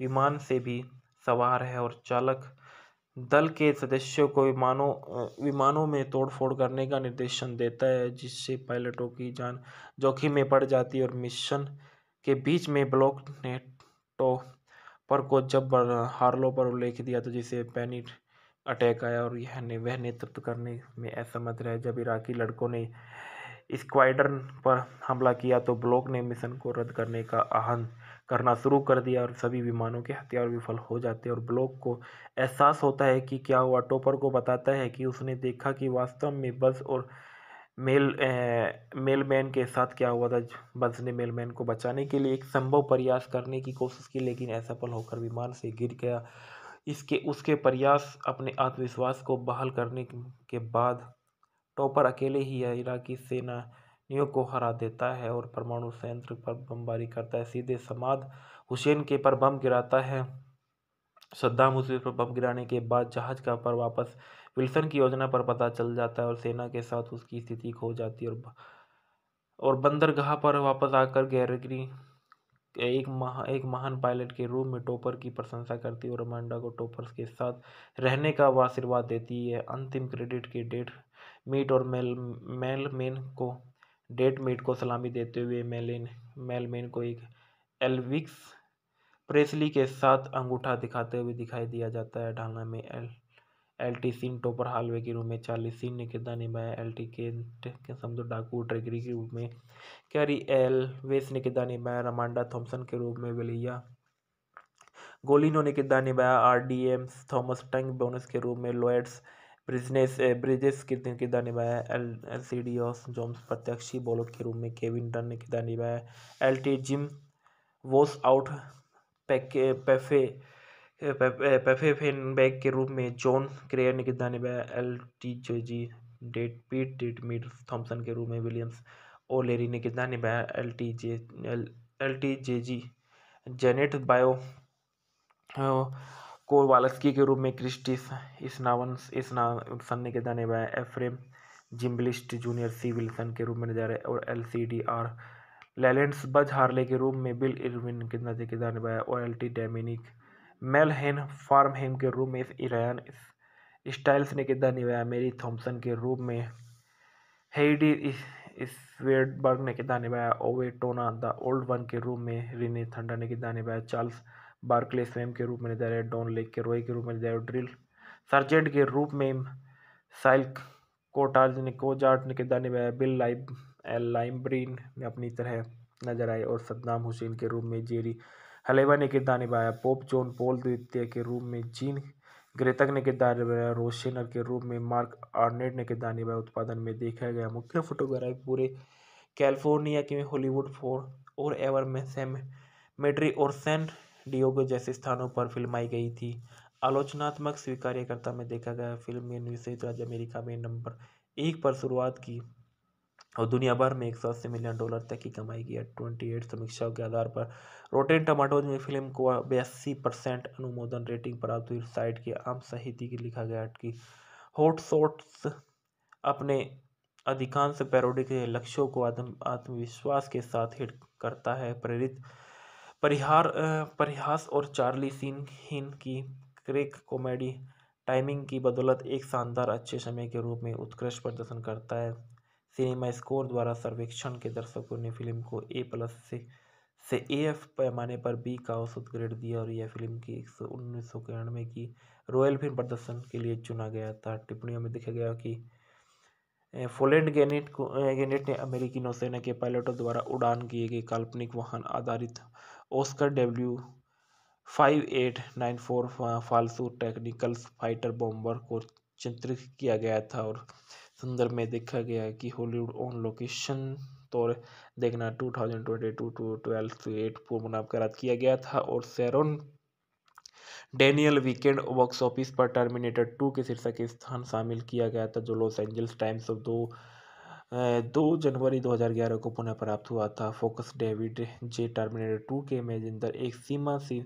विमान से भी सवार है और चालक दल के सदस्यों को विमानों विमानों में तोड़फोड़ करने का निर्देशन देता है जिससे पायलटों की जान जोखिम में पड़ जाती है और मिशन के बीच में ब्लॉक ने पर को जब हार्लो पर उल्लेख दिया तो जिसे पैनिक अटैक आया और यह ने, वह नेतृत्व करने में असमर्थ रहे जब इराकी लड़कों ने स्क्वाइडर पर हमला किया तो ब्लॉक ने मिशन को रद्द करने का आह्वान करना शुरू कर दिया और सभी विमानों के हथियार विफल हो जाते हैं और ब्लॉक को एहसास होता है कि क्या हुआ टोपर को बताता है कि उसने देखा कि वास्तव में बस और मेल मेलमैन के साथ क्या हुआ था बस ने मेलमैन को बचाने के लिए एक संभव प्रयास करने की कोशिश की लेकिन असफल होकर विमान से गिर गया इसके उसके प्रयास अपने आत्मविश्वास को बहाल करने के बाद टॉपर अकेले ही इराकी सेना न्यू को हरा देता है और परमाणु संयंत्र पर बमबारी करता है सीधे समाध हुसैन के पर बम गिराता है सद्दाम हुसैन पर बम गिराने के बाद जहाज का पर वापस विल्सन की योजना पर पता चल जाता है और सेना के साथ उसकी स्थिति खो जाती है और और बंदरगाह पर वापस आकर गैरगरी एक महा एक महान पायलट के रूप में टोपर की प्रशंसा करती है और अमांडा को टोपर्स के साथ रहने का आशीर्वाद देती है अंतिम क्रेडिट के डेट मीट और मेल मेलमेन को डेट मीट को सलामी देते हुए मेलिन मेलमेन को एक एलविक्स प्रेसली के साथ अंगूठा दिखाते हुए दिखाई दिया जाता है ढालना में एल सीन टोपर हालवे के रूप में सीन ने किरदार निभाया एल्टी टी के समझो डाकू ट्रेगरी के रूप में कैरी एल वेस ने किरदार निभाया रमांडा थॉम्सन के रूप में विलिया गोलिनो ने किरदार निभाया आर डी एम थॉमस टंग बोनस के रूप में लॉयड्स ब्रिजनेस ब्रिजेस किरदार निभाया एल एल सी डी ऑस जॉम्स प्रत्यक्षी बॉलर के रूप में Kevin Dunn eh, eh, eh, ने किरदार निभाया L T Jim was out पैके पैफे पैफे fan bag के रूप में जॉन क्रेयर ने किरदार निभाया L T J G date Pete date meet Thompson के रूप में विलियम्स ओ लेरी ने किरदार निभाया L T J L L T J G Janet bio Kowalski के रूप में क्रिस्टिस स्नावंस स्ना सन ने जाने निभाया Efrem Zimbalist junior C Wilson के रूप में नजर आए और L C D R लेलेंड्स Buzz Harley के रूप में बिल इरविन के जाने निभाया और एल टी डेमिनिक मेलहेन फार्महेम के रूप में इरान स्टाइल्स ने किरदार निभाया मेरी थॉम्सन के रूप में हेडी स्वेडबर्ग ने किरदार निभाया ओवे टोना द ओल्ड वन के रूप में रिने थंडा ने किरदार निभाया चार्ल्स बार्कले स्वयं के रूप में नजर आया डॉन लेक के रोए के रूप में नजर आया ड्रिल सर्जेंट के रूप में साइल कोटार्ज ने कोजार्ट ने किरदार निभाया बिल लाइब लाइमब्रीन ने अपनी तरह नजर आए और सद्दाम हुसैन के रूप में जेरी हलेवा ने किरदार निभाया पोप जॉन पोल द्वितीय के रूप में जीन ग्रेतक ने किरदार निभाया रोशेनर के रूप में मार्क आर्नेट ने किरदार निभाया उत्पादन में देखा गया मुख्य फोटोग्राफी पूरे कैलिफोर्निया के हॉलीवुड फोर और एवर में सैम मेड्री और सेंट डियोगो जैसे स्थानों पर फिल्माई गई थी आलोचनात्मक स्वीकार्यकर्ता में देखा गया फिल्म ने संयुक्त राज्य अमेरिका में नंबर एक पर शुरुआत की और दुनिया भर में एक सौ अस्सी मिलियन डॉलर तक की कमाई की ट्वेंटी एट समीक्षाओं के आधार पर रोटेन टमाटोज में फिल्म को बयासी परसेंट अनुमोदन रेटिंग प्राप्त हुई साइट के आम साहित्य की लिखा गया कि हॉट अपने अधिकांश पैरोडी के लक्ष्यों को आत्म आत्मविश्वास के साथ हिट करता है प्रेरित परिहार परिहास और चार्ली सीन हीन की क्रेक कॉमेडी टाइमिंग की बदौलत एक शानदार अच्छे समय के रूप में उत्कृष्ट प्रदर्शन करता है सिनेमा स्कोर द्वारा सर्वेक्षण के दर्शकों ने फिल्म को ए प्लस से से ए एफ पैमाने पर बी का औसत ग्रेड दिया और यह फिल्म की एक सौ उन्नीस सौ की रॉयल फिल्म प्रदर्शन के लिए चुना गया था टिप्पणियों में देखा गया कि फोलैंड गैनेट को गैनेट ने अमेरिकी नौसेना के पायलटों द्वारा उड़ान किए गए काल्पनिक वाहन आधारित Oscar W five eight nine four फालसू टेक्निकल फाइटर बॉम्बर को चित्रित किया गया था और सुंदर में देखा गया कि हॉलीवुड ऑन लोकेशन तौर देखना two thousand twenty two two twelve two eight को मुनाकरात किया गया था और Sharon Daniel weekend box office पर टर्मिनेटर टू के शीर्षक स्थान शामिल किया गया था जो लॉस एंजल्स टाइम्स ऑफ दो दो जनवरी 2011 को पुनः प्राप्त हुआ था focus David J Terminator two के मेजिंदर एक सीमा सी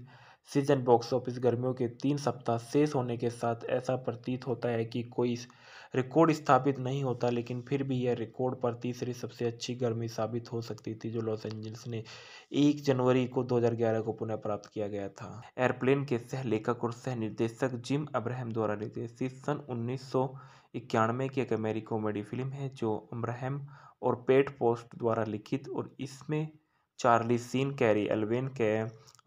सीजन बॉक्स ऑफिस गर्मियों के तीन सप्ताह शेष होने के साथ ऐसा प्रतीत होता है कि कोई रिकॉर्ड स्थापित नहीं होता लेकिन फिर भी यह रिकॉर्ड पर तीसरी सबसे अच्छी गर्मी साबित हो सकती थी जो लॉस एंजल्स ने एक जनवरी को 2011 को पुनः प्राप्त किया गया था एयरप्लेन के सह लेखक और सह निर्देशक जिम अब्राहम द्वारा निर्देशित सन उन्नीस इक्यानवे की एक अमेरिकी कॉमेडी फिल्म है जो अब्राहम और पेट पोस्ट द्वारा लिखित और इसमें चार्ली सीन कैरी एल्वेन के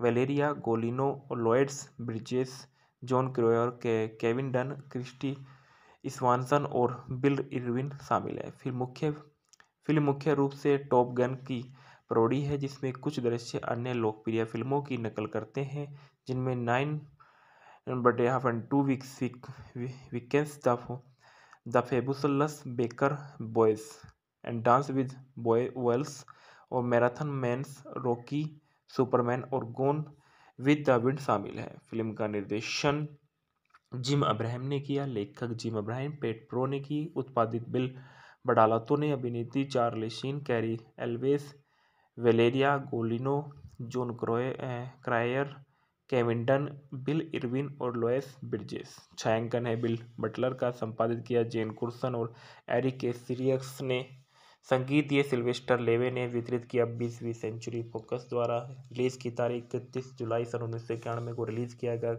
वेलेरिया गोलिनो और लॉयड्स ब्रिजेस जॉन क्रोयर के केविन डन क्रिस्टी स्वानसन और बिल इरविन शामिल है फिल्म मुख्य फिल्म मुख्य रूप से टॉप गन की प्रोडी है जिसमें कुछ दृश्य अन्य लोकप्रिय फिल्मों की नकल करते हैं जिनमें नाइन बटे हाफ एंड टू वीक्स विक the the baker boys and dance with boy Wales और मैराथन मैंस रॉकी सुपरमैन और गोन विद द विंड शामिल है फिल्म का निर्देशन जिम अब्राहम ने किया लेखक जिम अब्राहम पेट प्रो ने की उत्पादित बिल बडालतो ने अभिनेत्री Charlie Sheen Cary Elwes Valeria Golino Jon क्रोए Cryer केविंटन Bill Irwin और लोएस ब्रिजेस छायांकन है बिल बटलर का संपादित किया जेन कुर्सन और एरिक सीरियक्स ने संगीत ये सिल्वेस्टर लेवे ने वितरित किया बीसवीं सेंचुरी फोकस द्वारा रिलीज़ की तारीख इकतीस जुलाई सन उन्नीस सौ इक्यानवे को रिलीज़ किया गया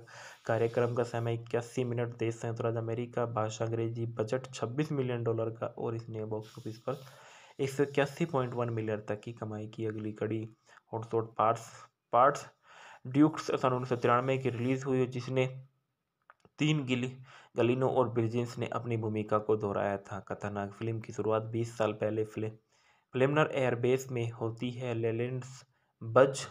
कार्यक्रम का समय इक्यासी मिनट देश संयुक्त राज्य अमेरिका भाषा अंग्रेजी बजट छब्बीस मिलियन डॉलर का और इसने बॉक्स ऑफिस पर एक सौ इक्यासी पॉइंट वन मिलियन तक की कमाई की अगली कड़ी हॉटसॉट पार्ट्स पार्ट्स ड्यूक्स सन उन्नीस सौ तिरानवे की रिलीज़ हुई जिसने तीन गिली गलिनो और ब्रिजिंस ने अपनी भूमिका को दोहराया था खतरनाक फिल्म की शुरुआत 20 साल पहले फिल्म फिल्मनर एयरबेस में होती है लेलेंड्स बज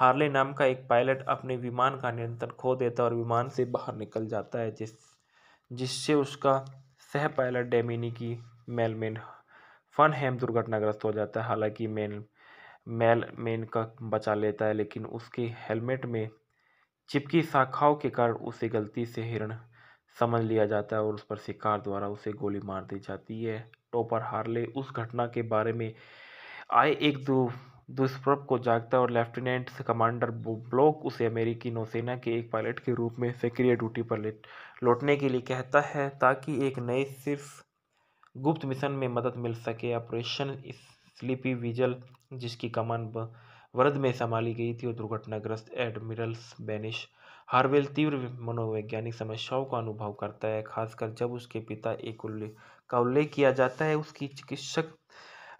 हार्ले नाम का एक पायलट अपने विमान का नियंत्रण खो देता और विमान से बाहर निकल जाता है जिस जिससे उसका सह पायलट डेमिनी की मेलमेन हेम दुर्घटनाग्रस्त हो जाता है हालांकि मेल मेल मेन का बचा लेता है लेकिन उसके हेलमेट में चिपकी शाखाओं के कारण उसे गलती से हिरण समझ लिया जाता है और उस पर शिकार द्वारा उसे गोली मार दी जाती है टोपर हार्ले उस घटना के बारे में आए एक दो दुष्प्रभ को जागता है और लेफ्टिनेंट कमांडर ब्लॉक उसे अमेरिकी नौसेना के एक पायलट के रूप में सक्रिय ड्यूटी पर लौटने के लिए कहता है ताकि एक नए सिर्फ गुप्त मिशन में मदद मिल सके ऑपरेशन स्लीपी विजल जिसकी कमान वरद में संभाली गई थी और दुर्घटनाग्रस्त एडमिरल्स बेनिश हार्वेल तीव्र मनोवैज्ञानिक समस्याओं का अनुभव करता है खासकर जब उसके पिता एक उल्लेख का उल्लेख किया जाता है उसकी चिकित्सक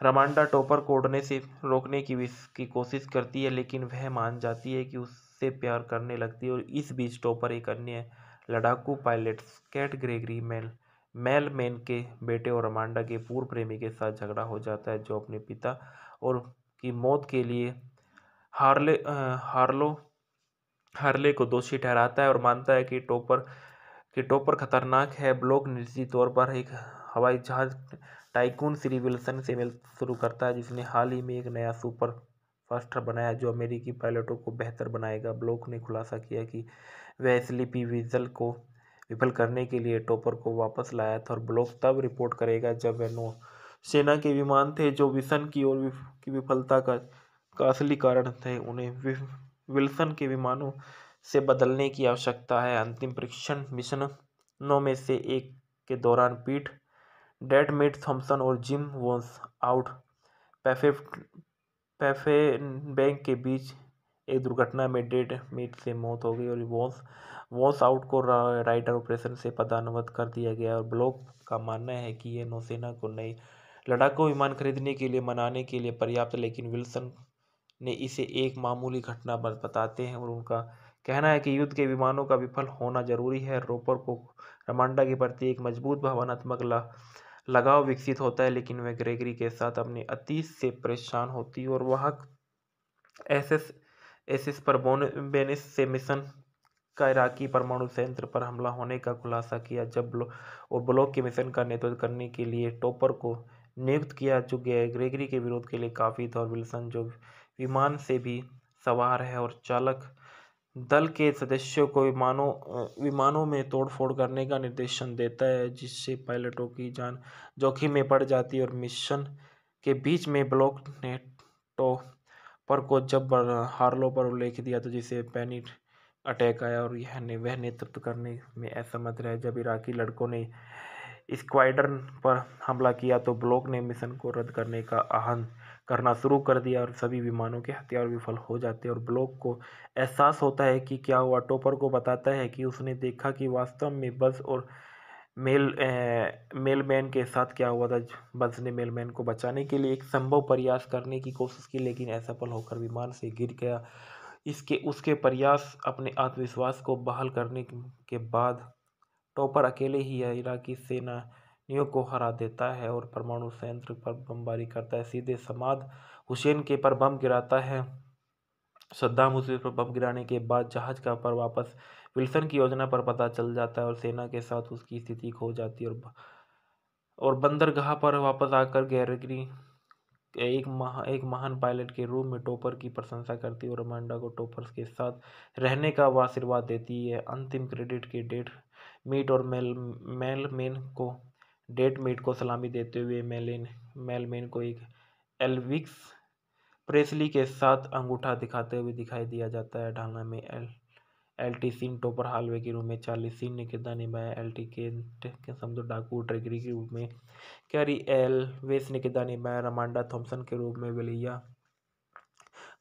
रमांडा टोपर को उड़ने से रोकने की की कोशिश करती है लेकिन वह मान जाती है कि उससे प्यार करने लगती है और इस बीच टोपर एक अन्य लड़ाकू pilot cat Gregory mail mail main के बेटे और रमांडा के पूर्व प्रेमी के साथ झगड़ा हो जाता है जो अपने पिता और की मौत के लिए हार्ले हार्लो हार्ले को दोषी ठहराता है और मानता है कि टोपर कि टोपर खतरनाक है ब्लॉक निजी तौर पर एक हवाई जहाज टाइकून श्री विल्सन से मिल शुरू करता है जिसने हाल ही में एक नया सुपर फास्टर बनाया जो अमेरिकी पायलटों को बेहतर बनाएगा ब्लॉक ने खुलासा किया कि वह स्लीपी विजल को विफल करने के लिए टोपर को वापस लाया था और ब्लॉक तब रिपोर्ट करेगा जब वह नौ सेना के विमान थे जो विसन की ओर की विफलता का का असली कारण थे उन्हें विल्सन के विमानों से बदलने की आवश्यकता है अंतिम परीक्षण मिशनों में से एक के दौरान पीठ डेड मेट थॉम्सन और जिम वॉन्स आउट पैफे पैफे बैंक के बीच एक दुर्घटना में डेड मेट से मौत हो गई और वॉन्स वॉन्स आउट को राइडर ऑपरेशन से पदानवत कर दिया गया और ब्लॉक का मानना है कि यह नौसेना को नई लड़ाकू विमान खरीदने के लिए मनाने के लिए पर्याप्त लेकिन विल्सन ने इसे एक मामूली घटना पर बताते हैं और उनका कहना है कि युद्ध के विमानों का विफल होना जरूरी है रोपर को रमांडा के प्रति एक मजबूत भावनात्मक लगाव विकसित होता है लेकिन वह ग्रेगरी के साथ अपने अतीत से परेशान होती है और वह एस एस एस एस पर बेनिस से मिशन का इराकी परमाणु संयंत्र पर हमला होने का खुलासा किया जब ब्लो, और ब्लॉक के मिशन का नेतृत्व करने के लिए टॉपर को नियुक्त किया जो ग्रेगरी के विरोध के लिए काफ़ी था और विल्सन जो विमान से भी सवार है और चालक दल के सदस्यों को विमानों विमानों में तोड़ फोड़ करने का निर्देशन देता है जिससे पायलटों की जान जोखिम में पड़ जाती है और मिशन के बीच में ब्लॉक ने पर को जब हार्लो पर उल्लेख दिया तो जिसे पैनिक अटैक आया और यह ने वह नेतृत्व करने में असमर्थ रहे जब इराकी लड़कों ने स्क्वाइडर पर हमला किया तो ब्लॉक ने मिशन को रद्द करने का आह्वान करना शुरू कर दिया और सभी विमानों के हथियार विफल हो जाते हैं और ब्लॉक को एहसास होता है कि क्या हुआ टोपर को बताता है कि उसने देखा कि वास्तव में बस और मेल मेलमैन के साथ क्या हुआ था बस ने मेलमैन को बचाने के लिए एक संभव प्रयास करने की कोशिश की लेकिन असफल होकर विमान से गिर गया इसके उसके प्रयास अपने आत्मविश्वास को बहाल करने के बाद टॉपर अकेले ही इराकी सेना नियों को हरा देता है और परमाणु संयंत्र पर बमबारी करता है सीधे समाध हुसैन के पर बम गिराता है सद्दाम हुसैन पर बम गिराने के बाद जहाज का पर वापस विल्सन की योजना पर पता चल जाता है और सेना के साथ उसकी स्थिति खो जाती है और और बंदरगाह पर वापस आकर गैरगरी एक महा एक महान पायलट के रूप में टोपर की प्रशंसा करती है और अमांडा को टोपर्स के साथ रहने का आशीर्वाद देती है अंतिम क्रेडिट के डेट मीट और मेल मेल मेन को डेट मीट को सलामी देते हुए मेलिन मेलमेन को एक एलविक्स प्रेसली के साथ अंगूठा दिखाते हुए दिखाई दिया जाता है ढालना में L L T Sean Topper हालवे के रूप में चार्ली सीन ने किरदार निभाया एल टी के समझो डाकू ट्रेगरी के रूप में कैरी एल वेस ने किरदार निभाया रमांडा थॉम्सन के रूप में विलिया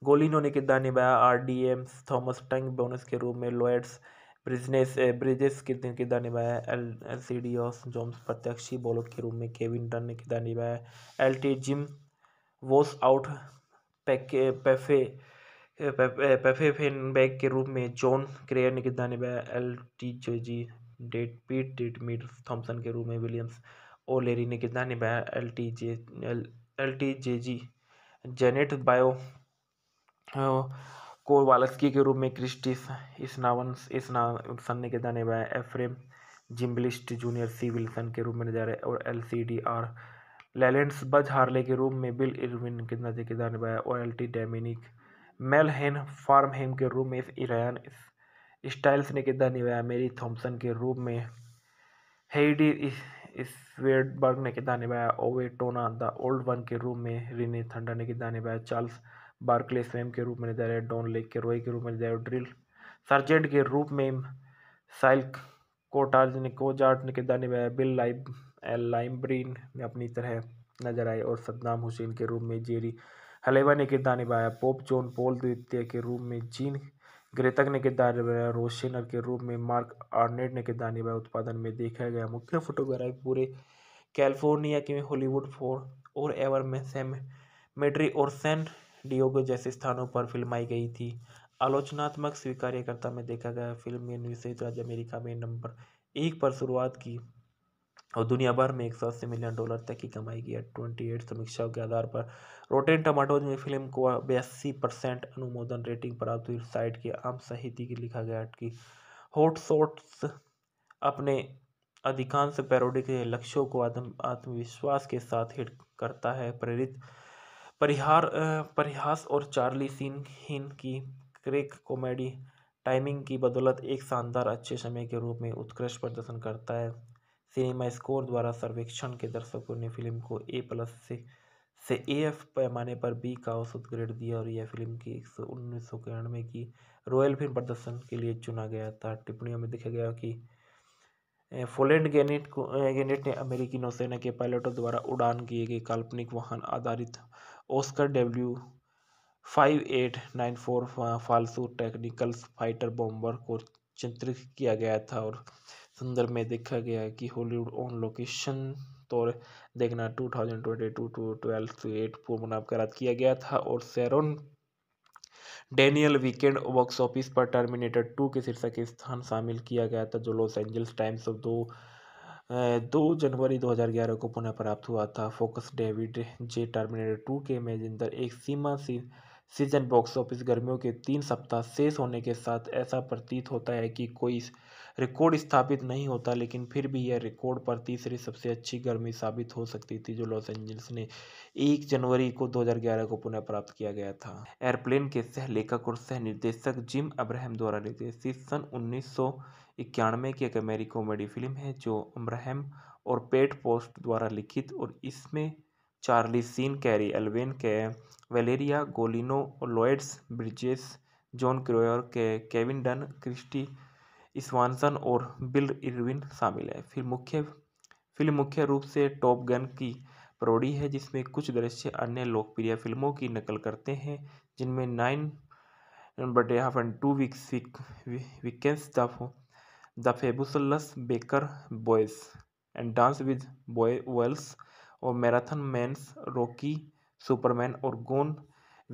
गोलिनो ने किरदार निभाया आर डी एम थॉमस टंग बोनस के रूप में लॉयड्स ब्रिजनेस ब्रिजेस किरदार निभाया एल एल सी डी ऑस जोम्स प्रत्यक्षी बॉलर के रूप में केविन डन ने किरदार निभाया L T Jim was out पैके पैफे पैफे फेनबैक के रूप में जॉन क्रेयर ने किरदार निभाया L T J G date Pete date meet Thompson के रूप में विलियम्स ओ लेरी ने किरदार निभाया L T J L L T J G Janet bio Kowalski के रूप में क्रिस्टिस स्नावंस स्नावसन ने किरदार निभाया Efrem Zimbalist junior C Wilson के रूप में नजर आए और L C D R लेलेंड्स Buzz Harley के रूप में बिल इरविन कितना किरदार निभाया और एल टी डेमिनिक मेलहेन फार्महेम के रूप में इरान स्टाइल्स ने किरदार निभाया मेरी थॉम्सन के रूप में हेडी स्वेडबर्ग ने किरदार निभाया ओवे टोना द ओल्ड वन के रूप में रिने थंडा ने किरदार निभाया चार्ल्स बार्कले स्वयं के रूप में नजर आया डॉन लेक के रोई के रूप में नजर आया ड्रिल सर्जेंट के रूप में साइल कोटार्ज ने कोजार्ट ने किरदार निभाया बिल लाइब लाइमब्रीन ने अपनी तरह नजर आए और सद्दाम हुसैन के रूप में जेरी हलेवा ने किरदार निभाया पोप जॉन पोल द्वितीय के रूप में जीन ग्रेतक ने किरदार निभाया रोशनर के रूप में मार्क आर्नेट ने किरदार निभाया उत्पादन में देखा गया मुख्य फोटोग्राफी पूरे कैलिफोर्निया के हॉलीवुड फोर और एवर में सैम मेड्री और सेंट डियोगो जैसे स्थानों पर फिल्माई गई थी आलोचनात्मक स्वीकार्यकर्ता में देखा गया फिल्म ने संयुक्त राज्य अमेरिका में नंबर एक पर शुरुआत की और दुनिया भर में एक सौ अस्सी मिलियन डॉलर तक की कमाई की ट्वेंटी एट समीक्षाओं के आधार पर रोटेन टमाटोज में फिल्म को बयासी परसेंट अनुमोदन रेटिंग प्राप्त हुई साइट के आम साहित्य की लिखा गया कि हॉट अपने अधिकांश पैरोडी के लक्ष्यों को आत्म आत्मविश्वास के साथ हिट करता है प्रेरित परिहार परिहास और चार्ली सीन हिन की क्रेक कॉमेडी टाइमिंग की बदौलत एक शानदार अच्छे समय के रूप में उत्कृष्ट प्रदर्शन करता है सिनेमा स्कोर द्वारा सर्वेक्षण के दर्शकों ने फिल्म को ए प्लस से से ए एफ पैमाने पर बी का औसत ग्रेड दिया और यह फिल्म की एक सौ उन्नीस सौ इक्यानवे की रॉयल फिल्म प्रदर्शन के लिए चुना गया था टिप्पणियों में देखा गया कि फोलेंड गेनेट को गेनेट ने अमेरिकी नौसेना के पायलटों द्वारा उड़ान किए गए काल्पनिक वाहन आधारित Oscar W five eight nine four फालसू टेक्निकल फाइटर बॉम्बर को चित्रित किया गया था और सुंदर में देखा गया कि हॉलीवुड ऑन लोकेशन तौर देखना two thousand twenty two two twelve two eight पूर्वनामकरण किया गया था और Sharon Daniel weekend box office पर टर्मिनेटर टू के शीर्षक स्थान शामिल किया गया था जो लॉस एंजल्स टाइम्स ऑफ दो दो जनवरी 2011 को पुनः प्राप्त हुआ था focus David J Terminator two के मेजिंदर एक सीमा सी सीजन बॉक्स ऑफिस गर्मियों के तीन सप्ताह शेष होने के साथ ऐसा प्रतीत होता है कि कोई रिकॉर्ड स्थापित नहीं होता लेकिन फिर भी यह रिकॉर्ड पर तीसरी सबसे अच्छी गर्मी साबित हो सकती थी जो लॉस एंजल्स ने एक जनवरी को 2011 को पुनः प्राप्त किया गया था एयरप्लेन के सह लेखक और सह निर्देशक जिम अब्राहम द्वारा निर्देशित सन उन्नीस इक्यानवे की एक अमेरिकी कॉमेडी फिल्म है जो अब्राहम और पेट पोस्ट द्वारा लिखित और इसमें चार्ली सीन कैरी एल्वेन के वेलेरिया गोलिनो और लॉयड्स ब्रिजेस जॉन क्रोयर के केविन डन क्रिस्टी स्वानसन और बिल इरविन शामिल है फिर मुख्य फिल्म मुख्य रूप से टॉप गन की प्रोडी है जिसमें कुछ दृश्य अन्य लोकप्रिय फिल्मों की नकल करते हैं जिनमें नाइन बटे half and two weeks weekends the the fabulous baker boys and dance with boy Wales और मैराथन मैंस रॉकी सुपरमैन और गोन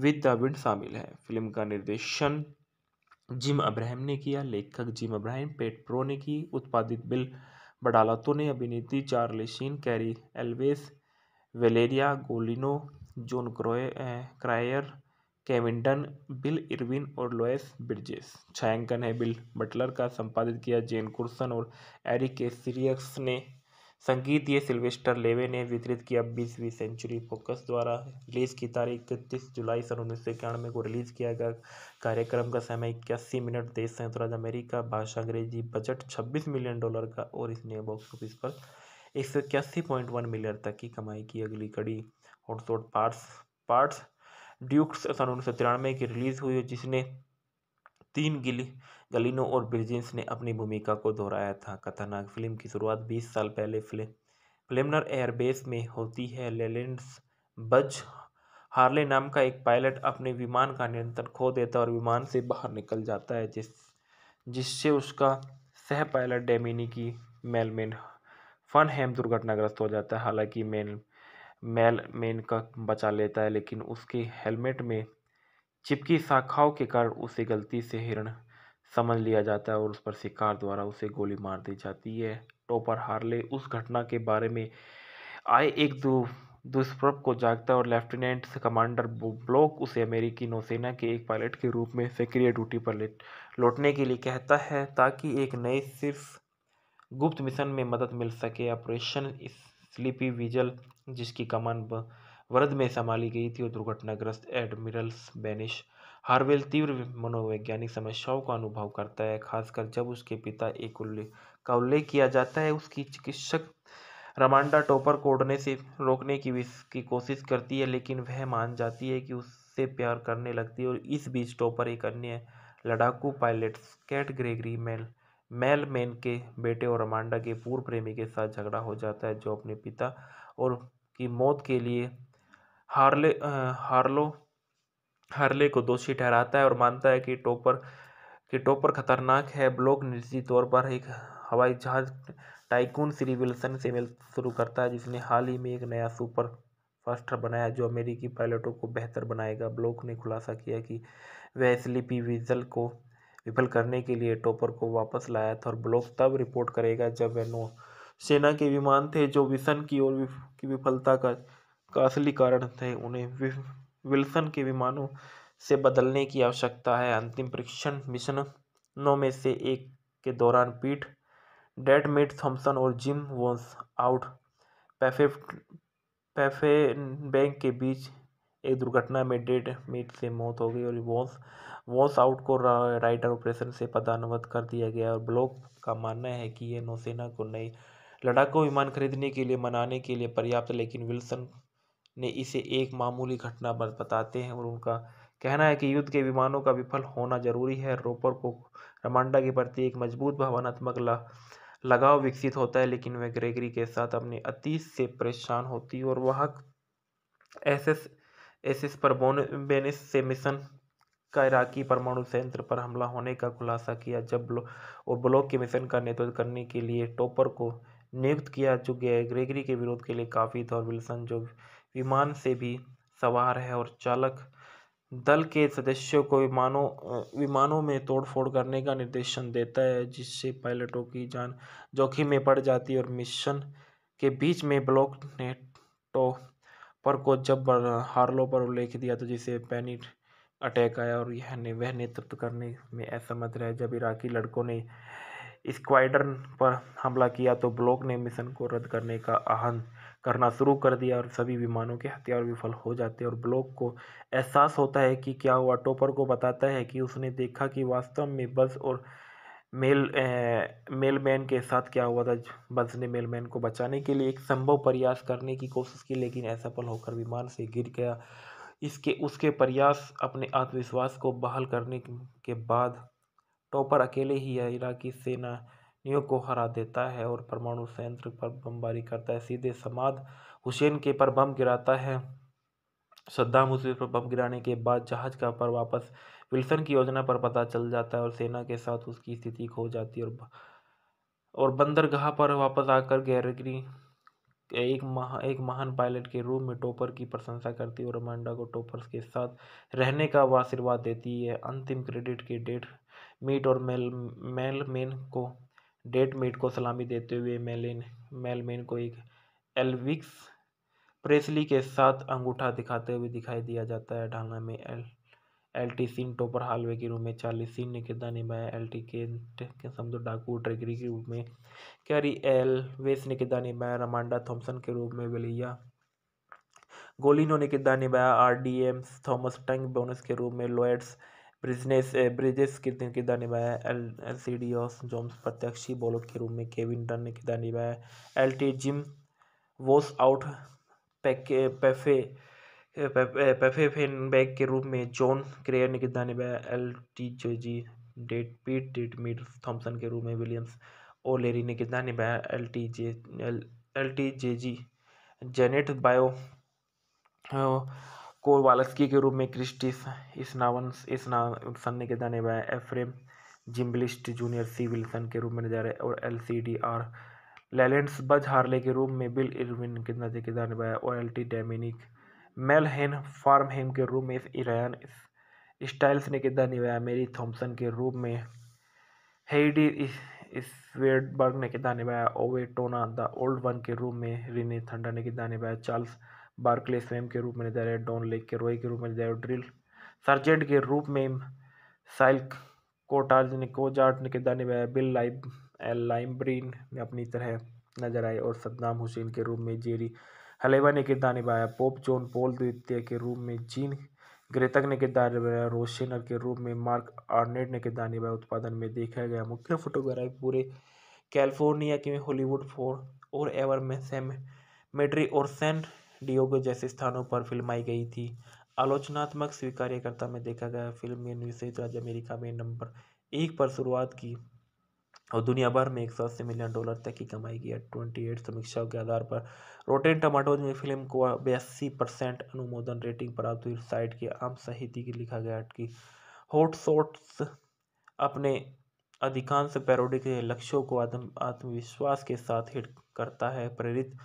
विद द विंड शामिल है फिल्म का निर्देशन जिम अब्राहम ने किया लेखक जिम अब्राहम पेट प्रो ने की उत्पादित बिल बडालातो ने अभिनेत्री Charlie Cary Elwes Valeria Golino Jon क्रोए Cryer केविंटन Bill Irwin और लोएस ब्रिजेस छायांकन है बिल बटलर का संपादित किया जेन कुर्सन और एरिक सीरियक्स ने संगीत ये सिल्वेस्टर लेवे ने वितरित किया बीसवीं सेंचुरी फोकस द्वारा रिलीज़ की तारीख इकतीस जुलाई सन उन्नीस सौ इक्यानवे को रिलीज़ किया गया कार्यक्रम का समय इक्यासी मिनट देश संयुक्त राज्य अमेरिका भाषा अंग्रेजी बजट छब्बीस मिलियन डॉलर का और इसने बॉक्स ऑफिस पर एक सौ इक्यासी पॉइंट वन मिलियन तक की कमाई की अगली कड़ी हॉटसॉट पार्ट्स पार्ट्स ड्यूक्स सन उन्नीस सौ तिरानवे की रिलीज़ हुई जिसने तीन गिली गलिनो और ब्रिजेंस ने अपनी भूमिका को दोहराया था खतरनाक फिल्म की शुरुआत 20 साल पहले फिल्म प्लेमनर एयरबेस में होती है लेलेंड्स बज हार्ले नाम का एक पायलट अपने विमान का नियंत्रण खो देता है और विमान से बाहर निकल जाता है जिस जिससे उसका सह पायलट डेमिनी की मेलमेन फन हेम दुर्घटनाग्रस्त हो जाता है हालांकि मेल मेल मेन का बचा लेता है लेकिन उसके हेलमेट में चिपकी शाखाओं के कारण उसे गलती से हिरण समझ लिया जाता है और उस पर शिकार द्वारा उसे गोली मार दी जाती है टोपर हार्ले उस घटना के बारे में आए एक दो दुष्प्रभ को जागता है और लेफ्टिनेंट कमांडर ब्लॉक उसे अमेरिकी नौसेना के एक पायलट के रूप में सक्रिय ड्यूटी पर लौटने के लिए कहता है ताकि एक नए सिर्फ गुप्त मिशन में मदद मिल सके ऑपरेशन स्लीपी विजल जिसकी कमान वरद में संभाली गई थी और दुर्घटनाग्रस्त एडमिरल बेनिश हार्वेल तीव्र मनोवैज्ञानिक समस्याओं का अनुभव करता है खासकर जब उसके पिता एक उल्लेख का उल्लेख किया जाता है उसकी चिकित्सक रमांडा टोपर को उड़ने से रोकने की की कोशिश करती है लेकिन वह मान जाती है कि उससे प्यार करने लगती है और इस बीच टोपर एक अन्य लड़ाकू pilot cat Gregory mail mail man के बेटे और रमांडा के पूर्व प्रेमी के साथ झगड़ा हो जाता है जो अपने पिता और की मौत के लिए हार्ले हार्लो हार्ले को दोषी ठहराता है और मानता है कि टोपर कि टोपर खतरनाक है ब्लॉक निजी तौर पर एक हवाई जहाज टाइकून श्री विल्सन से मिल शुरू करता है जिसने हाल ही में एक नया सुपर फास्टर बनाया जो अमेरिकी पायलटों को बेहतर बनाएगा ब्लॉक ने खुलासा किया कि वह स्लीपी विजल को विफल करने के लिए टोपर को वापस लाया था और ब्लॉक तब रिपोर्ट करेगा जब वह नो सेना के विमान थे जो विसन की ओर की विफलता का का असली कारण थे उन्हें विल्सन के विमानों से बदलने की आवश्यकता है अंतिम परीक्षण मिशनों में से एक के दौरान पीठ डेड मेट थॉम्सन और जिम वॉन्स आउट पैफे पैफे बैंक के बीच एक दुर्घटना में डेड मेट से मौत हो गई और वॉन्स वॉन्स आउट को राइडर ऑपरेशन से पदानवत कर दिया गया और ब्लॉक का मानना है कि यह नौसेना को नई लड़ाकू विमान खरीदने के लिए मनाने के लिए पर्याप्त लेकिन विल्सन ने इसे एक मामूली घटना बताते हैं और उनका कहना है कि युद्ध के विमानों का विफल होना जरूरी है रोपर को रमांडा के प्रति एक मजबूत भावनात्मक लगाव विकसित होता है लेकिन वह ग्रेगरी के साथ अपने अतीत से परेशान होती है और वह एस एस एस एस पर बेनिस से मिशन का इराकी परमाणु संयंत्र पर हमला होने का खुलासा किया जब और ब्लॉक के मिशन का नेतृत्व करने के लिए टोपर को नियुक्त किया चुके है ग्रेगरी के विरोध के लिए काफ़ी था और विल्सन जो विमान से भी सवार है और चालक दल के सदस्यों को विमानों विमानों में तोड़फोड़ करने का निर्देशन देता है जिससे पायलटों की जान जोखिम में पड़ जाती है और मिशन के बीच में ब्लॉक ने टो पर को जब हार्लो पर उल्लेख दिया तो जिसे पैनिक अटैक आया और यह ने वह नेतृत्व करने में असमर्थ रहे जब इराकी लड़कों ने स्क्वाड्रन पर हमला किया तो ब्लॉक ने मिशन को रद्द करने का आह्वान करना शुरू कर दिया और सभी विमानों के हथियार विफल हो जाते और ब्लॉक को एहसास होता है कि क्या हुआ टोपर को बताता है कि उसने देखा कि वास्तव में बस और मेल मेलमैन के साथ क्या हुआ था बस ने मेलमैन को बचाने के लिए एक संभव प्रयास करने की कोशिश की लेकिन असफल होकर विमान से गिर गया इसके उसके प्रयास अपने आत्मविश्वास को बहाल करने के बाद टॉपर तो अकेले ही इराकी सेनानियों को हरा देता है और परमाणु संयंत्र पर बमबारी करता है सीधे समाद हुसैन के पर बम गिराता है सद्दाम हुसैन पर बम गिराने के बाद जहाज का पर वापस विल्सन की योजना पर पता चल जाता है और सेना के साथ उसकी स्थिति खो जाती है और और बंदरगाह पर वापस आकर गैरगरी एक महा एक महान पायलट के रूप में टोपर की प्रशंसा करती है और अमांडा को टोपर्स के साथ रहने का आशीर्वाद देती है अंतिम क्रेडिट के डेट मीट और मेल मेलमेन को डेट मीट को सलामी देते हुए मेलिन मेलमेन को एक एलविक्स प्रेसली के साथ अंगूठा दिखाते हुए दिखाई दिया जाता है ढालना में L L T Sean Topper हालवे के रूप में चार्ली सीन ने किरदार निभाया एल टी के समझो डाकू ट्रेगरी के रूप में कैरी एल वेस ने किरदार निभाया रमांडा थॉम्सन के रूप में विलिया गोलिनो ने किरदार निभाया आर डी एम थॉमस टंग बोनस के रूप में लॉयड्स ब्रिजनेस ब्रिजेस कितने किरदार निभाया एल एल सी डी ऑस जॉम्स प्रत्यक्षी बॉलर के रूप में केविन डन eh, eh, ने किरदार निभाया L T Jim was out पैके पैफे पैफे fan bag के रूप में जॉन क्रेयर ने किरदार निभाया L T J G date Pete date meet Thompson के रूप में विलियम्स ओ लेरी ने किरदार निभाया L T J L L T J G Janet बायो कोरवालस्की के रूप में क्रिस्टिस इसनावंस इसनासन के ने हुआ निभाया Efrem Zimbalist junior C Wilson के रूप में नजर आए और L C D R Lelands Buzz Harley के रूप में बिल इरविन के नजर किरदार निभाया और एल टी डेमिनिक मेलहेन फार्महेम के रूप में इरान स्टाइल्स ने किरदार निभाया मेरी थॉम्सन के रूप में हेडी स्वेडबर्ग ने किरदार निभाया ओवे टोना द ओल्ड वन के रूप में रिने थंडा ने किरदार निभाया चार्ल्स बार्कले स्वयं के रूप में नजर आया डॉन लेक के रोई के रूप में नजर आया ड्रिल सर्जेंट के रूप में साइल्क कोटार्ज ने कोजार्ट ने किरदार निभाया बिल लाइब लाइमब्रीन ने अपनी तरह नजर आए और सद्दाम हुसैन के रूप में जेरी हलेवा ने किरदार निभाया पोप जॉन पोल द्वितीय के रूप में जीन ग्रेतक ने किरदार निभाया रोशनर के रूप में मार्क आर्नेट ने किरदार निभाया उत्पादन में देखा गया मुख्य फोटोग्राफी पूरे कैलिफोर्निया के हॉलीवुड फोर और एवर में सैम मेड्री और सेंट डियोगो जैसे स्थानों पर फिल्माई गई थी आलोचनात्मक स्वीकार्यकर्ता में देखा गया फिल्म ने संयुक्त राज्य अमेरिका में नंबर एक पर शुरुआत की और दुनिया भर में एक सौ अस्सी मिलियन डॉलर तक की कमाई की ट्वेंटी एट समीक्षाओं के आधार पर रोटेन टमाटोज में फिल्म को बयासी परसेंट अनुमोदन रेटिंग प्राप्त हुई साइट के आम सहिति की लिखा गया कि हॉट अपने अधिकांश पैरोडी के लक्ष्यों को आत्म आत्मविश्वास के साथ हिट करता है प्रेरित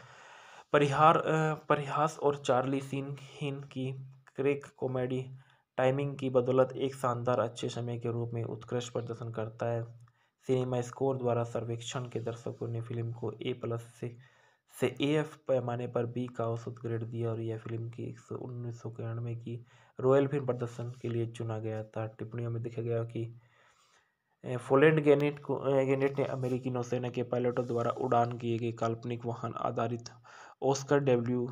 परिहार परिहास और चार्ली सीन हिन की क्रेक कॉमेडी टाइमिंग की बदौलत एक शानदार अच्छे समय के रूप में उत्कृष्ट प्रदर्शन करता है सिनेमा स्कोर द्वारा सर्वेक्षण के दर्शकों ने फिल्म को ए प्लस से से ए एफ पैमाने पर बी का औसत ग्रेड दिया और यह फिल्म की एक सौ उन्नीस सौ इक्यानवे की रॉयल फिल्म प्रदर्शन के लिए चुना गया था टिप्पणियों में देखा गया कि फोलेंड गेनेट को गेनेट ने अमेरिकी नौसेना के पायलटों द्वारा उड़ान किए गए काल्पनिक वाहन आधारित Oscar W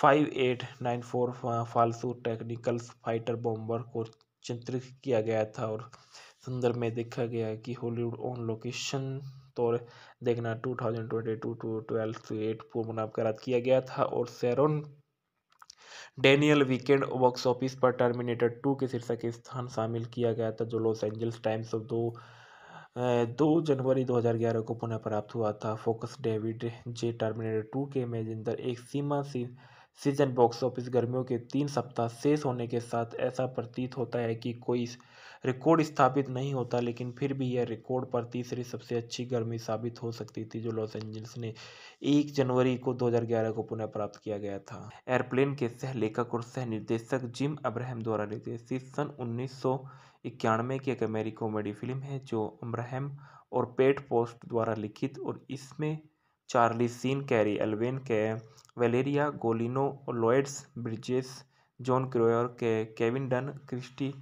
five eight nine four फालसू टेक्निकल फाइटर बॉम्बर को चित्रित किया गया था और संदर्भ में देखा गया कि हॉलीवुड ऑन लोकेशन तौर देखना two thousand twenty two two twelfth eight पूर्व किया गया था और Sharon Daniel weekend box office पर टर्मिनेटर टू के शीर्षक स्थान शामिल किया गया था जो लॉस एंजल्स टाइम्स ऑफ दो दो जनवरी 2011 को पुनः प्राप्त हुआ था focus David J Terminator two के मेजिंदर एक सीमा सी सीजन बॉक्स ऑफिस गर्मियों के तीन सप्ताह शेष होने के साथ ऐसा प्रतीत होता है कि कोई रिकॉर्ड स्थापित नहीं होता लेकिन फिर भी यह रिकॉर्ड पर तीसरी सबसे अच्छी गर्मी साबित हो सकती थी जो लॉस एंजल्स ने एक जनवरी को 2011 को पुनः प्राप्त किया गया था एयरप्लेन के सह लेखक और सह निर्देशक जिम अब्राहम द्वारा निर्देशित सन उन्नीस इक्यानवे की एक अमेरिकी कॉमेडी फिल्म है जो अम्रहम और पेट पोस्ट द्वारा लिखित और इसमें चार्ली सीन कैरी एल्वेन के वेलेरिया गोलिनो और लॉयड्स ब्रिजेस जॉन क्रोयर के केविन डन क्रिस्टी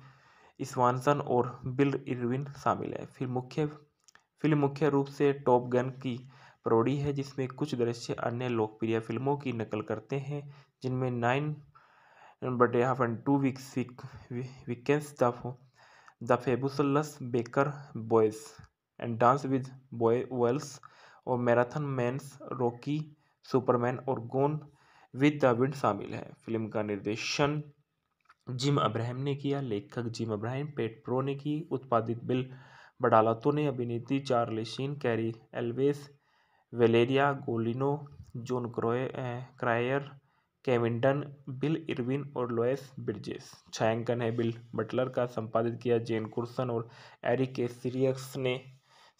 इसवानसन और बिल इरविन शामिल है फिर मुख्य फिल्म मुख्य रूप से टॉप गन की प्रोडी है जिसमें कुछ दृश्य अन्य लोकप्रिय फिल्मों की नकल करते हैं जिनमें नाइन बटे half and two weeks weekends the the fabulous baker boys and dance with boy Wales और मैराथन मैंस रॉकी सुपरमैन और गोन विद द विंड शामिल है फिल्म का निर्देशन जिम अब्राहम ने किया लेखक जिम अब्राहम पेट प्रो ने की उत्पादित बिल बडालातो ने अभिनेत्री Charlie Cary Elwes Valeria Golino Jon क्रोए Cryer केविंटन Bill Irwin और लोएस ब्रिजेस छायांकन है बिल बटलर का संपादित किया जेन कुर्सन और एरिक के ने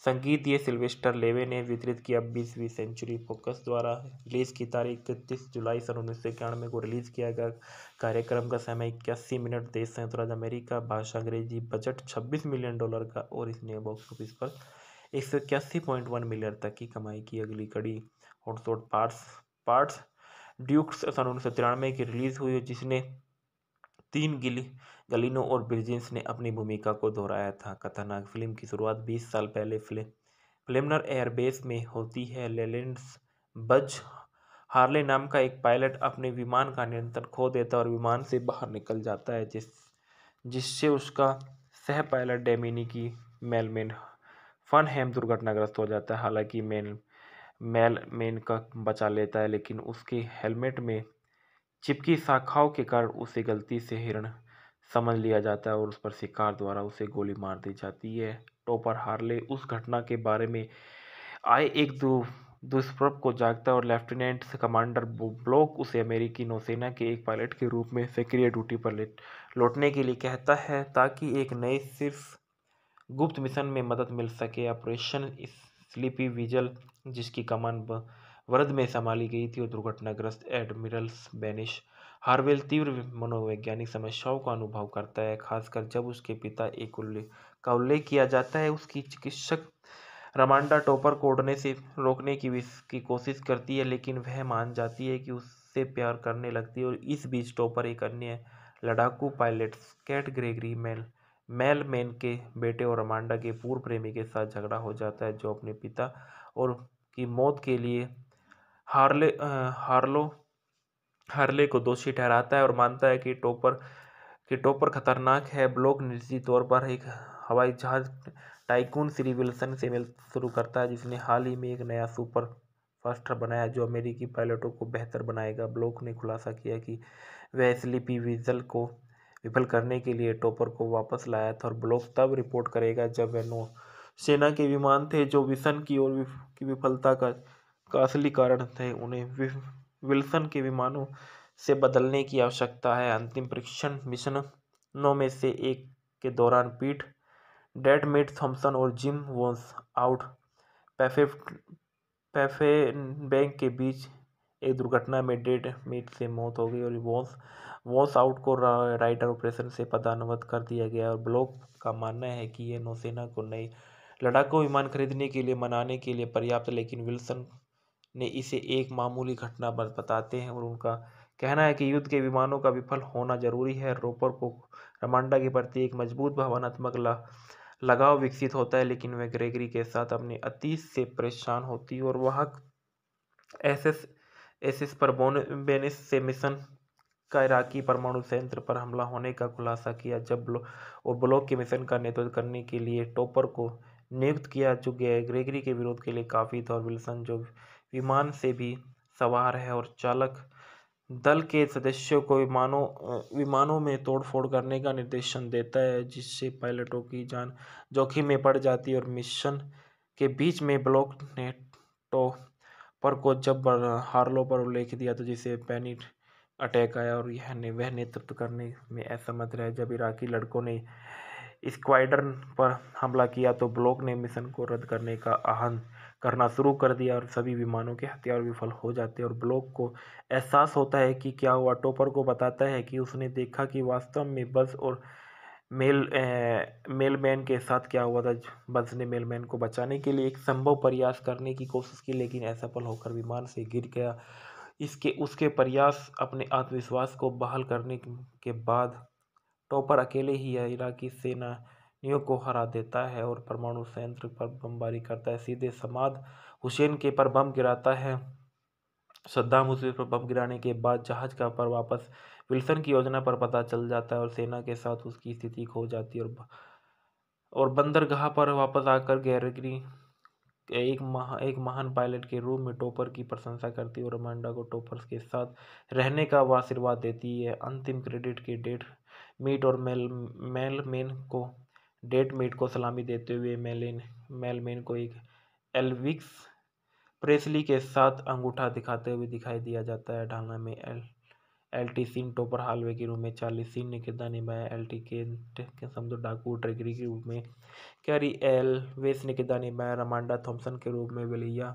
संगीत ये सिल्वेस्टर लेवे ने वितरित किया बीसवीं सेंचुरी फोकस द्वारा रिलीज़ की तारीख इकतीस जुलाई सन उन्नीस सौ इक्यानवे को रिलीज़ किया गया कार्यक्रम का समय इक्यासी मिनट देश संयुक्त राज्य अमेरिका भाषा अंग्रेजी बजट छब्बीस मिलियन डॉलर का और इसने बॉक्स ऑफिस पर एक सौ इक्यासी पॉइंट वन मिलियन तक की कमाई की अगली कड़ी हॉटसॉट पार्ट्स पार्ट्स ड्यूक्स सन उन्नीस सौ तिरानवे की रिलीज़ हुई जिसने तीन गिली गलिनो और ब्रिजेंस ने अपनी भूमिका को दोहराया था खतरनाक फिल्म की शुरुआत 20 साल पहले फिल्म प्लेमनर एयरबेस में होती है लेलेंड्स बज हार्ले नाम का एक पायलट अपने विमान का नियंत्रण खो देता है और विमान से बाहर निकल जाता है जिस जिससे उसका सह पायलट डेमिनी की मेलमेन फन हेम दुर्घटनाग्रस्त हो जाता है हालांकि मेल मेल मेन का बचा लेता है लेकिन उसके हेलमेट में चिपकी शाखाओं के कारण उसे गलती से हिरण समझ लिया जाता है और उस पर शिकार द्वारा उसे गोली मार दी जाती है टोपर हार्ले उस घटना के बारे में आए एक दो दुष्प्रभ को जागता है और लेफ्टिनेंट कमांडर ब्लॉक उसे अमेरिकी नौसेना के एक पायलट के रूप में सक्रिय ड्यूटी पर लौटने के लिए कहता है ताकि एक नए सिर्फ गुप्त मिशन में मदद मिल सके ऑपरेशन स्लीपी विजल जिसकी कमान वरद में संभाली गई थी और दुर्घटनाग्रस्त एडमिरल्स बेनिश हार्वेल तीव्र मनोवैज्ञानिक समस्याओं का अनुभव करता है खासकर जब उसके पिता एक उल्लेख का उल्लेख किया जाता है उसकी चिकित्सक रमांडा टोपर को उड़ने से रोकने की की कोशिश करती है लेकिन वह मान जाती है कि उससे प्यार करने लगती है और इस बीच टोपर एक अन्य लड़ाकू pilot cat Gregory mail mail man के बेटे और रमांडा के पूर्व प्रेमी के साथ झगड़ा हो जाता है जो अपने पिता और की मौत के लिए हार्ले हार्लो हार्ले को दोषी ठहराता है और मानता है कि टोपर कि टोपर खतरनाक है ब्लॉक निजी तौर पर एक हवाई जहाज टाइकून श्री विल्सन से मिल शुरू करता है जिसने हाल ही में एक नया सुपर फास्टर बनाया जो अमेरिकी पायलटों को बेहतर बनाएगा ब्लॉक ने खुलासा किया कि वह स्लीपी विजल को विफल करने के लिए टोपर को वापस लाया था और ब्लॉक तब रिपोर्ट करेगा जब वह नो सेना के विमान थे जो विसन की ओर की विफलता का का असली कारण थे उन्हें विल्सन के विमानों से बदलने की आवश्यकता है अंतिम परीक्षण मिशनों में से एक के दौरान पीठ डेड मेट थॉम्सन और जिम वॉन्स आउट पैफे पैफे बैंक के बीच एक दुर्घटना में डेड मेट से मौत हो गई और वॉन्स वॉन्स आउट को राइडर ऑपरेशन से पदानवत कर दिया गया और ब्लॉक का मानना है कि यह नौसेना को नई लड़ाकू विमान खरीदने के लिए मनाने के लिए पर्याप्त लेकिन विल्सन ने इसे एक मामूली घटना बताते हैं और उनका कहना है कि युद्ध के विमानों का विफल होना जरूरी है रोपर को रमांडा के प्रति एक मजबूत भावनात्मक लगाव विकसित होता है लेकिन वह ग्रेगरी के साथ अपने अतीत से परेशान होती और वह एस एस एस एस पर बेनिस से मिशन का इराकी परमाणु संयंत्र पर हमला होने का खुलासा किया जब ब्लो और ब्लॉक के मिशन का नेतृत्व करने के लिए टोपर को नियुक्त किया चुके है ग्रेगरी के विरोध के लिए काफ़ी था और विल्सन जो विमान से भी सवार है और चालक दल के सदस्यों को विमानों विमानों में तोड़फोड़ करने का निर्देशन देता है जिससे पायलटों की जान जोखिम में पड़ जाती है और मिशन के बीच में ब्लॉक ने टो पर को जब हार्लो पर उल्लेख दिया तो जिसे पैनिक अटैक आया और यह ने वह नेतृत्व करने में असमर्थ रहे जब इराकी लड़कों ने स्क्वाड्रन पर हमला किया तो ब्लॉक ने मिशन को रद्द करने का आह्वान करना शुरू कर दिया और सभी विमानों के हथियार विफल हो जाते हैं और ब्लॉक को एहसास होता है कि क्या हुआ टोपर को बताता है कि उसने देखा कि वास्तव में बस और मेल मेलमैन के साथ क्या हुआ था बस ने मेलमैन को बचाने के लिए एक संभव प्रयास करने की कोशिश की लेकिन असफल होकर विमान से गिर गया इसके उसके प्रयास अपने आत्मविश्वास को बहाल करने के बाद टॉपर अकेले ही इराकी सेनानियों को हरा देता है और परमाणु संयंत्र पर बमबारी करता है सीधे समाद हुसैन के पर बम गिराता है सद्दाम हुसैन पर बम गिराने के बाद जहाज का पर वापस विल्सन की योजना पर पता चल जाता है और सेना के साथ उसकी स्थिति खो जाती है और और बंदरगाह पर वापस आकर गैरगरी एक महा एक महान पायलट के रूप में टोपर की प्रशंसा करती है और अमांडा को टोपर्स के साथ रहने का आशीर्वाद देती है अंतिम क्रेडिट के डेट मीट और मेल मेलमेन को डेट मीट को सलामी देते हुए मेलिन मेलमेन को एक एलविक्स प्रेसली के साथ अंगूठा दिखाते हुए दिखाई दिया जाता है ढालना में L L T Singh Topper हालवे के रूप में चार्ली सिंह ने किरदार निभाया एल टी के समझो डाकू ट्रेगरी के रूप में कैरी एल वेस ने किरदार निभाया रमांडा थॉम्सन के रूप में विलिया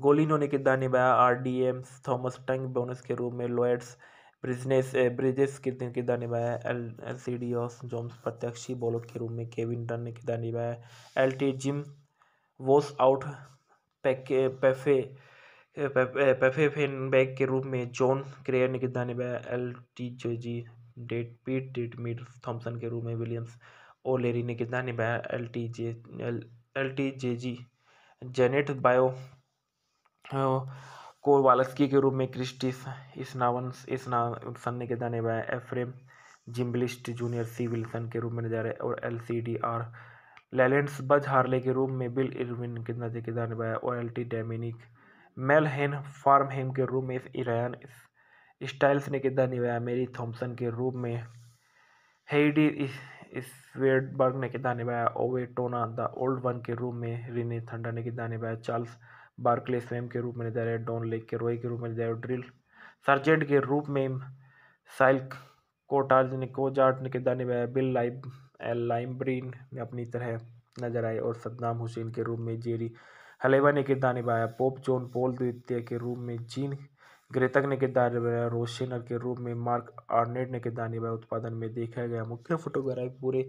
गोलिनो ने किरदार निभाया आर डी एम थॉमस टंग बोनस के रूप में लोएट्स ब्रिजनेस ब्रिजेस किसने किरदार निभाया एल एल सी डी ऑस जॉम्स प्रत्यक्षी बॉलर के रूप में Kevin Dunn eh, eh, eh, ने किरदार निभाया L T Jim was out पैके पैफे पैफे fan bag के रूप में जॉन क्रेयर ने किरदार निभाया L T J G date Pete date meet Thompson के रूप में विलियम्स ओ लेरी ने किरदार निभाया L T J L L T J G Janet bio Kowalski के रूप में क्रिस्टिस इसनावंस इसनासन सन्ने के दाने बाएँ Efrem Zimbalist junior C Wilson के रूप में नजर आए और L C D R लेलेंड्स Buzz Harley के रूप में बिल इरविन के नजर के दाने बाएँ और एल टी डेमिनिक मेलहेन फार्महेम के रूप में इरान स्टाइल्स ने किरदार निभाया मेरी थॉम्पसन के रूप में हेडी स्वेडबर्ग ने किरदार निभाया ओवे टोना द ओल्ड वन के रूप में रिने थंडा ने किरदार निभाया चार्ल्स बार्कले स्वयं के रूप में नजर आया डॉन लेक के रोय के रूप में नजर आया ड्रिल सर्जेंट के रूप में साइल कोटार्ज ने कोजार्ट ने किरदार निभाया बिल लाइब लाइमब्रीन ने अपनी तरह नजर आए और सद्दाम हुसैन के रूप में जेरी हलेवा ने किरदार निभाया पोप जॉन पोल द्वितीय के रूप में जीन ग्रेतक ने किरदार निभाया रोशनर के रूप में मार्क आर्नेट ने किरदार निभाया उत्पादन में देखा गया मुख्य फोटोग्राफी पूरे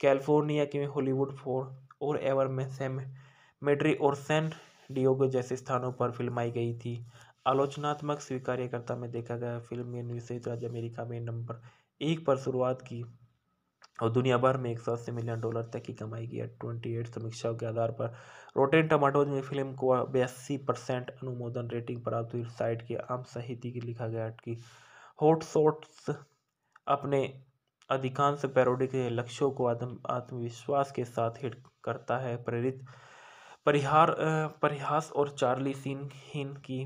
कैलिफोर्निया के हॉलीवुड फोर और एवर में सैम मेड्री और सेंट डियोगो जैसे स्थानों पर फिल्माई गई थी आलोचनात्मक स्वीकार्यकर्ता में देखा गया फिल्म ने संयुक्त राज्य अमेरिका में नंबर एक पर शुरुआत की और दुनिया भर में एक सौ अस्सी मिलियन डॉलर तक की कमाई की ट्वेंटी एट समीक्षाओं के आधार पर रोटेन टमाटोज में फिल्म को बयासी परसेंट अनुमोदन रेटिंग प्राप्त हुई साइट के आम साहित्य की लिखा गया कि हॉट अपने अधिकांश पैरोडी के लक्ष्यों को आत्म आत्मविश्वास के साथ हिट करता है प्रेरित परिहार परिहास और चार्ली सीन हिन की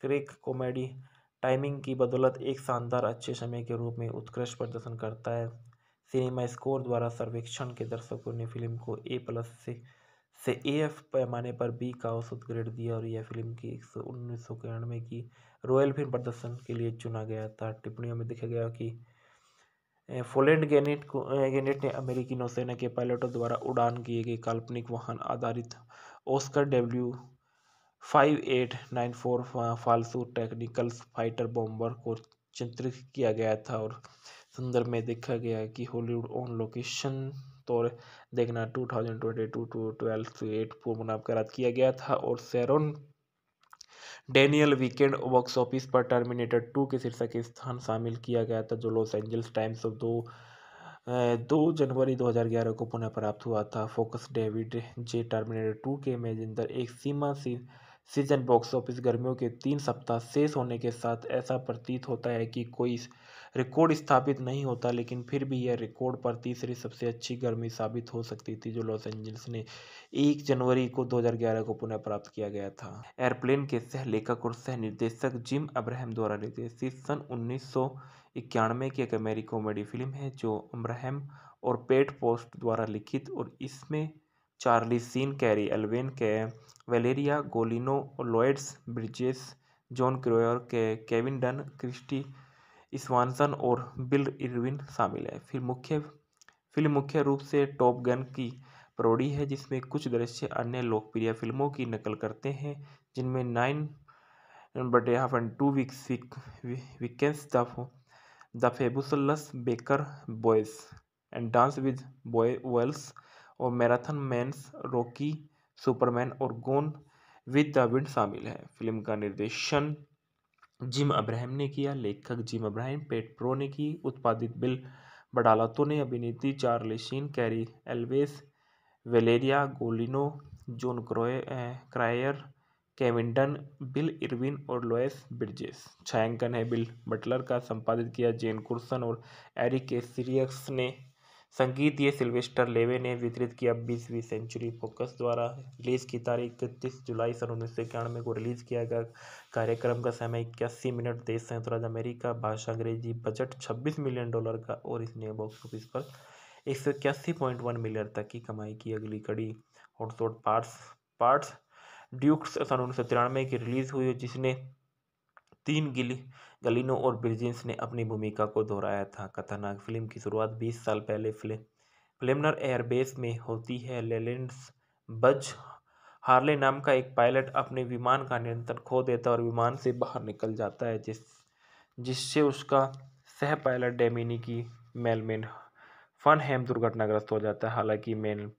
क्रेक कॉमेडी टाइमिंग की बदौलत एक शानदार अच्छे समय के रूप में उत्कृष्ट प्रदर्शन करता है सिनेमा स्कोर द्वारा सर्वेक्षण के दर्शकों ने फिल्म को ए प्लस से से ए एफ पैमाने पर बी का औसत ग्रेड दिया और यह फिल्म की एक सौ उन्नीस सौ इक्यानवे की रॉयल फिल्म प्रदर्शन के लिए चुना गया था टिप्पणियों में देखा गया कि फोलेंड गेनेट को गेनेट ने अमेरिकी नौसेना के पायलटों द्वारा उड़ान किए गए काल्पनिक वाहन आधारित Oscar W five eight nine four फालसू टेक्निकल फाइटर बॉम्बर को चित्रित किया गया था और संदर्भ में देखा गया कि हॉलीवुड ऑन लोकेशन तौर देखना two thousand twenty two two twelve two eight पूर्व नामकरात किया गया था और Sharon Daniel weekend box office पर टर्मिनेटर टू के शीर्षक स्थान शामिल किया गया था जो लॉस एंजल्स टाइम्स ऑफ दो दो जनवरी 2011 को पुनः प्राप्त हुआ था focus David J Terminator two के मेजिंदर एक सीमा सी सीजन बॉक्स ऑफिस गर्मियों के तीन सप्ताह शेष होने के साथ ऐसा प्रतीत होता है कि कोई रिकॉर्ड स्थापित नहीं होता लेकिन फिर भी यह रिकॉर्ड पर तीसरी सबसे अच्छी गर्मी साबित हो सकती थी जो लॉस एंजल्स ने एक जनवरी को 2011 को पुनः प्राप्त किया गया था एयरप्लेन के सह लेखक और सह निर्देशक जिम अब्राहम द्वारा निर्देशित सन उन्नीस इक्यानवे की एक अमेरिकी कॉमेडी फिल्म है जो अम्रहम और पेट पोस्ट द्वारा लिखित और इसमें चार्ली सीन कैरी एल्वेन के वेलेरिया गोलिनो और लॉयड्स ब्रिजेस जॉन क्रोयर के केविन डन क्रिस्टी इसवानसन और बिल इरविन शामिल है फिर मुख्य फिल्म मुख्य रूप से टॉप गन की प्रोडी है जिसमें कुछ दृश्य अन्य लोकप्रिय फिल्मों की नकल करते हैं जिनमें नाइन बटे half and two weeks weekends the the fabulous baker boys and dance with boy Wales और मैराथन मैंस रॉकी सुपरमैन और गोन विद द विंड शामिल है फिल्म का निर्देशन जिम अब्राहम ने किया लेखक जिम अब्राहम पेट प्रो ने की उत्पादित बिल बडालातो ने अभिनेत्री Charlie Cary Elwes Valeria Golino Jon क्रोए Cryer केविंटन Bill Irwin और लोएस ब्रिजेस छायांकन है बिल बटलर का संपादित किया जेन कुर्सन और एरिक सीरियक्स ने संगीत ये सिल्वेस्टर लेवे ने वितरित किया बीसवीं सेंचुरी फोकस द्वारा रिलीज की तारीख इकतीस जुलाई सन उन्नीस सौ इक्यानवे को रिलीज किया गया कार्यक्रम का समय इक्यासी मिनट देश संयुक्त राज्य अमेरिका भाषा अंग्रेजी बजट छब्बीस मिलियन डॉलर का और इसने बॉक्स ऑफिस पर एक सौ इक्यासी पॉइंट वन मिलियन तक की कमाई की अगली कड़ी हॉटसॉट पार्ट्स पार्ट्स ड्यूक्स सन उन्नीस सौ तिरानवे की रिलीज़ हुई जिसने तीन गिली गलिनो और ब्रिजेंस ने अपनी भूमिका को दोहराया था कथानाक फिल्म की शुरुआत 20 साल पहले फिल्म फिल्मनर एयरबेस में होती है लेलेंड्स बज हार्ले नाम का एक पायलट अपने विमान का नियंत्रण खो देता है और विमान से बाहर निकल जाता है जिस जिससे उसका सह पायलट डेमिनी की मेलमेन फन हेम दुर्घटनाग्रस्त हो जाता है हालांकि मेल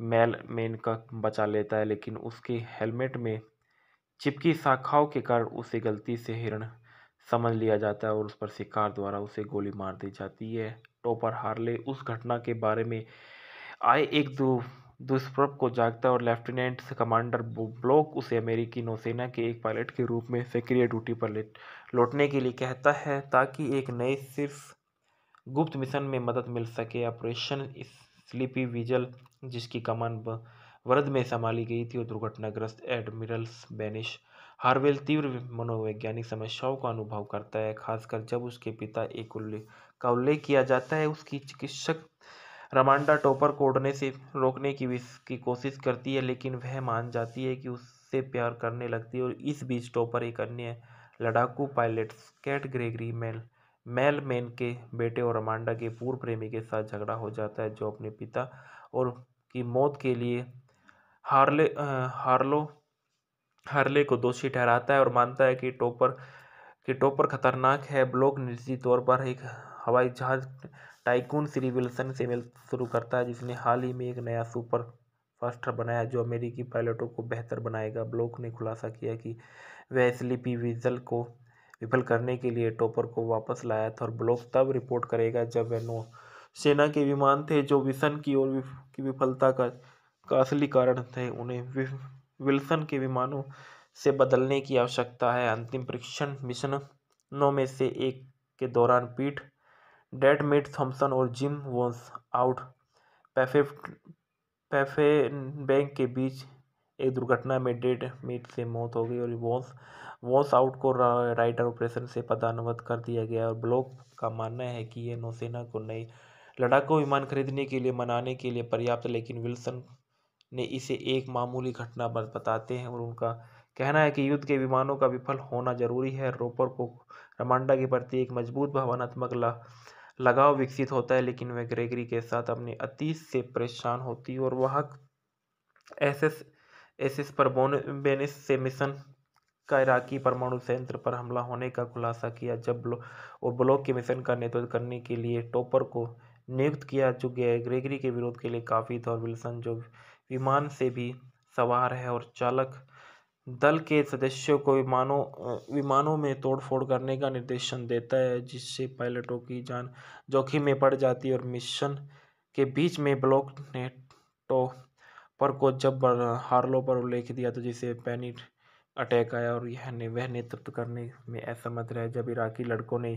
मेल मेन का बचा लेता है लेकिन उसके हेलमेट में चिपकी शाखाओं के कारण उसे गलती से हिरण समझ लिया जाता है और उस पर शिकार द्वारा उसे गोली मार दी जाती है टोपर हार्ले उस घटना के बारे में आए एक दो दुष्प्रप को जागता है और लेफ्टिनेंट कमांडर ब्लॉक उसे अमेरिकी नौसेना के एक पायलट के रूप में सक्रिय ड्यूटी पर लौटने के लिए कहता है ताकि एक नए सिर्फ गुप्त मिशन में मदद मिल सके ऑपरेशन स्लीपी विजल जिसकी कमान वरद में संभाली गई थी और दुर्घटनाग्रस्त एडमिरल्स बेनिश हार्वेल तीव्र मनोवैज्ञानिक समस्याओं का अनुभव करता है खासकर जब उसके पिता एक उल्लेख का उल्लेख किया जाता है उसकी चिकित्सक रमांडा टोपर को उड़ने से रोकने की की कोशिश करती है लेकिन वह मान जाती है कि उससे प्यार करने लगती है और इस बीच टोपर एक अन्य लड़ाकू pilot cat Gregory mail mail man के बेटे और रमांडा के पूर्व प्रेमी के साथ झगड़ा हो जाता है जो अपने पिता और की मौत के लिए हार्ले हार्लो हार्ले को दोषी ठहराता है और मानता है कि टोपर कि टोपर खतरनाक है ब्लॉक निजी तौर पर एक हवाई जहाज टाइकून श्री विल्सन से मिल शुरू करता है जिसने हाल ही में एक नया सुपर फास्टर बनाया जो अमेरिकी पायलटों को बेहतर बनाएगा ब्लॉक ने खुलासा किया कि वह स्लीपी विजल को विफल करने के लिए टोपर को वापस लाया था और ब्लॉक तब रिपोर्ट करेगा जब वह नो सेना के विमान थे जो विसन की ओर की विफलता का का असली कारण थे उन्हें विल्सन के विमानों से बदलने की आवश्यकता है अंतिम परीक्षण मिशनों में से एक के दौरान पीठ डेड मेट थॉम्सन और जिम वॉन्स आउट पैफे पैफे बैंक के बीच एक दुर्घटना में डेड मेट से मौत हो गई और वॉन्स वॉन्स आउट को राइडर ऑपरेशन से पदानवत कर दिया गया और ब्लॉक का मानना है कि यह नौसेना को नई लड़ाकू विमान खरीदने के लिए मनाने के लिए पर्याप्त लेकिन विल्सन ने इसे एक मामूली घटना बताते हैं और उनका कहना है कि युद्ध के विमानों का विफल होना जरूरी है रोपर को रमांडा के प्रति एक मजबूत भावनात्मक लगाव विकसित होता है लेकिन वह ग्रेगरी के साथ अपने अतीत से परेशान होती और वह एस एस एस एस पर बेनिस से मिशन का इराकी परमाणु संयंत्र पर हमला होने का खुलासा किया जब ब्लॉक के मिशन का नेतृत्व करने के लिए टोपर को नियुक्त किया चुके है ग्रेगरी के विरोध के लिए काफ़ी था और विल्सन जो विमान से भी सवार है और चालक दल के सदस्यों को विमानों विमानों में तोड़फोड़ करने का निर्देशन देता है जिससे पायलटों की जान जोखिम में पड़ जाती है और मिशन के बीच में ब्लॉक ने टो पर को जब हार्लो पर उल्लेख दिया तो जिसे पैनिक अटैक आया और यह ने वह नेतृत्व करने में असमर्थ रहे जब इराकी लड़कों ने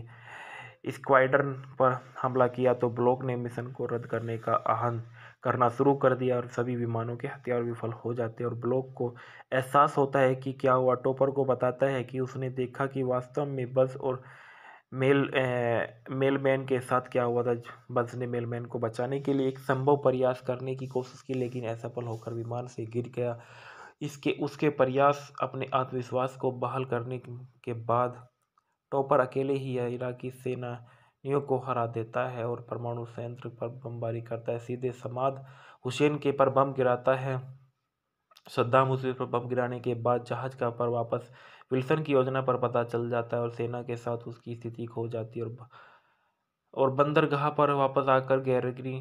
स्क्वाड्रन पर हमला किया तो ब्लॉक ने मिशन को रद्द करने का आह्वान करना शुरू कर दिया और सभी विमानों के हथियार विफल हो जाते और ब्लॉक को एहसास होता है कि क्या हुआ टोपर को बताता है कि उसने देखा कि वास्तव में बस और मेल मेलमैन के साथ क्या हुआ था बस ने मेलमैन को बचाने के लिए एक संभव प्रयास करने की कोशिश की लेकिन असफल होकर विमान से गिर गया इसके उसके प्रयास अपने आत्मविश्वास को बहाल करने के बाद टॉपर तो अकेले ही इराकी सेनानियों को हरा देता है और परमाणु संयंत्र पर बमबारी करता है सीधे समाद हुसैन के पर बम गिराता है सद्दाम हुसैन पर बम गिराने के बाद जहाज का पर वापस विल्सन की योजना पर पता चल जाता है और सेना के साथ उसकी स्थिति खो जाती है और और बंदरगाह पर वापस आकर गैरगरी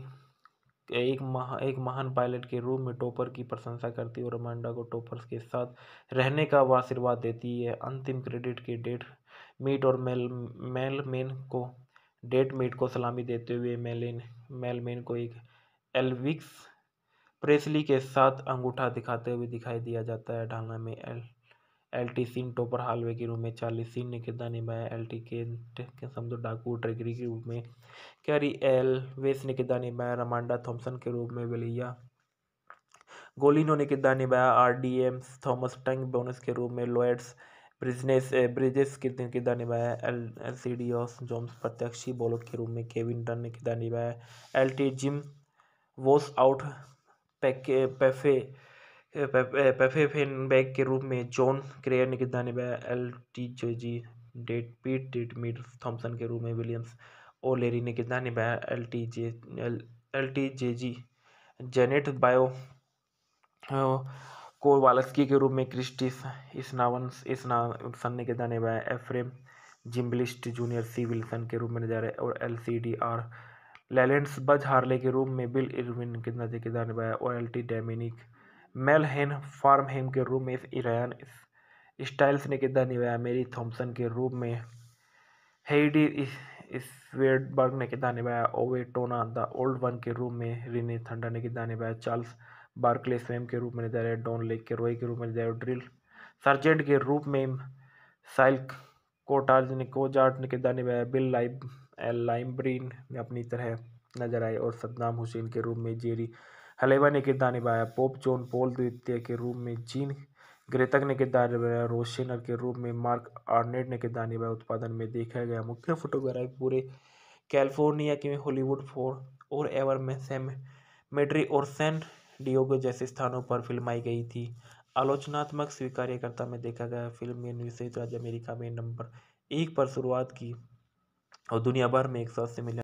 एक महा एक महान पायलट के रूप में टोपर की प्रशंसा करती है और अमांडा को टोपर्स के साथ रहने का आशीर्वाद देती है अंतिम क्रेडिट के डेट मीट और मेल मेलमेन को डेट मीट को सलामी देते हुए मेलिन मेलमेन को एक एल्विक्स प्रेसली के साथ अंगूठा दिखाते हुए दिखाई दिया जाता है ढालना में L L T Singh Topper हालवे के रूप में चार्ली सिंह ने किरदार निभाया एल टी के समझो डाकू ट्रेगरी के रूप में कैरी एल वेस ने किरदार निभाया रमांडा थॉम्सन के रूप में विलिया गोलिनो ने किरदार निभाया आर डी एम थॉमस टंग बोनस के रूप में लॉयड्स ब्रिजनेस ब्रिजेस कितने किरदार निभाया है एल एल सी डी ऑस जॉम्स प्रत्यक्षी बॉलर के रूप में केविन डन ने किरदार निभाया L T Jim was out पैके पैफे पैफे fan bag के रूप में जॉन क्रेयर ने किरदार निभाया एल टी जो जी date Pete date meet Thompson के रूप में विलियम्स ओ लेरी ने किरदार निभाया L T J L L T J G Janet बायो वालस्की के रूप में क्रिस्टिस स्नावंस स्ना ने के निभाया बाएँ Efrem Zimbalist junior C Wilson के रूप में नजर आए और एल सी डी आर लेलेंट्स बज हार्ले के रूप में बिल इरविन के नजर के दाने बाएँ और L T Dominic Farnham के रूप में इरान स्टाइल्स ने किरदार निभाया मेरी थॉम्सन के रूप में हेडी स्वेडबर्ग ने किरदार निभाया ओवे टोना द ओल्ड वन के रूप में रिने थंडा ने किरदार निभाया चार्ल्स बार्कले स्वयं के रूप में नजर आया डॉन लेक के रोई के रूप में नजर आया ड्रिल सर्जेंट के रूप में साइल्क कोटार्ज ने कोजार्ट ने किरदार निभाया बिल लाइब एल लाइमब्रीन ने अपनी तरह नजर आए और सद्दाम हुसैन के रूप में जेरी हलेवा ने किरदार निभाया पोप जॉन पोल द्वितीय के रूप में जीन ग्रेतक ने किरदार निभाया रोशनर के रूप में मार्क आर्नेट ने किरदार निभाया उत्पादन में देखा गया मुख्य फोटोग्राफी पूरे कैलिफोर्निया के हॉलीवुड फोर और एवर में सैम मेड्री और सेंट डियोगो जैसे स्थानों पर फिल्माई गई थी आलोचनात्मक स्वीकार्यकर्ता में देखा गया फिल्म ने संयुक्त राज्य अमेरिका में नंबर एक पर शुरुआत की और दुनिया भर में एक सौ अस्सी मिलियन